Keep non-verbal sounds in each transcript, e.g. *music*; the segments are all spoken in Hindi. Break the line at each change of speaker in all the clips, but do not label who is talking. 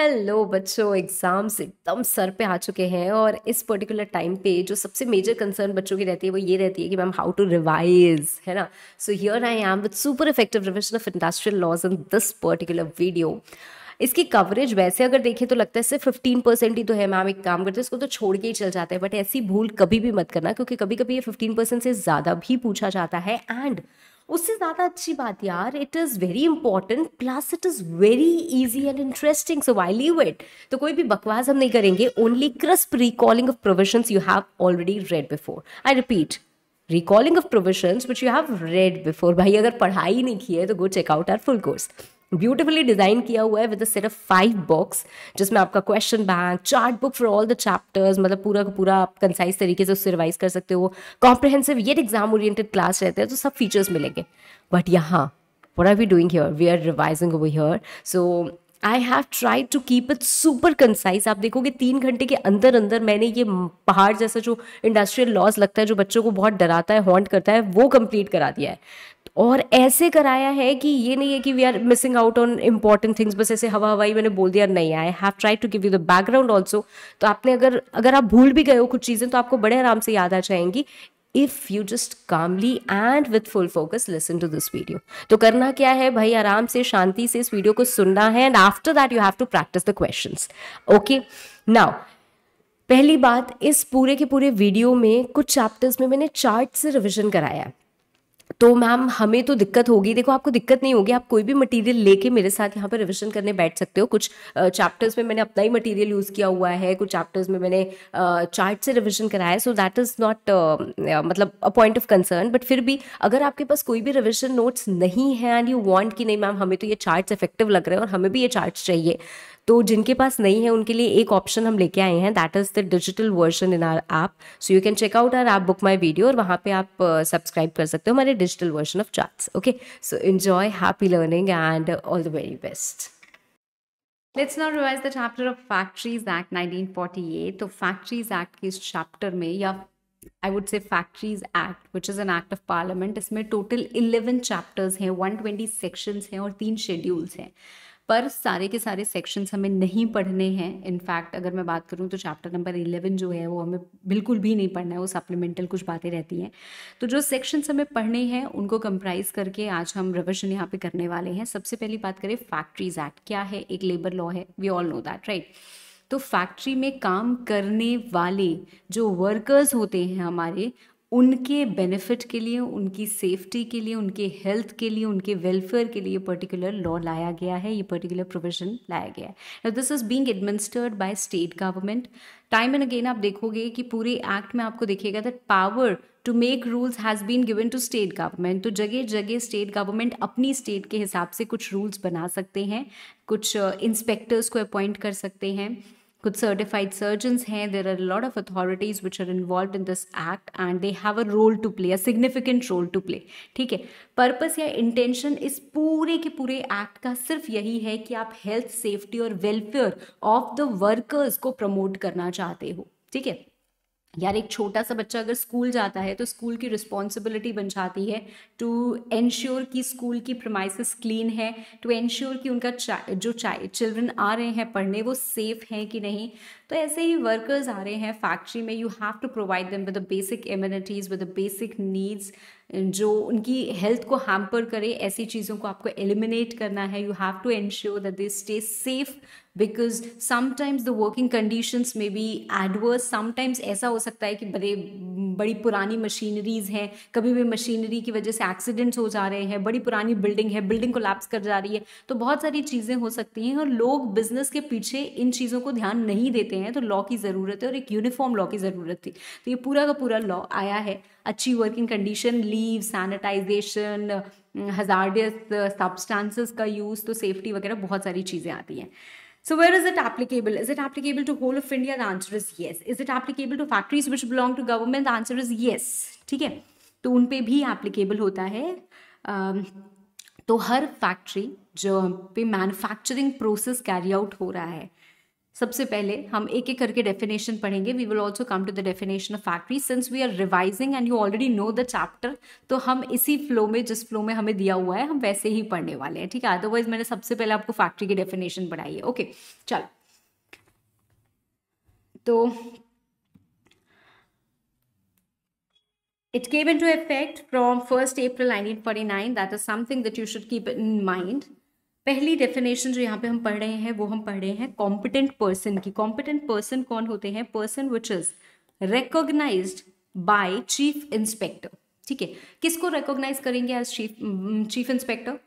हेलो बच्चों एग्ज़ाम्स एकदम सर पे आ चुके हैं और इस पर्टिकुलर टाइम पे जो सबसे मेजर कंसर्न बच्चों की रहती है वो ये रहती है कि मैम हाउ टू रिवाइज है ना so here I am with super effective revision of industrial laws in this particular video इसकी कवरेज वैसे अगर देखें तो लगता है सिर्फ फिफ्टीन परसेंट ही तो है मैम एक काम करते हैं इसको तो छोड़ के ही चल जाते हैं बट ऐसी भूल कभी भी मत करना क्योंकि कभी कभी ये फिफ्टीन परसेंट से ज़्यादा भी पूछा जाता है एंड उससे ज़्यादा अच्छी बात यार it is very important plus it is very easy and interesting so why leave it तो कोई भी बकवास हम नहीं करेंगे only crisp recalling of provision you have already read before I repeat recalling of provision which you have read before भाई अगर पढ़ाई नहीं की है तो go check out our full course beautifully design किया हुआ है विद सिर्फ फाइव बुक्स जिसमें आपका question bank chart book for all the chapters मतलब पूरा का पूरा आप कंसाइज तरीके से उससे रिवाइज कर सकते हो कॉम्प्रहेंसिव ये एग्जाम ओरिएंटेड क्लास रहते हैं तो सब फीचर्स मिलेंगे बट यहाँ what are we doing here? We are revising over here. So I have try to keep it super concise आप देखोगे तीन घंटे के अंदर अंदर मैंने ये पहाड़ जैसा जो इंडस्ट्रियल लॉस लगता है जो बच्चों को बहुत डराता है हॉन्ट करता है वो कंप्लीट करा दिया है और ऐसे कराया है कि ये नहीं है कि we are missing out on important things बस ऐसे हवा हवाई मैंने बोल दिया नहीं I have try to give you the background also तो आपने अगर अगर आप भूल भी गए हो कुछ चीज़ें तो आपको बड़े आराम से याद आ जाएंगी if you just calmly and with full focus listen to this video तो करना क्या है भाई आराम से शांति से इस वीडियो को सुनना है and after that you have to practise the question okay now पहली बात इस पूरे के पूरे वीडियो में कुछ चैप्टर्स में मैंने चार्ट से रिविजन कराया है तो मैम हमें तो दिक्कत होगी देखो आपको दिक्कत नहीं होगी आप कोई भी मटेरियल लेके मेरे साथ यहाँ पर रिविजन करने बैठ सकते हो कुछ चैप्टर्स में मैंने अपना ही मटेरियल यूज़ किया हुआ है कुछ चैप्टर्स में मैंने चार्ट से रिविजन कराया है सो दैट इज़ नॉट मतलब a point of concern but फिर भी अगर आपके पास कोई भी रिविजन नोट्स नहीं है एंड यू वॉन्ट कि नहीं मैम हमें तो ये चार्ट्स इफेक्टिव लग रहे हैं और हमें भी ये चार्ट्स चाहिए तो जिनके पास नहीं है उनके लिए एक ऑप्शन हम लेके आए हैं that is the digital version in our app so you can check out our app book my video और वहां पे आप सब्सक्राइब uh, कर सकते हो हमारे digital version of charts okay so enjoy happy learning and all the very best let's not revise the chapter of factories act eight तो फैक्ट्रीज एक्ट के इस चैप्टर में या I would say factories act which is an act of parliament इसमें टोटल इलेवन चैप्टर्स हैं वन ट्वेंटी सेक्शंस हैं और तीन शेड्यूल्स हैं पर सारे के सारे सेक्शंस हमें नहीं पढ़ने हैं इनफैक्ट अगर मैं बात करूँ तो चैप्टर नंबर इलेवन जो है वो हमें बिल्कुल भी नहीं पढ़ना है वो सप्लीमेंटल कुछ बातें रहती हैं तो जो सेक्शंस हमें पढ़ने हैं उनको कंप्राइज करके आज हम रिवर्जन यहाँ पे करने वाले हैं सबसे पहली बात करें फैक्ट्रीज एक्ट क्या है एक लेबर लॉ है we all know that right तो फैक्ट्री में काम करने वाले जो वर्कर्स होते हैं हमारे उनके बेनिफिट के लिए उनकी सेफ्टी के लिए उनके हेल्थ के लिए उनके वेलफेयर के लिए पर्टिकुलर लॉ लाया गया है ये पर्टिकुलर प्रोविजन लाया गया है this is being administered by state government time and again आप देखोगे कि पूरे एक्ट में आपको देखिएगा that power to make rules has been given to state government तो जगह जगह स्टेट गवर्नमेंट अपनी स्टेट के हिसाब से कुछ रूल्स बना सकते हैं कुछ इंस्पेक्टर्स uh, को अपॉइंट कर सकते हैं good certified surgeons here. There are a lot of authorities which are involved in this act and they have a role to play, a significant role to play. ठीक है पर्पस या इंटेंशन इस पूरे के पूरे एक्ट का सिर्फ यही है कि आप हेल्थ सेफ्टी और वेलफेयर ऑफ द वर्कर्स को प्रमोट करना चाहते हो ठीक है यार एक छोटा सा बच्चा अगर स्कूल जाता है तो स्कूल की रिस्पॉन्सिबिलिटी बन जाती है टू एंश्योर कि स्कूल की प्रमाइसिस क्लीन है टू एंश्योर कि उनका चा, जो चिल्ड्रन आ रहे हैं पढ़ने वो सेफ हैं कि नहीं तो ऐसे ही वर्कर्स आ रहे हैं फैक्ट्री में you have to provide them with the basic amenities with the basic needs जो उनकी हेल्थ को हैम्पर करे ऐसी चीज़ों को आपको एलिमिनेट करना है you have to ensure that they stay safe because sometimes the working conditions में भी एडवर्स समटाइम्स ऐसा हो सकता है कि बड़े बड़ी पुरानी मशीनरीज हैं कभी भी मशीनरी की वजह से एक्सीडेंट्स हो जा रहे हैं बड़ी पुरानी बिल्डिंग है बिल्डिंग को लैप्स कर जा रही है तो बहुत सारी चीज़ें हो सकती हैं और लोग बिजनेस के पीछे इन चीज़ों को ध्यान नहीं देते हैं तो लॉ की ज़रूरत है और एक यूनिफॉर्म लॉ की ज़रूरत थी तो ये पूरा का पूरा लॉ आया है अच्छी working condition leave sanitization hazardous substances का यूज़ तो सेफ्टी वगैरह बहुत सारी चीज़ें आती हैं So where is it applicable? Is it applicable to whole of India? The answer is yes. Is it applicable to factories which belong to government? The answer is yes. ठीक है तो उन पे भी applicable होता है um, तो हर factory जो पे manufacturing process carry out हो रहा है सबसे पहले हम एक एक करके डेफिनेशन पढ़ेंगे we will also come to the definition of factory since we are revising and you already know the chapter तो हम इसी फ्लो में जिस फ्लो में हमें दिया हुआ है हम वैसे ही पढ़ने वाले हैं ठीक है अदरवाइज मैंने सबसे पहले आपको फैक्ट्री की डेफिनेशन पढ़ाई है ओके चलो तो it came into came from first from nineteen forty nine that is something that you should keep in mind पहली डेफिनेशन जो यहाँ पे हम पढ़ रहे हैं वो हम पढ़ रहे हैं कॉम्पिटेंट पर्सन की कॉम्पिटेंट पर्सन कौन होते हैं person which is recognise by chief inspector ठीक है किसको रिकोगनाइज करेंगे as chief chief inspector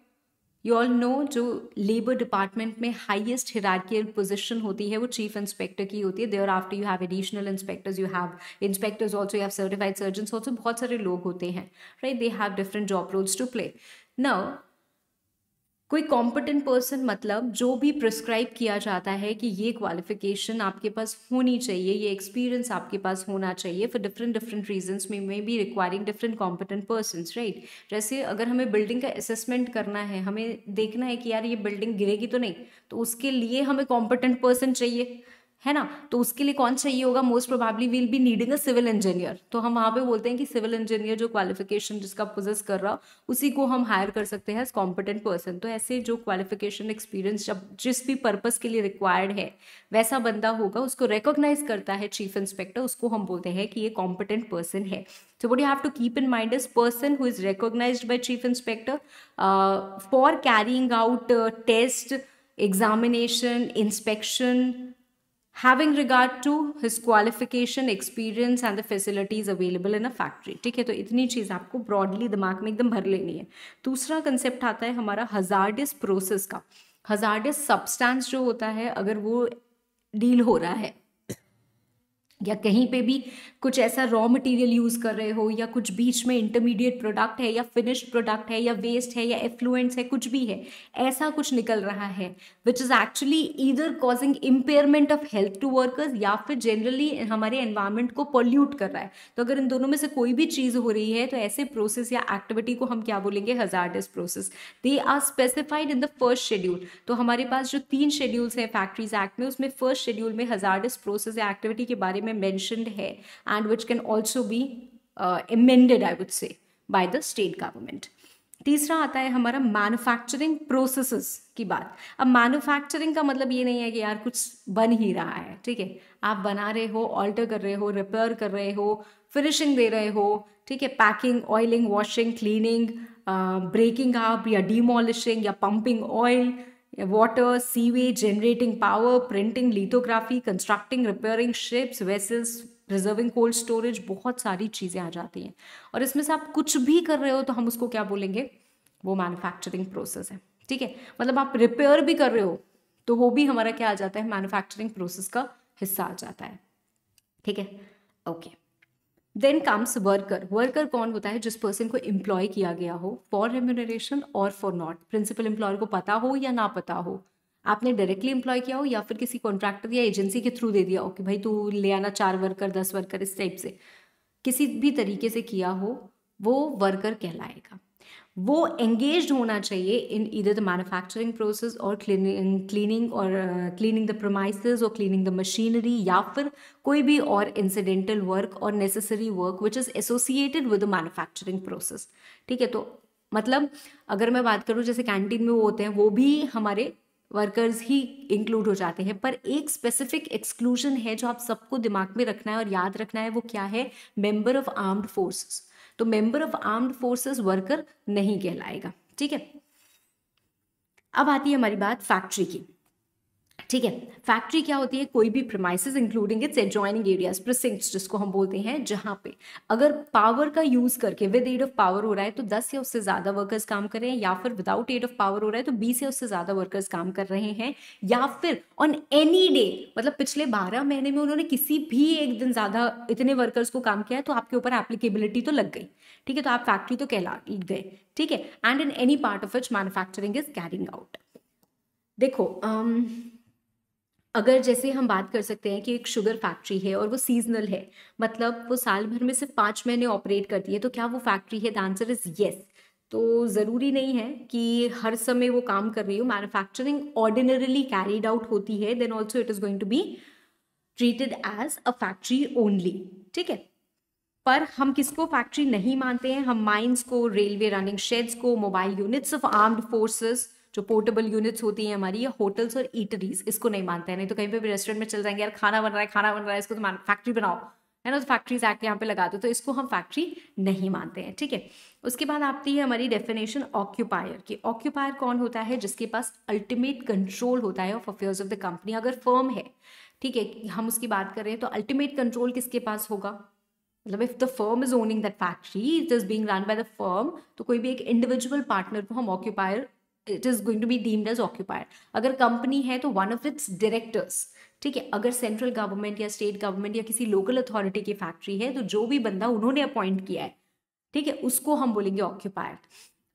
you all know जो लेबर डिपार्टमेंट में हाइएस्ट हिरार्कियल पोजिशन होती है वो चीफ इंस्पेक्टर की होती है thereafter you have additional inspectors you have inspectors also you have certified surgeon also बहुत सारे लोग होते हैं right they have different job roles to play now कोई कॉम्पिटेंट पर्सन मतलब जो भी प्रिस्क्राइब किया जाता है कि ये क्वालिफिकेशन आपके पास होनी चाहिए ये एक्सपीरियंस आपके पास होना चाहिए फॉर डिफरेंट डिफरेंट रीजंस में may be requiring different competent person right जैसे अगर हमें बिल्डिंग का असेसमेंट करना है हमें देखना है कि यार ये बिल्डिंग गिरेगी तो नहीं तो उसके लिए हमें कॉम्पिटेंट पर्सन चाहिए है ना तो उसके लिए कौन चाहिए होगा most probably will be needing a civil engineer तो हम वहाँ पे बोलते हैं कि सिविल इंजीनियर जो क्वालिफिकेशन जिसका पोजेस कर रहा उसी को हम हायर कर सकते हैं एज कॉम्पिटेंट पर्सन तो ऐसे जो क्वालिफिकेशन एक्सपीरियंस जब जिस भी पर्पज़ के लिए रिक्वायर्ड है वैसा बंदा होगा उसको रिकोगनाइज करता है चीफ इंस्पेक्टर उसको हम बोलते हैं कि ये कॉम्पिटेंट पर्सन है so what you have to keep in mind is person who is recognise by chief inspector for carrying out test examination inspection having regard to his qualification experience and the facilities available in a factory ठीक है तो इतनी चीज़ आपको ब्रॉडली दिमाग में एकदम भर लेनी है दूसरा कंसेप्ट आता है हमारा हजारडिस प्रोसेस का हजारडिस सब्सटेंस जो होता है अगर वो डील हो रहा है या कहीं पे भी कुछ ऐसा रॉ मटेरियल यूज़ कर रहे हो या कुछ बीच में इंटरमीडिएट प्रोडक्ट है या फिनिश्ड प्रोडक्ट है या वेस्ट है या एफ्लुएंट्स है कुछ भी है ऐसा कुछ निकल रहा है which is actually either causing impairment of health to workers या फिर जनरली हमारे एनवायरमेंट को पॉल्यूट कर रहा है तो अगर इन दोनों में से कोई भी चीज़ हो रही है तो ऐसे प्रोसेस या एक्टिविटी को हम क्या बोलेंगे hazardous process they are specified in the first schedule तो हमारे पास जो तीन शेड्यूल्स हैं फैक्ट्रीज एक्ट में उसमें फर्स्ट शेड्यूल में हजार्डस प्रोसेस या एक्टिविटी के बारे में में मैंशनड है and which can also be amended I would say by the state government तीसरा आता है हमारा मैन्युफैक्चरिंग प्रोसेसेस की बात अब मैन्युफैक्चरिंग का मतलब ये नहीं है कि यार कुछ बन ही रहा है ठीक है आप बना रहे हो ऑल्टर कर रहे हो रिपेयर कर रहे हो फिनिशिंग दे रहे हो ठीक है packing oiling washing cleaning breaking up या डीमोलिशिंग या pumping oil water, sewage generating power, printing, lithography, constructing, repairing ships, vessels, preserving cold storage बहुत सारी चीज़ें आ जाती हैं और इसमें से आप कुछ भी कर रहे हो तो हम उसको क्या बोलेंगे वो मैन्युफैक्चरिंग प्रोसेस है ठीक है मतलब आप रिपेयर भी कर रहे हो तो वो भी हमारा क्या आ जाता है मैन्युफैक्चरिंग प्रोसेस का हिस्सा आ जाता है ठीक है okay okay. Then comes worker worker कौन होता है जिस पर्सन को एम्प्लॉय किया गया हो फॉर रेम्यूनरेशन और फॉर नॉट प्रिंसिपल एम्प्लॉयर को पता हो या ना पता हो आपने डायरेक्टली एम्प्लॉय किया हो या फिर किसी कॉन्ट्रैक्टर या एजेंसी के थ्रू दे दिया हो कि भाई तू ले आना चार वर्कर दस वर्कर इस टाइप से किसी भी तरीके से किया हो वो वर्कर कहलाएगा वो एंगेज होना चाहिए इन इधर द मैनुफैक्चरिंग प्रोसेस और क्लीनिंग और क्लीनिंग द प्रोमाइस और क्लीनिंग द मशीनरी या फिर कोई भी और इंसिडेंटल वर्क और necessary work which is associated with the manufacturing process ठीक है तो मतलब अगर मैं बात करूँ जैसे कैंटीन में वो होते हैं वो भी हमारे वर्कर्स ही इंक्लूड हो जाते हैं पर एक स्पेसिफिक एक्सक्लूजन है जो आप सबको दिमाग में रखना है और याद रखना है वो क्या है मेंबर ऑफ आर्म्ड फोर्सेस तो member of armed forces worker नहीं कहलाएगा ठीक है अब आती है हमारी बात फैक्ट्री की ठीक है फैक्ट्री क्या होती है कोई भी premises including its adjoining areas precincts जिसको हम बोलते हैं जहां पे अगर पावर का यूज करके विद एड ऑफ पावर हो रहा है तो 10 या उससे ज्यादा वर्कर्स काम कर रहे हैं या फिर विदाउट एड ऑफ पावर हो रहा है तो 20 या उससे ज्यादा वर्कर्स काम कर रहे हैं या फिर ऑन एनी डे मतलब पिछले बारह महीने में उन्होंने किसी भी एक दिन ज्यादा इतने वर्कर्स को काम किया है तो आपके ऊपर एप्लीकेबिलिटी तो लग गई ठीक है तो आप फैक्ट्री तो कहला गए ठीक है and in any part of which manufacturing is carrying out देखो um, अगर जैसे हम बात कर सकते हैं कि एक शुगर फैक्ट्री है और वो सीजनल है मतलब वो साल भर में सिर्फ पाँच महीने ऑपरेट करती है तो क्या वो फैक्ट्री है द आंसर इज़ येस तो ज़रूरी नहीं है कि हर समय वो काम कर रही हो मैन्युफैक्चरिंग ऑर्डिनरली कैरीड आउट होती है then also it is going to be treated as a factory only ठीक है पर हम किसको फैक्ट्री नहीं मानते हैं हम माइंस को रेलवे रनिंग शेड्स को mobile units of armed forces जो पोर्टेबल यूनिट्स होती हैं हमारी या होटल्स और ईटरीज इसको नहीं मानते हैं नहीं तो कहीं पर भी रेस्टोरेंट में चल जाएंगे यार खाना बन रहा है खाना बन रहा है इसको तो फैक्ट्री बनाओ है ना तो फैक्ट्रीज एक्ट यहाँ पे लगा दो तो इसको हम फैक्ट्री नहीं मानते हैं ठीक है उसके बाद आती है हमारी डेफिनेशन ऑक्यूपायर की ऑक्यूपायर कौन होता है जिसके पास अल्टीमेट कंट्रोल होता है of affairs of the company अगर फर्म है ठीक है हम उसकी बात कर रहे हैं तो अल्टीमेट कंट्रोल किसके पास होगा मतलब if the firm is owning that factory it is being run by the firm तो कोई भी एक इंडिविजुअल पार्टनर को हम occupier it is going to be deemed as occupier अगर कंपनी है तो वन ऑफ इट्स डायरेक्टर्स ठीक है अगर सेंट्रल गवर्नमेंट या स्टेट गवर्नमेंट या किसी लोकल अथॉरिटी की फैक्ट्री है तो जो भी बंदा उन्होंने अपॉइंट किया है ठीक है उसको हम बोलेंगे ऑक्यूपायर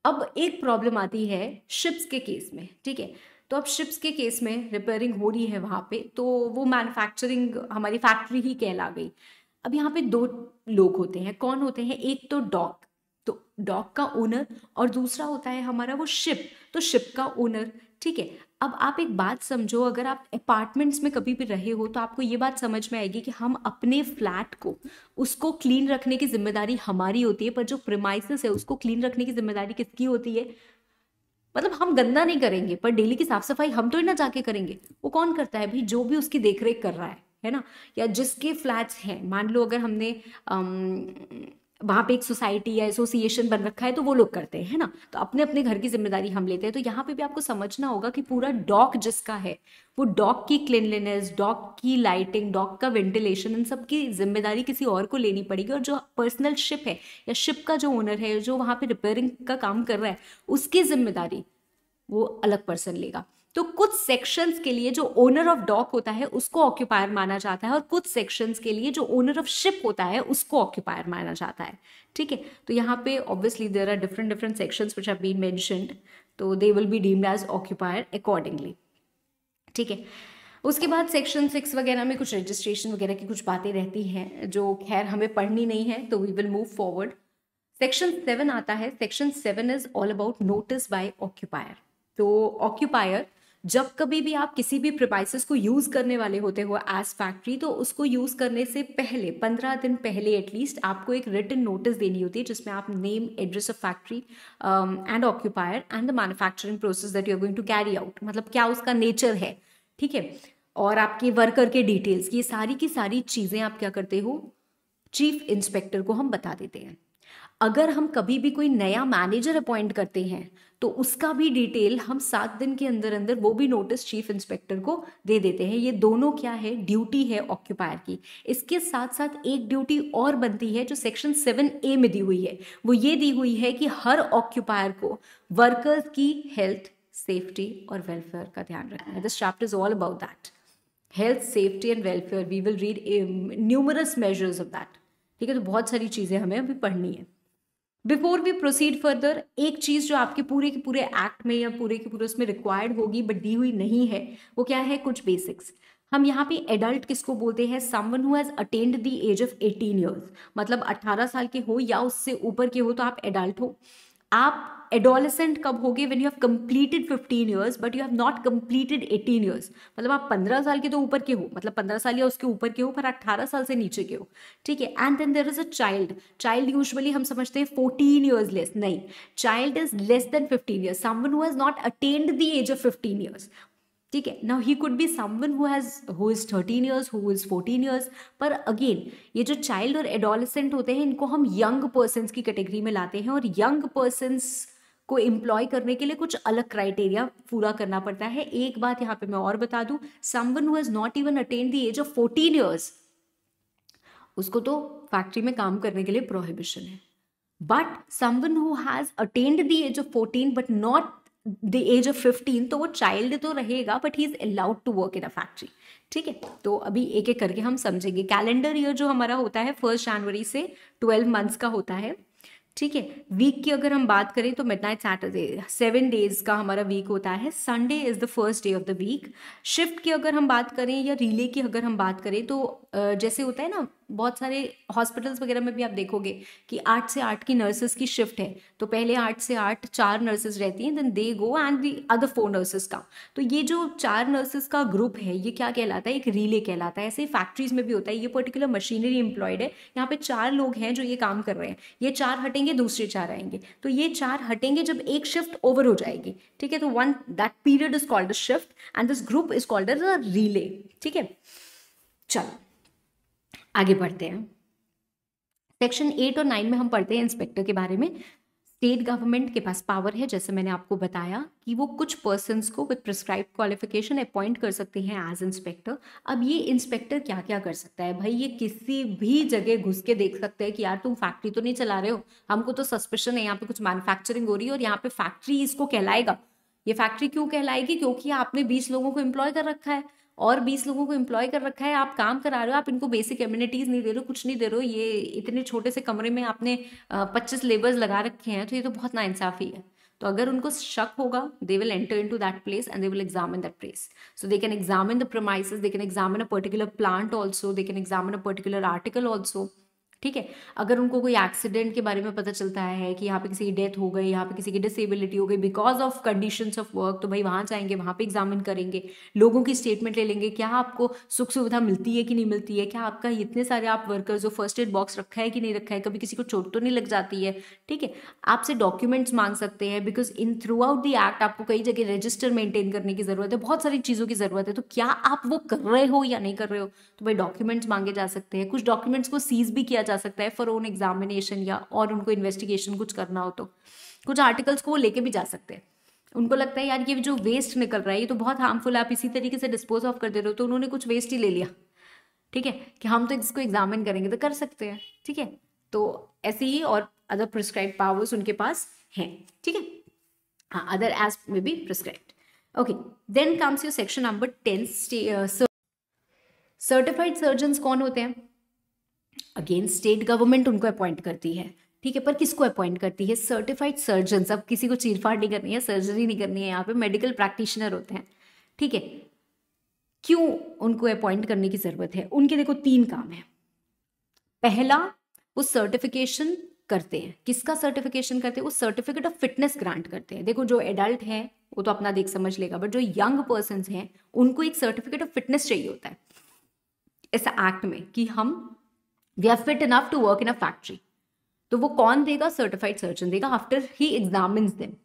अब एक प्रॉब्लम आती है शिप्स के केस में ठीक है तो अब शिप्स के केस में रिपेयरिंग हो रही है वहाँ पे तो वो मैन्युफैक्चरिंग हमारी फैक्ट्री ही कहला गई अब यहाँ पे दो लोग होते हैं कौन होते हैं एक तो डॉक डॉग का ओनर और दूसरा होता है हमारा वो शिप तो शिप का ओनर ठीक है अब आप एक बात समझो अगर आप अपार्टमेंट्स में कभी भी रहे हो तो आपको ये बात समझ में आएगी कि हम अपने फ्लैट को उसको क्लीन रखने की जिम्मेदारी हमारी होती है पर जो प्रिमाइसिस है उसको क्लीन रखने की जिम्मेदारी किसकी होती है मतलब हम गंदा नहीं करेंगे पर डेली की साफ सफाई हम तो ना जाके करेंगे वो कौन करता है भाई जो भी उसकी देखरेख कर रहा है है ना या जिसके फ्लैट्स हैं मान लो अगर हमने अम, वहाँ पे एक सोसाइटी या एसोसिएशन बन रखा है तो वो लोग करते हैं ना तो अपने अपने घर की जिम्मेदारी हम लेते हैं तो यहाँ पे भी आपको समझना होगा कि पूरा डॉक जिसका है वो डॉक की क्लिनलीनेस डॉक की लाइटिंग डॉक का वेंटिलेशन इन सब की जिम्मेदारी किसी और को लेनी पड़ेगी और जो पर्सनल शिप है या शिप का जो ओनर है जो वहाँ पे रिपेयरिंग का काम कर रहा है उसकी जिम्मेदारी वो अलग पर्सन लेगा तो कुछ सेक्शंस के लिए जो ओनर ऑफ डॉक होता है उसको ऑक्यूपायर माना जाता है और कुछ सेक्शंस के लिए जो ओनर ऑफ शिप होता है उसको ऑक्यूपायर माना जाता है ठीक है तो यहाँ पे obviously there are different different sections which are been mentioned तो they will be deemed as occupier accordingly ठीक है उसके बाद सेक्शन सिक्स वगैरह में कुछ रजिस्ट्रेशन वगैरह की कुछ बातें रहती हैं जो खैर हमें पढ़नी नहीं है तो we will move forward section seven आता है section seven is all about notice by occupier तो ऑक्यूपायर जब कभी भी आप किसी भी प्रिपाइसिस को यूज़ करने वाले होते हो एज फैक्ट्री तो उसको यूज़ करने से पहले पंद्रह दिन पहले एटलीस्ट आपको एक रिटर्न नोटिस देनी होती है जिसमें आप name address of factory and occupier and the manufacturing process that you are going to carry out मतलब क्या उसका नेचर है ठीक है और आपके वर्कर के डिटेल्स ये सारी की सारी चीज़ें आप क्या करते हो चीफ इंस्पेक्टर को हम बता देते हैं अगर हम कभी भी कोई नया मैनेजर अपॉइंट करते हैं तो उसका भी डिटेल हम सात दिन के अंदर अंदर वो भी नोटिस चीफ इंस्पेक्टर को दे देते हैं ये दोनों क्या है ड्यूटी है ऑक्यूपायर की इसके साथ साथ एक ड्यूटी और बनती है जो सेक्शन सेवन ए में दी हुई है वो ये दी हुई है कि हर ऑक्यूपायर को वर्कर्स की हेल्थ सेफ्टी और वेलफेयर का ध्यान रखना है this chapter is all about that health safety and welfare we will read numerous measures of that ठीक है तो बहुत सारी चीज़ें हमें अभी पढ़नी है बिफोर वी प्रोसीड फर्दर एक चीज़ जो आपके पूरे के पूरे एक्ट में या पूरे के पूरे उसमें रिक्वायर्ड होगी बट दी हुई नहीं है वो क्या है कुछ बेसिक्स हम यहाँ पे एडल्ट किसको बोलते हैं someone who has attend the age of eighteen years मतलब अट्ठारह साल के हो या उससे ऊपर के हो तो आप एडल्ट हो आप एडोलसेंट कब होगे when you have completed fifteen years but you have not completed eighteen years मतलब आप पंद्रह साल के तो ऊपर के हो मतलब पंद्रह साल या उसके ऊपर के हो पर अट्ठारह साल से नीचे के हो ठीक है and then there is a child child usually हम समझते हैं फोर्टीन ईयर्स लेस नहीं child is less than fifteen years someone who has not attend the age of fifteen years ठीक है now he could be someone who has who is thirteen years who is fourteen years पर अगेन ये जो चाइल्ड और एडोलिसेंट होते हैं इनको हम यंग पर्सन की कैटेगरी में लाते हैं और यंग पर्सन को एम्प्लॉय करने के लिए कुछ अलग क्राइटेरिया पूरा करना पड़ता है एक बात यहाँ पे मैं और बता दू someone who has not even attend the age of fourteen years उसको तो फैक्ट्री में काम करने के लिए प्रोहिबिशन है but someone who has attend the age of fourteen but not the age of fifteen तो वो चाइल्ड तो रहेगा but he is allowed to work in a factory ठीक है तो अभी एक एक करके हम समझेंगे कैलेंडर ईयर जो हमारा होता है फर्स्ट जनवरी से ट्वेल्व मंथ्स का होता है ठीक है वीक की अगर हम बात करें तो midnight Saturday seven days का हमारा वीक होता है Sunday is the first day of the week shift की अगर हम बात करें या रिले की अगर हम बात करें तो जैसे होता है ना बहुत सारे हॉस्पिटल्स वगैरह में भी आप देखोगे कि आठ से आठ की नर्सेज की शिफ्ट है तो पहले आठ से आठ चार नर्सेज रहती हैं then they go and the other four nurses का तो ये जो चार नर्सेज का ग्रुप है ये क्या कहलाता है एक रिले कहलाता है ऐसे फैक्ट्रीज में भी होता है ये पर्टिकुलर मशीनरी एम्प्लॉयड है यहाँ पे चार लोग हैं जो ये काम कर रहे हैं ये चार हटेंगे दूसरे चार आएंगे तो ये चार हटेंगे जब एक शिफ्ट ओवर हो जाएगी ठीक है तो one that period is called a shift and this group is called a relay ठीक है चलो आगे बढ़ते हैं सेक्शन एट और नाइन में हम पढ़ते हैं इंस्पेक्टर के बारे में स्टेट गवर्नमेंट के पास पावर है जैसे मैंने आपको बताया कि वो कुछ पर्सनस को विद प्रिस्क्राइब क्वालिफिकेशन अपॉइंट कर सकते हैं एज इंस्पेक्टर अब ये इंस्पेक्टर क्या क्या कर सकता है भाई ये किसी भी जगह घुस के देख सकते हैं कि यार तुम फैक्ट्री तो नहीं चला रहे हो हमको तो सस्पेशन है यहाँ पे कुछ मैन्युफैक्चरिंग हो रही है और यहाँ पे फैक्ट्री इसको कहलाएगा ये फैक्ट्री क्यों कहलाएगी क्योंकि आपने बीस लोगों को एम्प्लॉय कर रखा है और बीस लोगों को इम्प्लॉय कर रखा है आप काम करा रहे हो आप इनको बेसिक एम्यूनिटीज़ नहीं दे रहे हो कुछ नहीं दे रहे हो ये इतने छोटे से कमरे में आपने पच्चीस लेबर्स लगा रखे हैं तो ये तो बहुत नाइंसाफ़ी है तो अगर उनको शक होगा they will enter into that place and they will examine that place so they can examine the premises they can examine a particular plant also they can examine a particular article also ठीक है अगर उनको कोई एक्सीडेंट के बारे में पता चलता है कि यहाँ पे किसी की डेथ हो गई यहाँ पे किसी की डिसेबिलिटी हो गई because of condition of work तो भाई वहाँ जाएंगे वहाँ पे एग्जामिन करेंगे लोगों की स्टेटमेंट ले लेंगे क्या आपको सुख सुविधा मिलती है कि नहीं मिलती है क्या आपका इतने सारे आप वर्कर्स जो फर्स्ट एड बॉक्स रखा है कि नहीं रखा है कभी किसी को चोट तो नहीं लग जाती है ठीक है आपसे डॉक्यूमेंट्स मांग सकते हैं because in throughout the act आपको कई जगह रजिस्टर मेंटेन करने की जरूरत है बहुत सारी चीज़ों की जरूरत है तो क्या आप वो कर रहे हो या नहीं कर रहे हो तो भाई डॉक्यूमेंट्स मांगे जा सकते हैं कुछ डॉक्यूमेंट्स को सीज भी किया जा सकता है फॉर ओन एग्जामिनेशन या और उनको इन्वेस्टिगेशन कुछ करना हो तो कुछ आर्टिकल्स को वो लेके भी जा सकते हैं उनको लगता है यार ये जो वेस्ट निकल रहा है ये तो बहुत हार्मफुल है आप इसी तरीके से डिस्पोज ऑफ कर दे रहे हो तो उन्होंने कुछ वेस्ट ही ले लिया ठीक है कि हम तो इसको एग्जामिन करेंगे तो कर सकते हैं ठीक है तो ऐसे ही और अदर प्रिस्क्राइब पावर्स उनके पास हैं ठीक है हाँ other age may be prescribe okay then comes you section number ten certified surgeon कौन होते हैं अगेन स्टेट गवर्नमेंट उनको अपॉइंट करती है ठीक है पर किसको अपॉइंट करती है सर्टिफाइड सर्जन अब किसी को चीरफाड़ नहीं करनी है सर्जरी नहीं करनी है यहाँ पे मेडिकल प्रैक्टिशनर होते हैं ठीक है क्यों उनको अपॉइंट करने की ज़रूरत है उनके देखो तीन काम है पहला वो सर्टिफिकेशन करते हैं किसका सर्टिफिकेशन करते हैं वो सर्टिफिकेट ऑफ फिटनेस ग्रांट करते हैं देखो जो एडल्ट है वो तो अपना देख समझ लेगा बट जो यंग पर्सन हैं उनको एक सर्टिफिकेट ऑफ फिटनेस चाहिए होता है इस एक्ट में कि हम we are fit enough to work in a factory तो वो कौन देगा सर्टिफाइड सर्जन देगा आफ्टर ही एग्जामिन दिन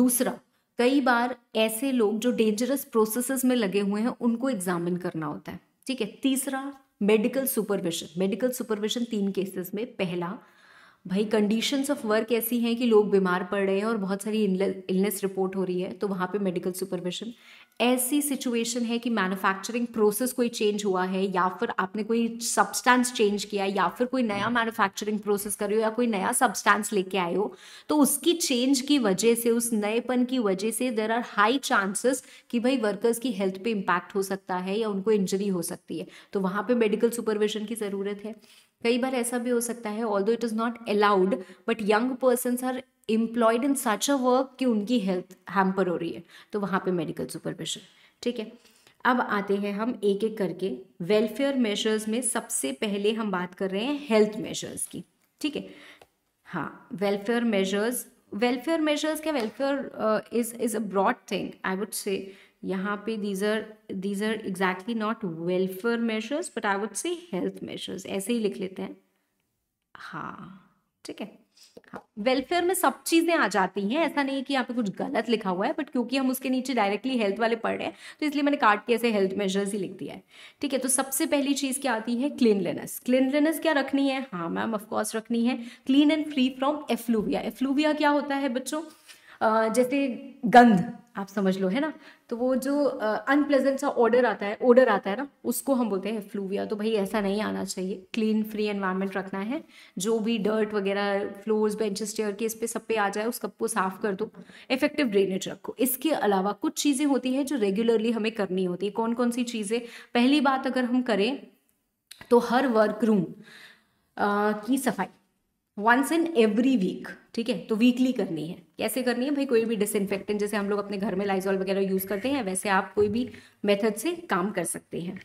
दूसरा कई बार ऐसे लोग जो डेंजरस प्रोसेस में लगे हुए हैं उनको एग्जामिन करना होता है ठीक है तीसरा मेडिकल सुपरविजन मेडिकल सुपरविजन तीन केसेस में पहला भाई कंडीशंस ऑफ वर्क ऐसी हैं कि लोग बीमार पड़ रहे हैं और बहुत सारी इलनेस रिपोर्ट हो रही है तो वहाँ पे मेडिकल सुपरविजन ऐसी सिचुएशन है कि मैन्युफैक्चरिंग प्रोसेस कोई चेंज हुआ है या फिर आपने कोई सब्सटेंस चेंज किया या फिर कोई नया मैन्युफैक्चरिंग हम्म। प्रोसेस कर रहे हो या कोई नया सब्सटेंस लेके आए हो तो उसकी चेंज की वजह से उस नएपन की वजह से देर आर हाई चांसेस कि भाई वर्कर्स की हेल्थ पे इम्पैक्ट हो सकता है या उनको इंजरी हो सकती है तो वहाँ पर मेडिकल सुपरविजन की ज़रूरत है कई बार ऐसा भी हो सकता है although it is not allowed but young person are employed in such a work कि उनकी हेल्थ हैम्पर हो रही है तो वहाँ पे मेडिकल सुपरविजन ठीक है अब आते हैं हम एक एक करके वेलफेयर मेजर्स में सबसे पहले हम बात कर रहे हैं हेल्थ मेजर्स की ठीक है हाँ वेलफेयर मेजर्स वेलफेयर मेजर्स क्या welfare is is a broad thing I would say यहाँ पे these are these are exactly not welfare measures but I would say health measures ऐसे ही लिख लेते हैं हाँ ठीक है हाँ वेलफेयर में सब चीज़ें आ जाती हैं ऐसा नहीं है कि यहाँ पे कुछ गलत लिखा हुआ है बट क्योंकि हम उसके नीचे डायरेक्टली हेल्थ वाले पढ़ रहे हैं तो इसलिए मैंने काट के ऐसे हेल्थ मेजर्स ही लिख दिया है ठीक है तो सबसे पहली चीज़ क्या आती है क्लीनलीनेस क्लीनलीनेस क्या रखनी है हाँ मैम ऑफकोर्स रखनी है clean and free from effluvia effluvia क्या होता है बच्चों जैसे गंध आप समझ लो है ना तो वो जो अनप्लेजेंट सा ऑर्डर आता है ऑर्डर आता है ना उसको हम बोलते हैं फ्लूविया तो भाई ऐसा नहीं आना चाहिए क्लीन फ्री एनवायरनमेंट रखना है जो भी डर्ट वगैरह फ्लोर्स बेंचेस चेयर के इस पे सब पे आ जाए उस कप को साफ कर दो इफेक्टिव ड्रेनेज रखो इसके अलावा कुछ चीज़ें होती हैं जो रेगुलरली हमें करनी होती है कौन कौन सी चीज़ें पहली बात अगर हम करें तो हर वर्क रूम की सफाई वंस इन एवरी वीक ठीक है तो वीकली करनी है कैसे करनी है भाई कोई भी डिसइनफेक्टेंट जैसे हम लोग अपने घर में लाइजॉल वगैरह यूज़ करते हैं वैसे आप कोई भी मेथड से काम कर सकते हैं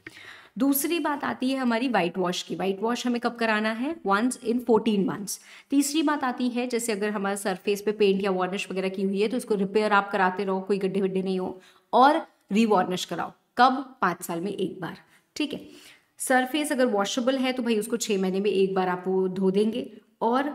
दूसरी बात आती है हमारी वाइट वॉश की वाइट वॉश हमें कब कराना है वंस इन फोर्टीन मंथ्स तीसरी बात आती है जैसे अगर हमारे सरफेस पे पेंट या वार्निश वगैरह की हुई है तो उसको रिपेयर आप कराते रहो कोई गड्ढे वड्ढे नहीं हो और वार्निश कराओ कब पाँच साल में एक बार ठीक है सरफेस अगर वॉशेबल है तो भाई उसको छः महीने में एक बार आप वो धो देंगे और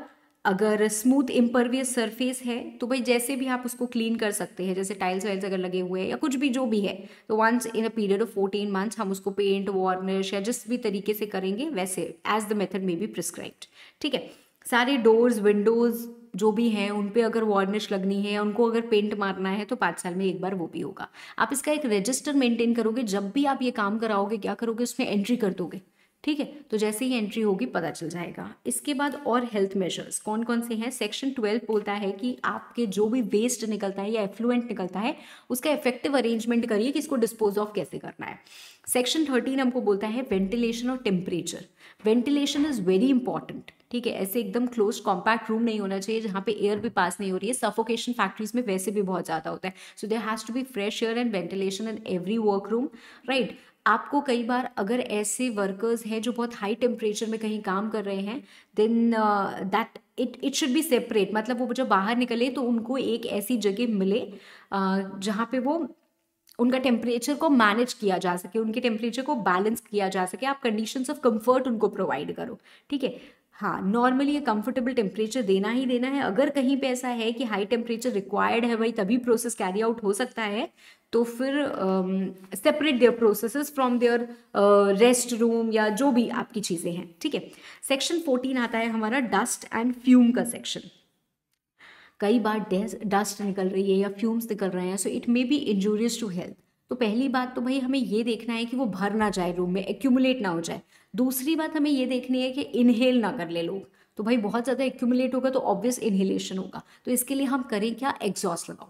अगर स्मूथ इम्परवियस सरफेस है तो भाई जैसे भी आप उसको क्लीन कर सकते हैं जैसे टाइल्स वाइल्स अगर लगे हुए हैं या कुछ भी जो भी है तो once in a period of fourteen months हम उसको पेंट वार्निश या जिस भी तरीके से करेंगे वैसे as the method may be prescribed ठीक है सारे डोर्स विंडोज़ जो भी हैं उन पर अगर वार्निश लगनी है उनको अगर पेंट मारना है तो पाँच साल में एक बार वो भी होगा आप इसका एक रजिस्टर मेंटेन करोगे जब भी आप ये काम कराओगे क्या करोगे उसमें एंट्री कर दोगे ठीक है तो जैसे ही एंट्री होगी पता चल जाएगा इसके बाद और हेल्थ मेजर्स कौन कौन से हैं सेक्शन ट्वेल्व बोलता है कि आपके जो भी वेस्ट निकलता है या एफ्लुएंट निकलता है उसका इफेक्टिव अरेंजमेंट करिए कि इसको डिस्पोज ऑफ कैसे करना है सेक्शन थर्टीन हमको बोलता है वेंटिलेशन और temperature ventilation is very important ठीक है ऐसे एकदम क्लोज कॉम्पैक्ट रूम नहीं होना चाहिए जहाँ पे एयर भी पास नहीं हो रही है सफोकेशन फैक्ट्रीज में वैसे भी बहुत ज़्यादा होता है so there has to be fresh air and ventilation in every work room right आपको कई बार अगर ऐसे वर्कर्स हैं जो बहुत हाई टेम्परेचर में कहीं काम कर रहे हैं then that it it should be separate मतलब वो जब बाहर निकले तो उनको एक ऐसी जगह मिले uh, जहाँ पे वो उनका टेम्परेचर को मैनेज किया जा सके उनके टेम्परेचर को बैलेंस किया जा सके आप कंडीशंस ऑफ कंफर्ट उनको प्रोवाइड करो ठीक है हाँ नॉर्मली ये कंफर्टेबल टेम्परेचर देना ही देना है अगर कहीं पे ऐसा है कि हाई टेम्परेचर रिक्वायर्ड है भाई तभी प्रोसेस कैरी आउट हो सकता है तो फिर separate their processes from their rest room या जो भी आपकी चीज़ें हैं ठीक है सेक्शन फोर्टीन आता है हमारा डस्ट एंड फ्यूम का सेक्शन कई बार डस्ट निकल रही है या फ्यूम्स निकल रहे हैं so it may be injurious to health तो पहली बात तो भाई हमें ये देखना है कि वो भर ना जाए रूम में एक्यूमुलेट ना हो जाए दूसरी बात हमें ये देखनी है कि इनहेल ना कर ले लोग तो भाई बहुत ज़्यादा एक्यूमुलेट होगा तो ऑब्वियस इनहेलेशन होगा तो इसके लिए हम करें क्या एग्जॉस्ट लगाओ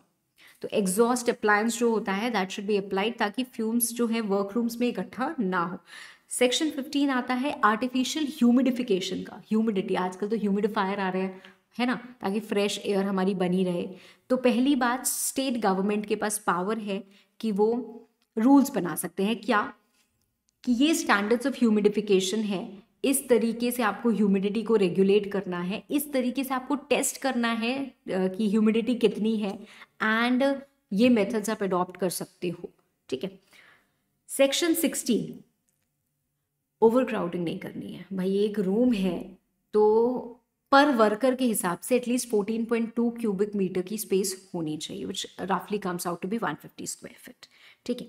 तो एग्जॉस्ट अप्लायंस जो होता है दैट शुड बी अप्लाइड ताकि फ्यूम्स जो है वर्क रूम्स में इकट्ठा ना हो सेक्शन फिफ्टीन आता है आर्टिफिशियल ह्यूमिडिफिकेशन का ह्यूमिडिटी आजकल तो ह्यूमिडिफायर आ रहे हैं है ना ताकि फ्रेश एयर हमारी बनी रहे तो पहली बात स्टेट गवर्नमेंट के पास पावर है कि वो रूल्स बना सकते हैं क्या कि ये स्टैंडर्ड्स ऑफ ह्यूमिडिफिकेशन है इस तरीके से आपको ह्यूमिडिटी को रेगुलेट करना है इस तरीके से आपको टेस्ट करना है कि ह्यूमिडिटी कितनी है एंड ये मेथड्स आप अडॉप्ट कर सकते हो ठीक है सेक्शन सिक्सटीन ओवरक्राउडिंग नहीं करनी है भाई एक रूम है तो पर वर्कर के हिसाब से एटलीस्ट 14.2 क्यूबिक मीटर की स्पेस होनी चाहिए विच राफली comes out to be 150 square feet ठीक है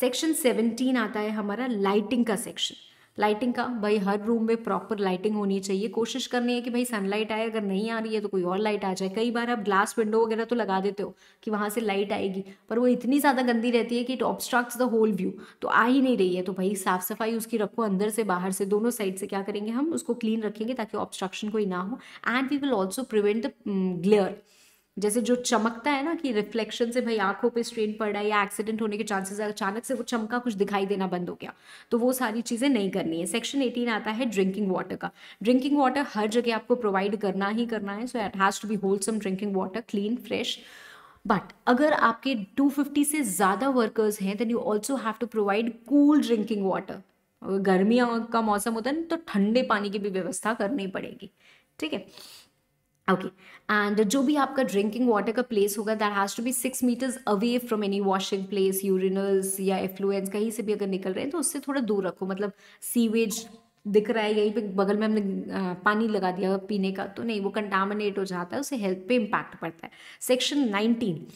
सेक्शन 17 आता है हमारा लाइटिंग का सेक्शन लाइटिंग का भाई हर रूम में प्रॉपर लाइटिंग होनी चाहिए कोशिश करनी है कि भाई सनलाइट आए अगर नहीं आ रही है तो कोई और लाइट आ जाए कई बार आप ग्लास विंडो वगैरह तो लगा देते हो कि वहाँ से लाइट आएगी पर वो इतनी ज़्यादा गंदी रहती है कि it obstructs the whole view तो आ ही नहीं रही है तो भाई साफ़ सफाई उसकी रखो अंदर से बाहर से दोनों साइड से क्या करेंगे हम उसको क्लीन रखेंगे ताकि ऑब्स्ट्रक्शन कोई ना हो and we will also prevent the glare जैसे जो चमकता है ना कि रिफ्लेक्शन से भाई आंखों पे स्ट्रेन पड़ रहा है या एक्सीडेंट होने के चांसेस है अचानक से वो चमका कुछ दिखाई देना बंद हो गया तो वो सारी चीज़ें नहीं करनी है सेक्शन एटीन आता है ड्रिंकिंग वाटर का ड्रिंकिंग वाटर हर जगह आपको प्रोवाइड करना ही करना है so it has to be wholesome drinking water clean fresh but अगर आपके 250 से ज़्यादा वर्कर्स हैं then you also have to provide cool drinking water गर्मियों का मौसम होता है ना तो ठंडे पानी की भी व्यवस्था करनी पड़ेगी ठीक है ओके एंड जो भी आपका ड्रिंकिंग वाटर का प्लेस होगा that has to be six metres away from any washing place urinals या एफ्लुएंस कहीं से भी अगर निकल रहे हैं तो उससे थोड़ा दूर रखो मतलब सीवेज दिख रहा है यहीं पे बगल में हमने पानी लगा दिया पीने का तो नहीं वो कंटामिनेट हो जाता है उसे हेल्थ पे इम्पैक्ट पड़ता है section nineteen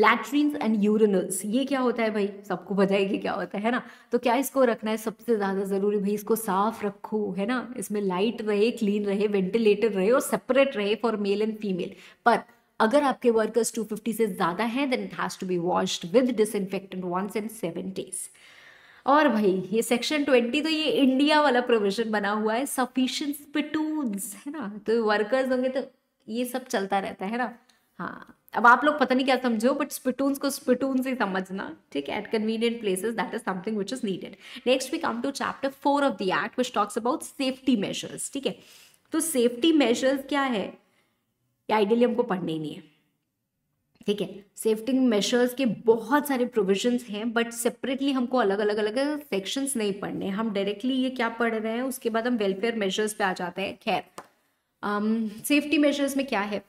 latrines and urinals ये क्या होता है भाई सबको पता है कि क्या होता है ना तो क्या इसको रखना है सबसे ज़्यादा ज़रूरी भाई इसको साफ रखो है ना इसमें लाइट रहे क्लीन रहे वेंटिलेटर रहे और सेपरेट रहे फॉर मेल एंड फीमेल पर अगर आपके वर्कर्स 250 से ज़्यादा हैं then it has to be washed with disinfectant once in seven days और भाई ये सेक्शन 20 तो ये इंडिया वाला प्रोविजन बना हुआ है सफिशियंट स्पिटून्स है ना तो वर्कर्स होंगे तो ये सब चलता रहता है ना हाँ अब आप लोग पता नहीं क्या समझो बट स्पिटून को स्पिटून से समझना ठीक है at convenient places that is something which is needed next we come to chapter four of the act which talks about safety measures ठीक है तो सेफ्टी मेजर्स क्या है आइडियली हमको पढ़ने ही नहीं है ठीक है सेफ्टी मेजर्स के बहुत सारे प्रोविजंस हैं बट सेपरेटली हमको अलग अलग अलग सेक्शंस नहीं पढ़ने हम डायरेक्टली ये क्या पढ़ रहे हैं उसके बाद हम वेलफेयर मेजर्स पे आ जाते हैं खैर सेफ्टी um, मेजर्स में क्या है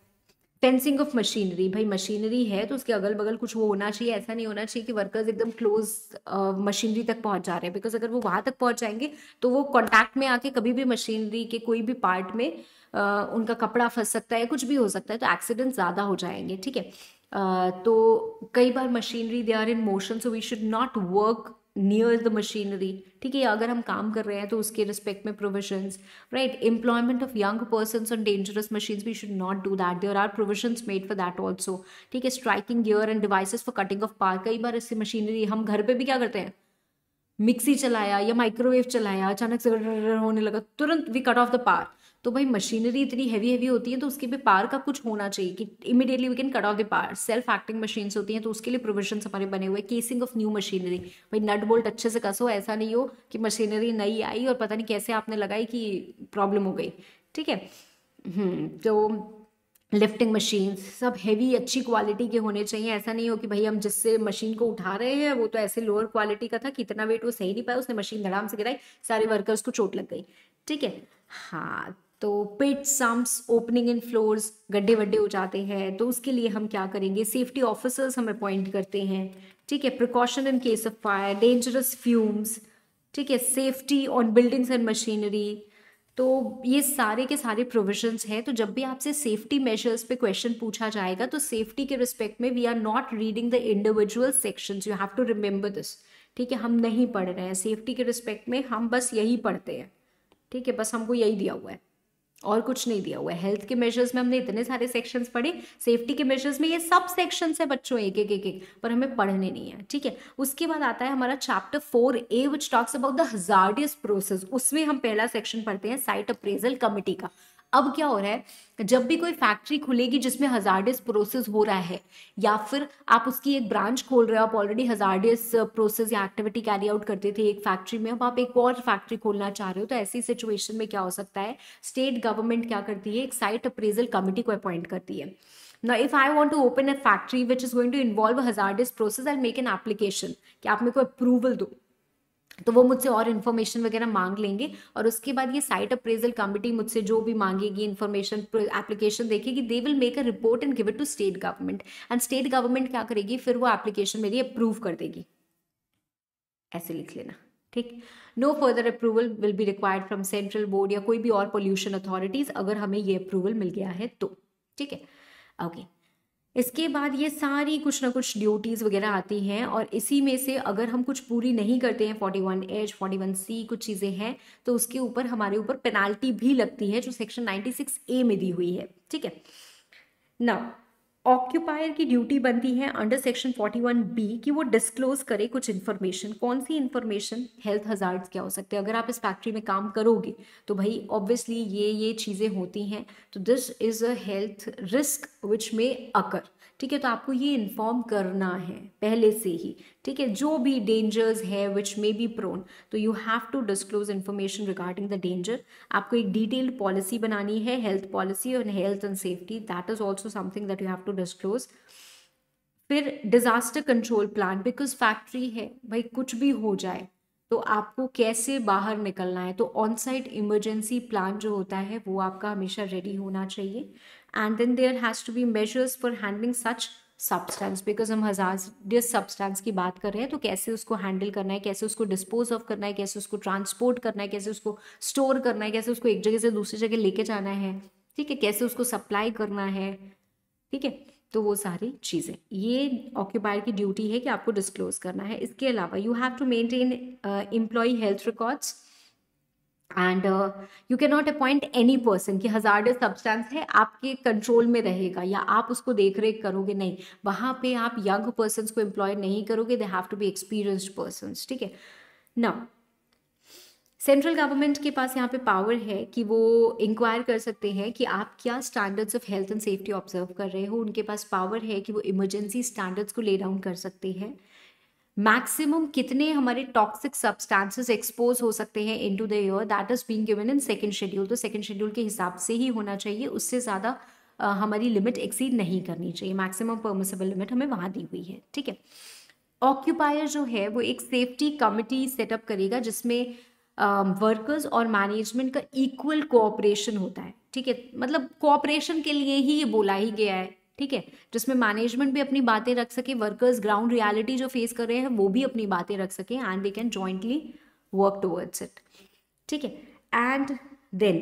फेंसिंग ऑफ मशीनरी भाई मशीनरी है तो उसके अगल बगल कुछ वो होना चाहिए ऐसा नहीं होना चाहिए कि वर्कर्स एकदम क्लोज मशीनरी तक पहुंच जा रहे हैं बिकॉज अगर वो वहां तक पहुंच जाएंगे तो वो कॉन्टैक्ट में आके कभी भी मशीनरी के कोई भी पार्ट में uh, उनका कपड़ा फंस सकता है कुछ भी हो सकता है तो एक्सीडेंट ज़्यादा हो जाएंगे ठीक है uh, तो कई बार machinery they are in motion so we should not work near the machinery ठीक है अगर हम काम कर रहे हैं तो उसके रिस्पेक्ट में provisions right employment of young person on dangerous machines we should not do that there are provisions made for that also ठीक है striking gear and device for cutting off power कई बार ऐसी मशीनरी हम घर पर भी क्या करते हैं मिक्सी चलाया या माइक्रोवेव चलाया अचानक से होने लगा तुरंत we cut off the power तो भाई मशीनरी इतनी हैवी हैवी होती है तो उसके भी पार का कुछ होना चाहिए कि immediately we can cut off the power self acting machines होती हैं तो उसके लिए प्रोविजन हमारे बने हुए केसिंग ऑफ न्यू मशीनरी भाई नट बोल्ट अच्छे से कसो ऐसा नहीं हो कि मशीनरी नई आई और पता नहीं कैसे आपने लगाई कि प्रॉब्लम हो गई ठीक है हम्म, तो लिफ्टिंग मशीन सब हैवी अच्छी क्वालिटी के होने चाहिए ऐसा नहीं हो कि भाई हम जिससे मशीन को उठा रहे हैं वो तो ऐसे लोअर क्वालिटी का था कि इतना वेट वो सही नहीं पाया उसने मशीन धड़ाम से गिराई सारे वर्कर्स को चोट लग गई ठीक है हाँ तो pit sumps opening in floors गड्ढे वड्ढे हो जाते हैं तो उसके लिए हम क्या करेंगे सेफ्टी ऑफिसर्स हम अपॉइंट करते हैं ठीक है precaution in case of fire dangerous fumes ठीक है safety on buildings and machinery तो ये सारे के सारे प्रोविजंस हैं तो जब भी आपसे सेफ्टी मेजर्स पे क्वेश्चन पूछा जाएगा तो सेफ्टी के रिस्पेक्ट में we are not reading the individual sections you have to remember this ठीक है हम नहीं पढ़ रहे हैं सेफ्टी के रिस्पेक्ट में हम बस यही पढ़ते हैं ठीक है बस हमको यही दिया हुआ है और कुछ नहीं दिया हुआ है हेल्थ के मेजर्स में हमने इतने सारे सेक्शंस पढ़े सेफ्टी के मेजर्स में ये सब सेक्शन है बच्चों एक एक एक एक पर हमें पढ़ने नहीं है ठीक है उसके बाद आता है हमारा chapter four A which talks about the hazardous process उसमें हम पहला सेक्शन पढ़ते हैं साइट अप्रेजल कमिटी का अब क्या हो रहा है जब भी कोई फैक्ट्री खुलेगी जिसमें हजारडिस प्रोसेस हो रहा है या फिर आप उसकी एक ब्रांच खोल रहे हो आप ऑलरेडी हजारडिस प्रोसेस या एक्टिविटी कैरी आउट करते थे एक फैक्ट्री में अब आप एक और फैक्ट्री खोलना चाह रहे हो तो ऐसी सिचुएशन में क्या हो सकता है स्टेट गवर्नमेंट क्या करती है एक साइट अप्रेजल कमिटी को अपॉइंट करती है ना if I want to open a factory which is going to involve a process process, make an application कि आप मेरे को अप्रूवल दो तो वो मुझसे और इन्फॉर्मेशन वगैरह मांग लेंगे और उसके बाद ये साइट अप्रेजल कमिटी मुझसे जो भी मांगेगी इन्फॉर्मेशन एप्लीकेशन देखेगी they will make a report and give it to state government and state government क्या करेगी फिर वो एप्लीकेशन मेरी अप्रूव कर देगी ऐसे लिख लेना ठीक no further approval will be required from central board या कोई भी और पोल्यूशन अथॉरिटीज अगर हमें ये अप्रूवल मिल गया है तो ठीक है ओके okay. इसके बाद ये सारी कुछ ना कुछ ड्यूटीज़ वगैरह आती हैं और इसी में से अगर हम कुछ पूरी नहीं करते हैं forty one H forty one C कुछ चीज़ें हैं तो उसके ऊपर हमारे ऊपर पेनाल्टी भी लगती है जो सेक्शन नाइन्टी सिक्स ए में दी हुई है ठीक है ना ऑक्यूपायर की ड्यूटी बनती है अंडर सेक्शन 41 बी कि वो डिस्क्लोज करे कुछ इन्फॉर्मेशन कौन सी इन्फॉर्मेशन हेल्थ हजार्ड्स क्या हो सकते हैं अगर आप इस फैक्ट्री में काम करोगे तो भाई ऑब्वियसली ये ये चीज़ें होती हैं तो this is a health risk which में अकर ठीक है तो आपको ये इन्फॉर्म करना है पहले से ही ठीक है जो भी डेंजर्स है विच मे बी प्रोन तो you have to disclose information regarding the danger आपको एक डिटेल्ड पॉलिसी बनानी है हेल्थ पॉलिसी और health and safety that is also something that you have to disclose फिर disaster control plan because factory है भाई कुछ भी हो जाए तो आपको कैसे बाहर निकलना है तो ऑन साइट इमरजेंसी प्लान जो होता है वो आपका हमेशा रेडी होना चाहिए and then there has to be measures for handling such substance because हम हजारडियस सब्सटेंस की बात कर रहे हैं तो कैसे उसको हैंडल करना है कैसे उसको डिस्पोज ऑफ करना है कैसे उसको ट्रांसपोर्ट करना है कैसे उसको स्टोर करना है कैसे उसको एक जगह से दूसरी जगह लेके जाना है ठीक है कैसे उसको सप्लाई करना है ठीक है तो वो सारी चीज़ें ये ऑक्यूपायर की ड्यूटी है कि आपको डिस्क्लोज करना है इसके अलावा you have to maintain employ health records and you can not appoint any person कि हजार सब्सटेंस है आपके कंट्रोल में रहेगा या आप उसको देख रेख करोगे नहीं वहाँ पे आप यंग पर्सन को एम्प्लॉय नहीं करोगे they have to be experienced person ठीक है ना सेंट्रल गवर्नमेंट के पास यहाँ पे पावर है कि वो इंक्वायर कर सकते हैं कि आप क्या standards of health and safety observe कर रहे हो उनके पास पावर है कि वो इमरजेंसी स्टैंडर्ड्स को ले डाउन कर सकते हैं मैक्सिमम कितने हमारे टॉक्सिक सब्सटेंसेस एक्सपोज हो सकते हैं into the year that is being given in second schedule तो सेकंड शेड्यूल के हिसाब से ही होना चाहिए उससे ज़्यादा हमारी लिमिट एक्सीड नहीं करनी चाहिए मैक्सिमम परमिसेबल लिमिट हमें वहाँ दी हुई है ठीक है ऑक्यूपायर जो है वो एक सेफ्टी कमिटी सेटअप करेगा जिसमें वर्कर्स और मैनेजमेंट का इक्वल कोऑपरेशन होता है ठीक है मतलब कोऑपरेशन के लिए ही ये बोला ही गया है ठीक है जिसमें मैनेजमेंट भी अपनी बातें रख सके वर्कर्स ग्राउंड रियलिटी जो फेस कर रहे हैं वो भी अपनी बातें रख सके and they can jointly work towards it ठीक है एंड देन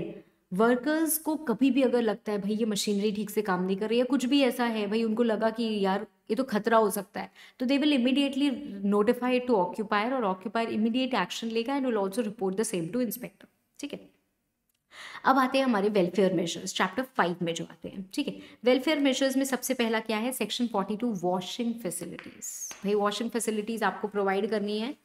वर्कर्स को कभी भी अगर लगता है भाई ये मशीनरी ठीक से काम नहीं कर रही है कुछ भी ऐसा है भाई उनको लगा कि यार ये तो खतरा हो सकता है तो they will immediately notified to occupier और ऑक्यूपायर इमीडिएट एक्शन लेगा and will also report the same to inspector ठीक है अब आते हैं हमारे वेलफेयर मेजर्स चैप्टर फाइव में जो आते हैं ठीक है वेलफेयर मेजर्स में सबसे पहला क्या है section forty two washing facilities भाई वॉशिंग फैसिलिटीज़ आपको प्रोवाइड करनी है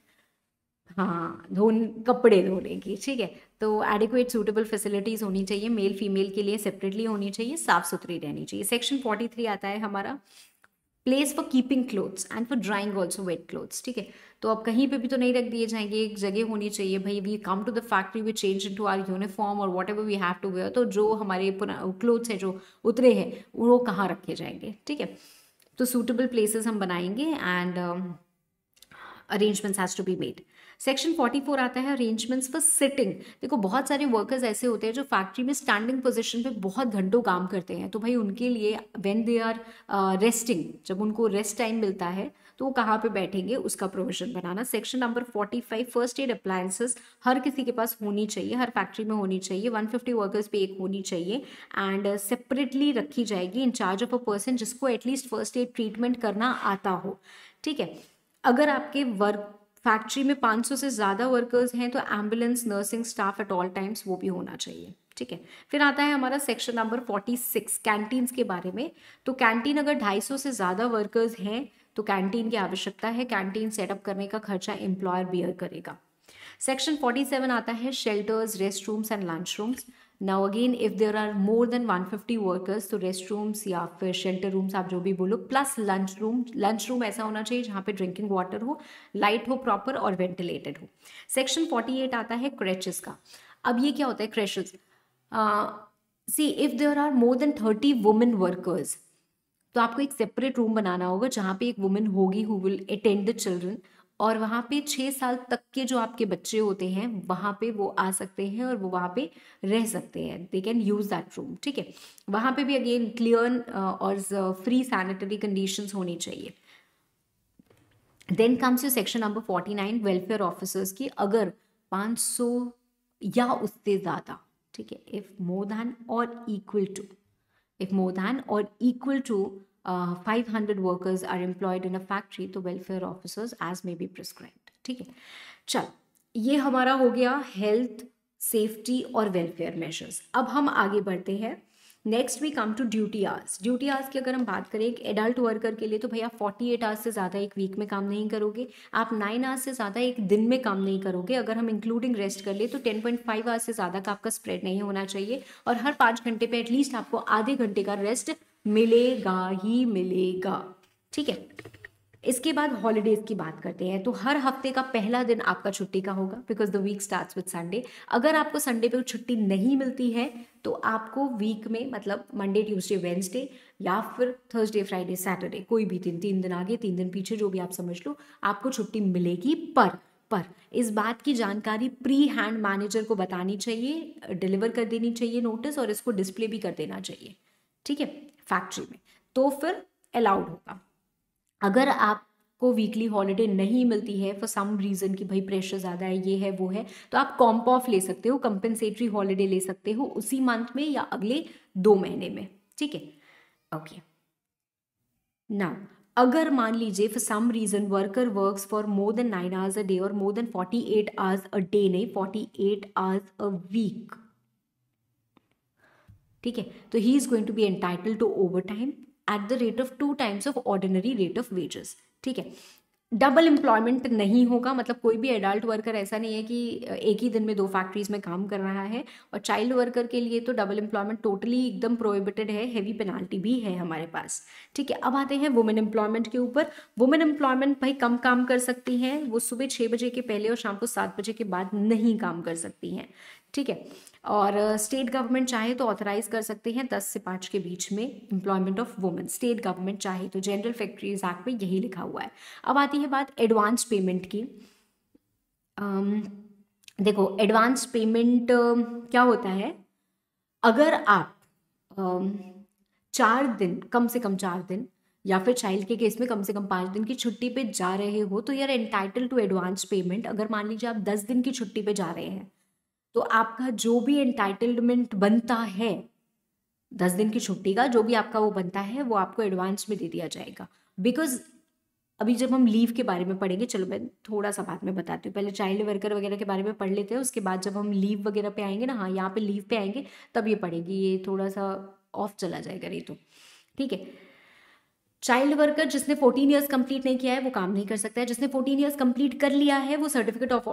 हाँ धोन कपड़े धोने की ठीक है तो एडिक्वेट सूटेबल फैसिलिटीज़ होनी चाहिए मेल फीमेल के लिए सेपरेटली होनी चाहिए साफ़ सुथरी रहनी चाहिए सेक्शन फोर्टी थ्री आता है हमारा place for keeping clothes and for drying also wet clothes ठीक है तो अब कहीं पे भी तो नहीं रख दिए जाएंगे एक जगह होनी चाहिए भाई we come to the factory we change into our uniform और whatever we have to wear तो जो हमारे क्लोथ्स है जो उतरे हैं वो कहाँ रखे जाएंगे ठीक है तो सूटेबल प्लेसेस हम बनाएंगे and arrangements has to be made section 44 आता है अरेंजमेंट्स फॉर सिटिंग देखो बहुत सारे वर्कर्स ऐसे होते हैं जो फैक्ट्री में स्टैंडिंग पोजिशन पे बहुत घंटों काम करते हैं तो भाई उनके लिए वेन दे आर रेस्टिंग जब उनको रेस्ट टाइम मिलता है तो वो कहाँ पे बैठेंगे उसका प्रोविजन बनाना section number 45 first aid appliances हर किसी के पास होनी चाहिए हर फैक्ट्री में होनी चाहिए 150 वर्कर्स पे एक होनी चाहिए एंड सेपरेटली uh, रखी जाएगी इंचार्ज ऑफ अ पर्सन जिसको एटलीस्ट फर्स्ट एड ट्रीटमेंट करना आता हो ठीक है अगर आपके वर्क फैक्ट्री में 500 से ज़्यादा वर्कर्स हैं तो ambulance nursing staff at all times वो भी होना चाहिए ठीक है फिर आता है हमारा सेक्शन नंबर 46 कैंटीन्स के बारे में तो कैंटीन अगर 250 से ज़्यादा वर्कर्स हैं तो कैंटीन की आवश्यकता है कैंटीन सेटअप करने का खर्चा एम्प्लॉयर बियर करेगा सेक्शन 47 आता है shelters rest rooms and lunch rooms now again if there are more than 150 workers तो रेस्ट रूम्स या फिर शेल्टर रूम्स आप जो भी बोलो plus lunch room lunch room ऐसा होना चाहिए जहाँ पे ड्रिंकिंग वाटर हो लाइट हो प्रॉपर और वेंटिलेटेड हो सेक्शन 48 आता है क्रेचेस का अब ये क्या होता है creches see if there are more than thirty women workers तो आपको एक सेपरेट रूम बनाना होगा जहाँ पे एक वुमेन होगी who will attend the children और वहाँ पे छः साल तक के जो आपके बच्चे होते हैं वहाँ पे वो आ सकते हैं और वो वहाँ पे रह सकते हैं they can use that room ठीक है वहाँ पे भी अगेन क्लियर और फ्री सैनिटरी कंडीशंस होनी चाहिए then comes you section number forty nine welfare officers की अगर पाँच सौ या उससे ज़्यादा ठीक है इफ़ मोर दैन और equal to if more than और equal to five hundred workers are employed in a factory तो welfare officers as may be prescribe ठीक है चल ये हमारा हो गया हेल्थ सेफ्टी और वेलफेयर मेजर्स अब हम आगे बढ़ते हैं next we come to duty hours duty hours की अगर हम बात करें एक एडल्ट वर्कर के लिए तो भैया फोर्टी एट आवर्स से ज़्यादा एक वीक में काम नहीं करोगे आप नाइन आवर्स से ज़्यादा एक दिन में काम नहीं करोगे अगर हम इंक्लूडिंग रेस्ट कर ले तो टेन पॉइंट फाइव आवर्स से ज़्यादा का आपका स्प्रेड नहीं होना चाहिए और हर पाँच घंटे पर एटलीस्ट आपको आधे घंटे का रेस्ट मिलेगा ही मिलेगा ठीक है इसके बाद हॉलीडेज की बात करते हैं तो हर हफ्ते का पहला दिन आपका छुट्टी का होगा because the week starts with Sunday अगर आपको संडे पे छुट्टी नहीं मिलती है तो आपको वीक में मतलब मंडे ट्यूसडे वेंसडे या फिर थर्सडे फ्राइडे सैटरडे कोई भी दिन तीन दिन आगे तीन दिन पीछे जो भी आप समझ लो आपको छुट्टी मिलेगी पर पर इस बात की जानकारी प्री हैंड मैनेजर को बतानी चाहिए डिलीवर कर देनी चाहिए नोटिस और इसको डिस्प्ले भी कर देना चाहिए ठीक है फैक्ट्री में तो फिर अलाउड होगा अगर आपको वीकली हॉलीडे नहीं मिलती है फॉर सम रीज़न कि भाई प्रेशर ज़्यादा है ये है वो है तो आप कॉम्प ऑफ ले सकते हो कंपेंसेटरी हॉलीडे ले सकते हो उसी मंथ में या अगले दो महीने में ठीक है ओके नाउ अगर मान लीजिए for some reason worker works for more than nine hours a day और more than forty eight hours a day नहीं forty eight hours a week ठीक है तो he is going to be entitle to overtime at the rate of two times of ordinary rate of wages ठीक है डबल एम्प्लॉयमेंट नहीं होगा मतलब कोई भी एडल्ट वर्कर ऐसा नहीं है कि एक ही दिन में दो फैक्ट्रीज में काम कर रहा है और चाइल्ड वर्कर के लिए तो डबल एम्प्लॉयमेंट टोटली एकदम प्रोहिबिटेड है हैवी पेनाल्टी भी है हमारे पास ठीक है अब आते हैं वुमेन एम्प्लॉयमेंट के ऊपर वुमेन एम्प्लॉयमेंट भाई कम काम कर सकती हैं वो सुबह छः बजे के पहले और शाम को सात बजे के बाद नहीं काम कर सकती हैं ठीक है और स्टेट गवर्नमेंट चाहे तो ऑथराइज कर सकते हैं दस से पाँच के बीच में employment of women state government चाहे तो जनरल फैक्ट्रीज एक्ट में यही लिखा हुआ है अब आती है बात एडवांस पेमेंट की um, देखो एडवांस पेमेंट uh, क्या होता है अगर आप um, चार दिन कम से कम चार दिन या फिर चाइल्ड के केस में कम से कम पाँच दिन की छुट्टी पे जा रहे हो तो यार एंटाइटल टू एडवांस पेमेंट अगर मान लीजिए आप दस दिन की छुट्टी पे जा रहे हैं तो आपका जो भी एंटाइटलमेंट बनता है दस दिन की छुट्टी का जो भी आपका वो बनता है वो आपको एडवांस में दे दिया जाएगा बिकॉज अभी जब हम लीव के बारे में पढ़ेंगे चलो मैं थोड़ा सा बात में बताती हूँ पहले चाइल्ड वर्कर वगैरह के बारे में पढ़ लेते हैं उसके बाद जब हम लीव वगैरह पे आएंगे ना हाँ यहाँ पे लीव पे आएंगे तब ये पढ़ेगी ये थोड़ा सा ऑफ चला जाएगा ये तो ठीक है चाइल्ड वर्कर जिसने 14 इयर्स कंप्लीट नहीं किया है वो काम नहीं कर सकता है जिसने 14 इयर्स कंप्लीट कर लिया है वो सर्टिफिकेट ऑफ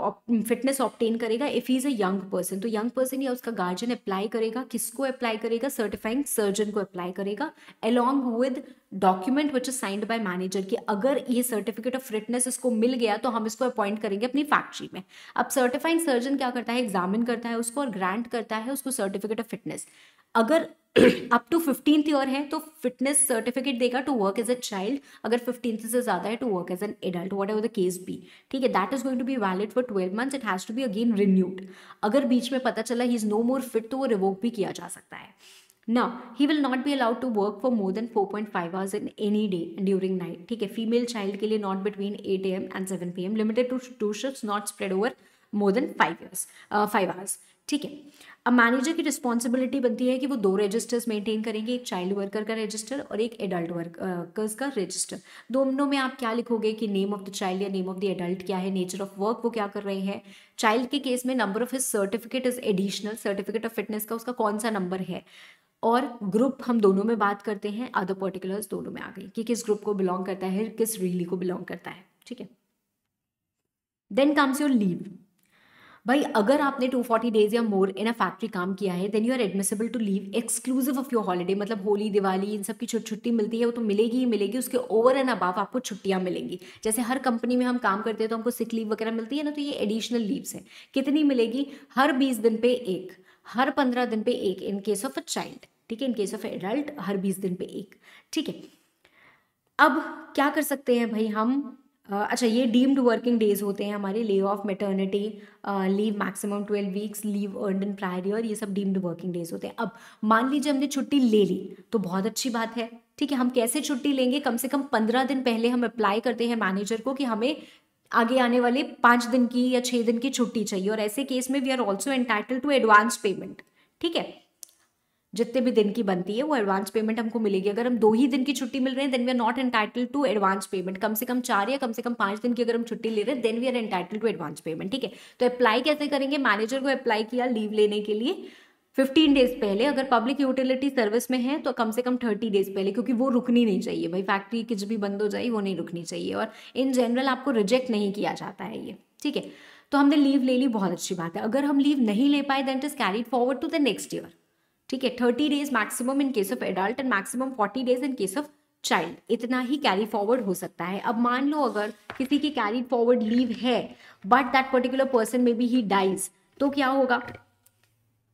फिटनेस ऑप्टेन करेगा if is a young person तो यंग पर्सन या उसका गार्जियन अप्लाई करेगा किसको अप्लाई करेगा सर्टिफाइंग सर्जन को अप्लाई करेगा along with document which is signed by manager कि अगर ये सर्टिफिकेट ऑफ फिटनेस इसको मिल गया तो हम इसको अपॉइंट करेंगे अपनी फैक्ट्री में अब सर्टिफाइंग सर्जन क्या करता है एग्जामिन करता है उसको और ग्रांट करता है उसको सर्टिफिकेट ऑफ फिटनेस अगर अप टू फिफ्टींथ ईयर है तो फिटनेस सर्टिफिकेट देगा to work as a child अगर फिफ्टीन से ज़्यादा है to work as an adult whatever the case भी ठीक है that is going to be valid for twelve months it has to be again renewed अगर बीच में पता चला he is no more fit तो वो रिवोक भी किया जा सकता है will he will not be allowed to work for more than 4.5 hours in any day during night. ठीक है फीमेल चाइल्ड के लिए not between eight A M and seven P M limited to two shift not spread over more than five years five hours ठीक है अब मैनेजर की रिस्पॉन्सिबिलिटी बनती है कि वो दो रजिस्टर्स मेंटेन करेंगे एक चाइल्ड वर्कर का रजिस्टर और एक एडल्ट वर्कर्स का रजिस्टर दोनों में आप क्या लिखोगे कि नेम ऑफ द चाइल्ड या नेम ऑफ द एडल्ट क्या है नेचर ऑफ वर्क वो क्या कर रहे हैं चाइल्ड के केस में number of his certificate is additional certificate of fitness का उसका कौन सा नंबर है और ग्रुप हम दोनों में बात करते हैं अदर पर्टिकुलर्स दोनों में आ गई कि किस ग्रुप को बिलोंग करता है किस रीली को बिलोंग करता है ठीक है देन कम्स योर लीव भाई अगर आपने 240 डेज या मोर इन अ फैक्ट्री काम किया है then you are admissible to leave exclusive of your holiday मतलब होली दिवाली इन सब की छुट्टी मिलती है वो तो मिलेगी ही मिलेगी उसके ओवर एंड अबाव आपको छुट्टियाँ मिलेंगी जैसे हर कंपनी में हम काम करते हैं तो हमको सिक लीव वगैरह मिलती है ना तो ये एडिशनल लीव्स है कितनी मिलेगी हर बीस दिन पे एक हर पंद्रह दिन पे एक in case of a child ठीक है इन केस ऑफ एडल्ट हर बीस दिन पे एक ठीक है अब क्या कर सकते हैं भाई हम अच्छा ये डीम्ड वर्किंग डेज होते हैं हमारे leave of maternity leave maximum twelve weeks leave earn in prior year ये सब डीम्ड वर्किंग डेज होते हैं अब मान लीजिए हमने छुट्टी ले ली तो बहुत अच्छी बात है ठीक है हम कैसे छुट्टी लेंगे कम से कम पंद्रह दिन पहले हम अप्लाई करते हैं मैनेजर को कि हमें आगे आने वाले पाँच दिन की या छः दिन की छुट्टी चाहिए और ऐसे केस में we are also entitle to advance payment ठीक है जितने भी दिन की बनती है वो एडवांस पेमेंट हमको मिलेगी अगर हम दो ही दिन की छुट्टी मिल रहे हैं then we are not entitle to advance payment कम से कम चार या कम से कम पांच दिन की अगर हम छुट्टी ले रहे हैं then we are entitle to advance payment ठीक है तो अप्लाई कैसे करेंगे मैनेजर को अप्लाई किया लीव लेने के लिए फिफ्टीन डेज पहले अगर पब्लिक यूटिलिटी सर्विस में है तो कम से कम थर्टी डेज पहले क्योंकि वो रुकनी नहीं चाहिए भाई फैक्ट्री कुछ भी बंद हो जाए वो नहीं रुकनी चाहिए और इन जनरल आपको रिजेक्ट नहीं किया जाता है ये ठीक है तो हमने लीव ले ली बहुत अच्छी बात है अगर हम लीव नहीं ले पाए then it is carried forward to the next year ठीक है thirty days maximum in case of adult and maximum forty days in case of child इतना ही कैरी फॉरवर्ड हो सकता है अब मान लो अगर किसी की कैरी फॉरवर्ड लीव है but that particular person maybe he dies तो क्या होगा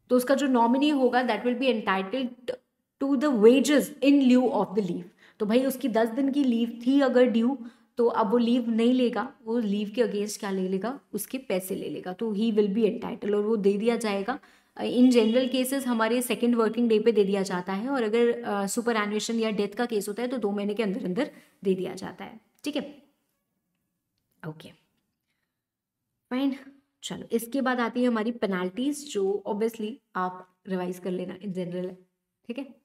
तो उसका जो नॉमिनी होगा that will be entitled to the wages in lieu of the leave तो भाई उसकी दस दिन की लीव थी अगर ड्यू तो अब वो लीव नहीं लेगा वो लीव के अगेंस्ट क्या ले लेगा उसके पैसे ले लेगा तो ही विल बी एंटाइटल और वो दे दिया जाएगा इन जनरल केसेस हमारे सेकेंड वर्किंग डे पे दे दिया जाता है और अगर सुपर एनुएशन या डेथ का केस होता है तो दो महीने के अंदर अंदर दे दिया जाता है ठीक है ओके फाइन चलो इसके बाद आती है हमारी पेनाल्टीज जो ऑब्वियसली आप रिवाइज कर लेना इन जनरल ठीक है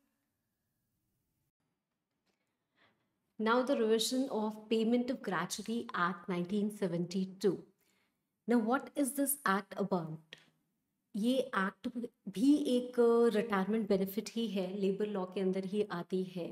revision of payment of gratuity act nineteen seventy two now what is this act about ये एक्ट भी एक रिटायरमेंट बेनिफिट ही है लेबर लॉ के अंदर ही आती है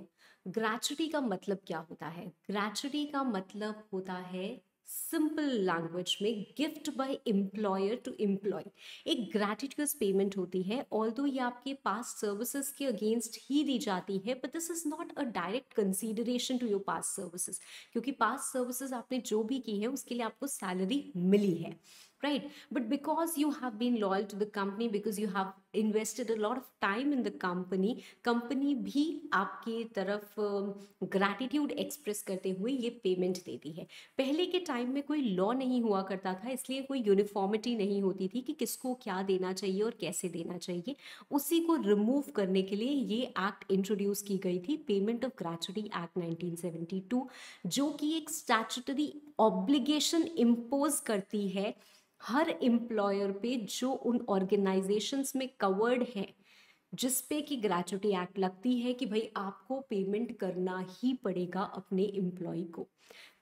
ग्रेचुटी का मतलब क्या होता है ग्रेचुटी का मतलब होता है सिंपल लैंग्वेज में gift by employer to employee एक ग्रेटिट्यूस पेमेंट होती है ऑल दो ये आपके पास सर्विसेज के अगेंस्ट ही दी जाती है but this is not a direct consideration to your past services क्योंकि पास सर्विसेज आपने जो भी की है उसके लिए आपको सैलरी मिली है right but because you have been loyal to the company because you have invested a lot of time in the company company भी आपकी तरफ ग्रैटिट्यूड एक्सप्रेस करते हुए ये पेमेंट देती है पहले के टाइम में कोई लॉ नहीं हुआ करता था इसलिए कोई यूनिफॉर्मिटी नहीं होती थी कि किसको क्या देना चाहिए और कैसे देना चाहिए उसी को रिमूव करने के लिए ये एक्ट इंट्रोड्यूस की गई थी पेमेंट ऑफ ग्रैचुटी एक्ट 1972 जो कि एक स्टैचुटरी ऑब्लिगेशन इम्पोज करती है हर एम्प्लॉयर पे जो उन ऑर्गेनाइजेशंस में कवर्ड हैं जिस पे कि ग्रेचुटी एक्ट लगती है कि भाई आपको पेमेंट करना ही पड़ेगा अपने एम्प्लॉय को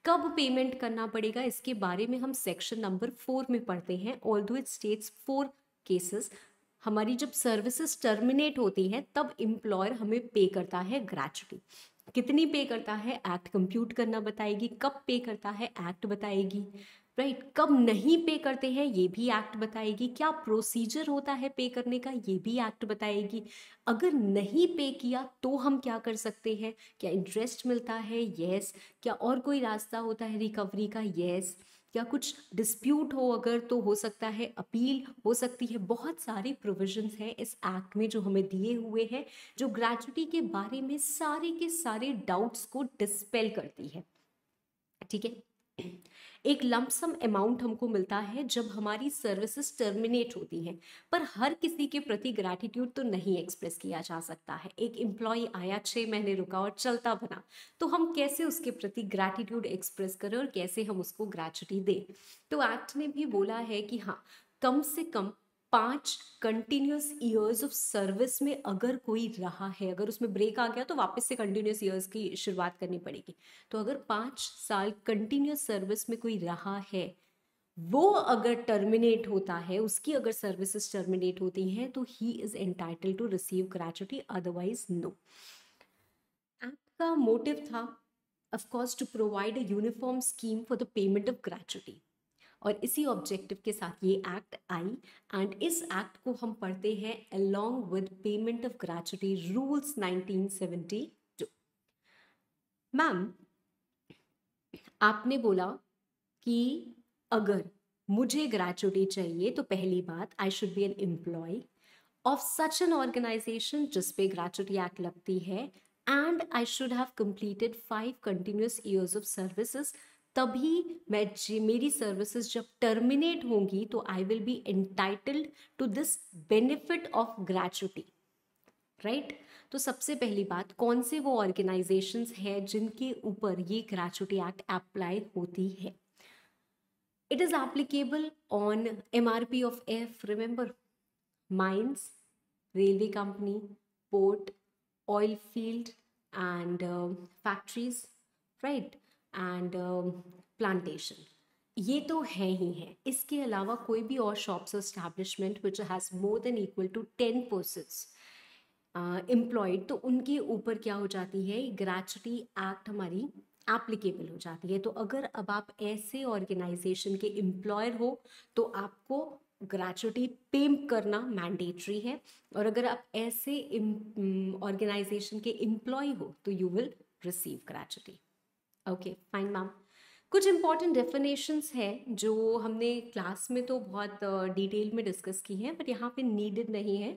कब पेमेंट करना पड़ेगा इसके बारे में हम सेक्शन नंबर फोर में पढ़ते हैं all although it states four cases हमारी जब सर्विसेज टर्मिनेट होती हैं तब एम्प्लॉयर हमें पे करता है ग्रेचुटी कितनी पे करता है एक्ट कंप्यूट करना बताएगी कब पे करता है एक्ट बताएगी राइट right? कब नहीं पे करते हैं ये भी एक्ट बताएगी क्या प्रोसीजर होता है पे करने का ये भी एक्ट बताएगी अगर नहीं पे किया तो हम क्या कर सकते हैं क्या इंटरेस्ट मिलता है येस yes. क्या और कोई रास्ता होता है रिकवरी का येस yes. या कुछ डिस्प्यूट हो अगर तो हो सकता है अपील हो सकती है बहुत सारे प्रोविजंस हैं इस एक्ट में जो हमें दिए हुए हैं जो ग्रेचुटी के बारे में सारे के सारे डाउट्स को डिस्पेल करती है ठीक है एक लमसम अमाउंट हमको मिलता है जब हमारी सर्विसेज टर्मिनेट होती हैं पर हर किसी के प्रति ग्रैटिट्यूड तो नहीं एक्सप्रेस किया जा सकता है एक एम्प्लॉय आया छः महीने रुका और चलता बना तो हम कैसे उसके प्रति ग्रैटिट्यूड एक्सप्रेस करें और कैसे हम उसको ग्रैचुटी दें तो एक्ट ने भी बोला है कि हाँ कम से कम पाँच कंटिन्यूस ईयर्स ऑफ सर्विस में अगर कोई रहा है अगर उसमें ब्रेक आ गया तो वापस से कंटिन्यूस ईयर्स की शुरुआत करनी पड़ेगी तो अगर पाँच साल कंटिन्यूस सर्विस में कोई रहा है वो अगर टर्मिनेट होता है उसकी अगर सर्विसेज टर्मिनेट होती हैं तो he is entitle to receive gratuity otherwise no act का मोटिव था of course to provide a uniform scheme for the payment of gratuity और इसी ऑब्जेक्टिव के साथ ये एक्ट आई एंड इस एक्ट को हम पढ़ते हैं along with payment of gratuity rules 1972 ma'am आपने बोला कि अगर मुझे ग्रेचुटी चाहिए तो पहली बात I should be an employee of such an organisation जिसपे ग्रेचुटी एक्ट लगती है and I should have completed five continuous years of services तभी मैं मेरी सर्विसेज जब टर्मिनेट होंगी तो I will be entitled to this benefit of gratuity right तो सबसे पहली बात कौन से वो ऑर्गेनाइजेशंस हैं जिनके ऊपर ये ग्रेचुटी एक्ट अप्लाई होती है it is applicable on M R P of F remember mines railway company port oil field and factories right and plantation um, ये तो है ही है इसके अलावा कोई भी और शॉप्स और establishment which has more than equal to ten persons employed तो उनके ऊपर क्या हो जाती है ग्रेचुटी एक्ट हमारी एप्लीकेबल हो जाती है तो अगर अब आप ऐसे ऑर्गेनाइजेशन के एम्प्लॉयर हो तो आपको ग्रेचुटी पे करना मैंडेटरी है और अगर आप ऐसे ऑर्गेनाइजेशन um, के एम्प्लॉय हो तो you will receive gratuity okay fine ma'am कुछ इम्पॉर्टेंट डेफिनेशंस हैं जो हमने क्लास में तो बहुत डिटेल में डिस्कस की हैं बट यहाँ पे नीडेड नहीं है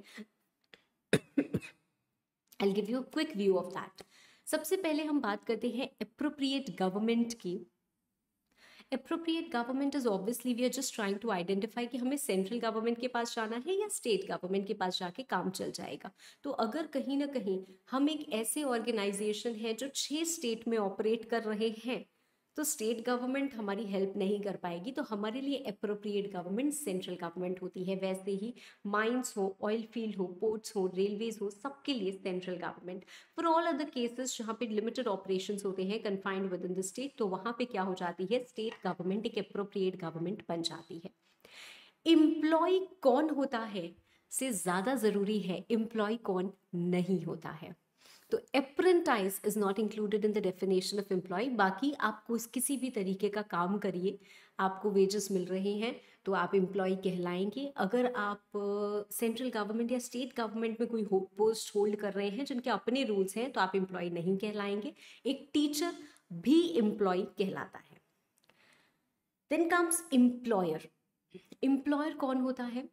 I give you quick view of that सबसे पहले हम बात करते हैं अप्रोप्रिएट गवर्नमेंट की appropriate government is obviously we are just trying to identify कि हमें सेंट्रल गवर्नमेंट के पास जाना है या स्टेट गवर्नमेंट के पास जाके काम चल जाएगा तो अगर कहीं ना कहीं हम एक ऐसे ऑर्गेनाइजेशन हैं जो छः स्टेट में ऑपरेट कर रहे हैं तो स्टेट गवर्नमेंट हमारी हेल्प नहीं कर पाएगी तो हमारे लिए अप्रोप्रिएट गवर्नमेंट सेंट्रल गवर्नमेंट होती है वैसे ही माइंस हो ऑयल फील्ड हो पोर्ट्स हो रेलवेज हो सबके लिए central government for all other cases जहाँ पे लिमिटेड ऑपरेशन होते हैं confined within the state तो वहाँ पे क्या हो जाती है स्टेट गवर्नमेंट एक अप्रोप्रिएट गवर्नमेंट बन जाती है एम्प्लॉय कौन होता है से ज़्यादा ज़रूरी है एम्प्लॉय कौन नहीं होता है तो apprentice is not included in the definition of employee बाकी आपको कुछ किसी भी तरीके का काम करिए आपको वेजेस मिल रहे हैं तो आप एम्प्लॉय कहलाएंगे अगर आप सेंट्रल गवर्नमेंट या स्टेट गवर्नमेंट में कोई हो, पोस्ट होल्ड कर रहे हैं जिनके अपने रूल्स हैं तो आप एम्प्लॉय नहीं कहलाएंगे एक टीचर भी एम्प्लॉय कहलाता है देन कम्स एम्प्लॉयर एम्प्लॉयर कौन होता है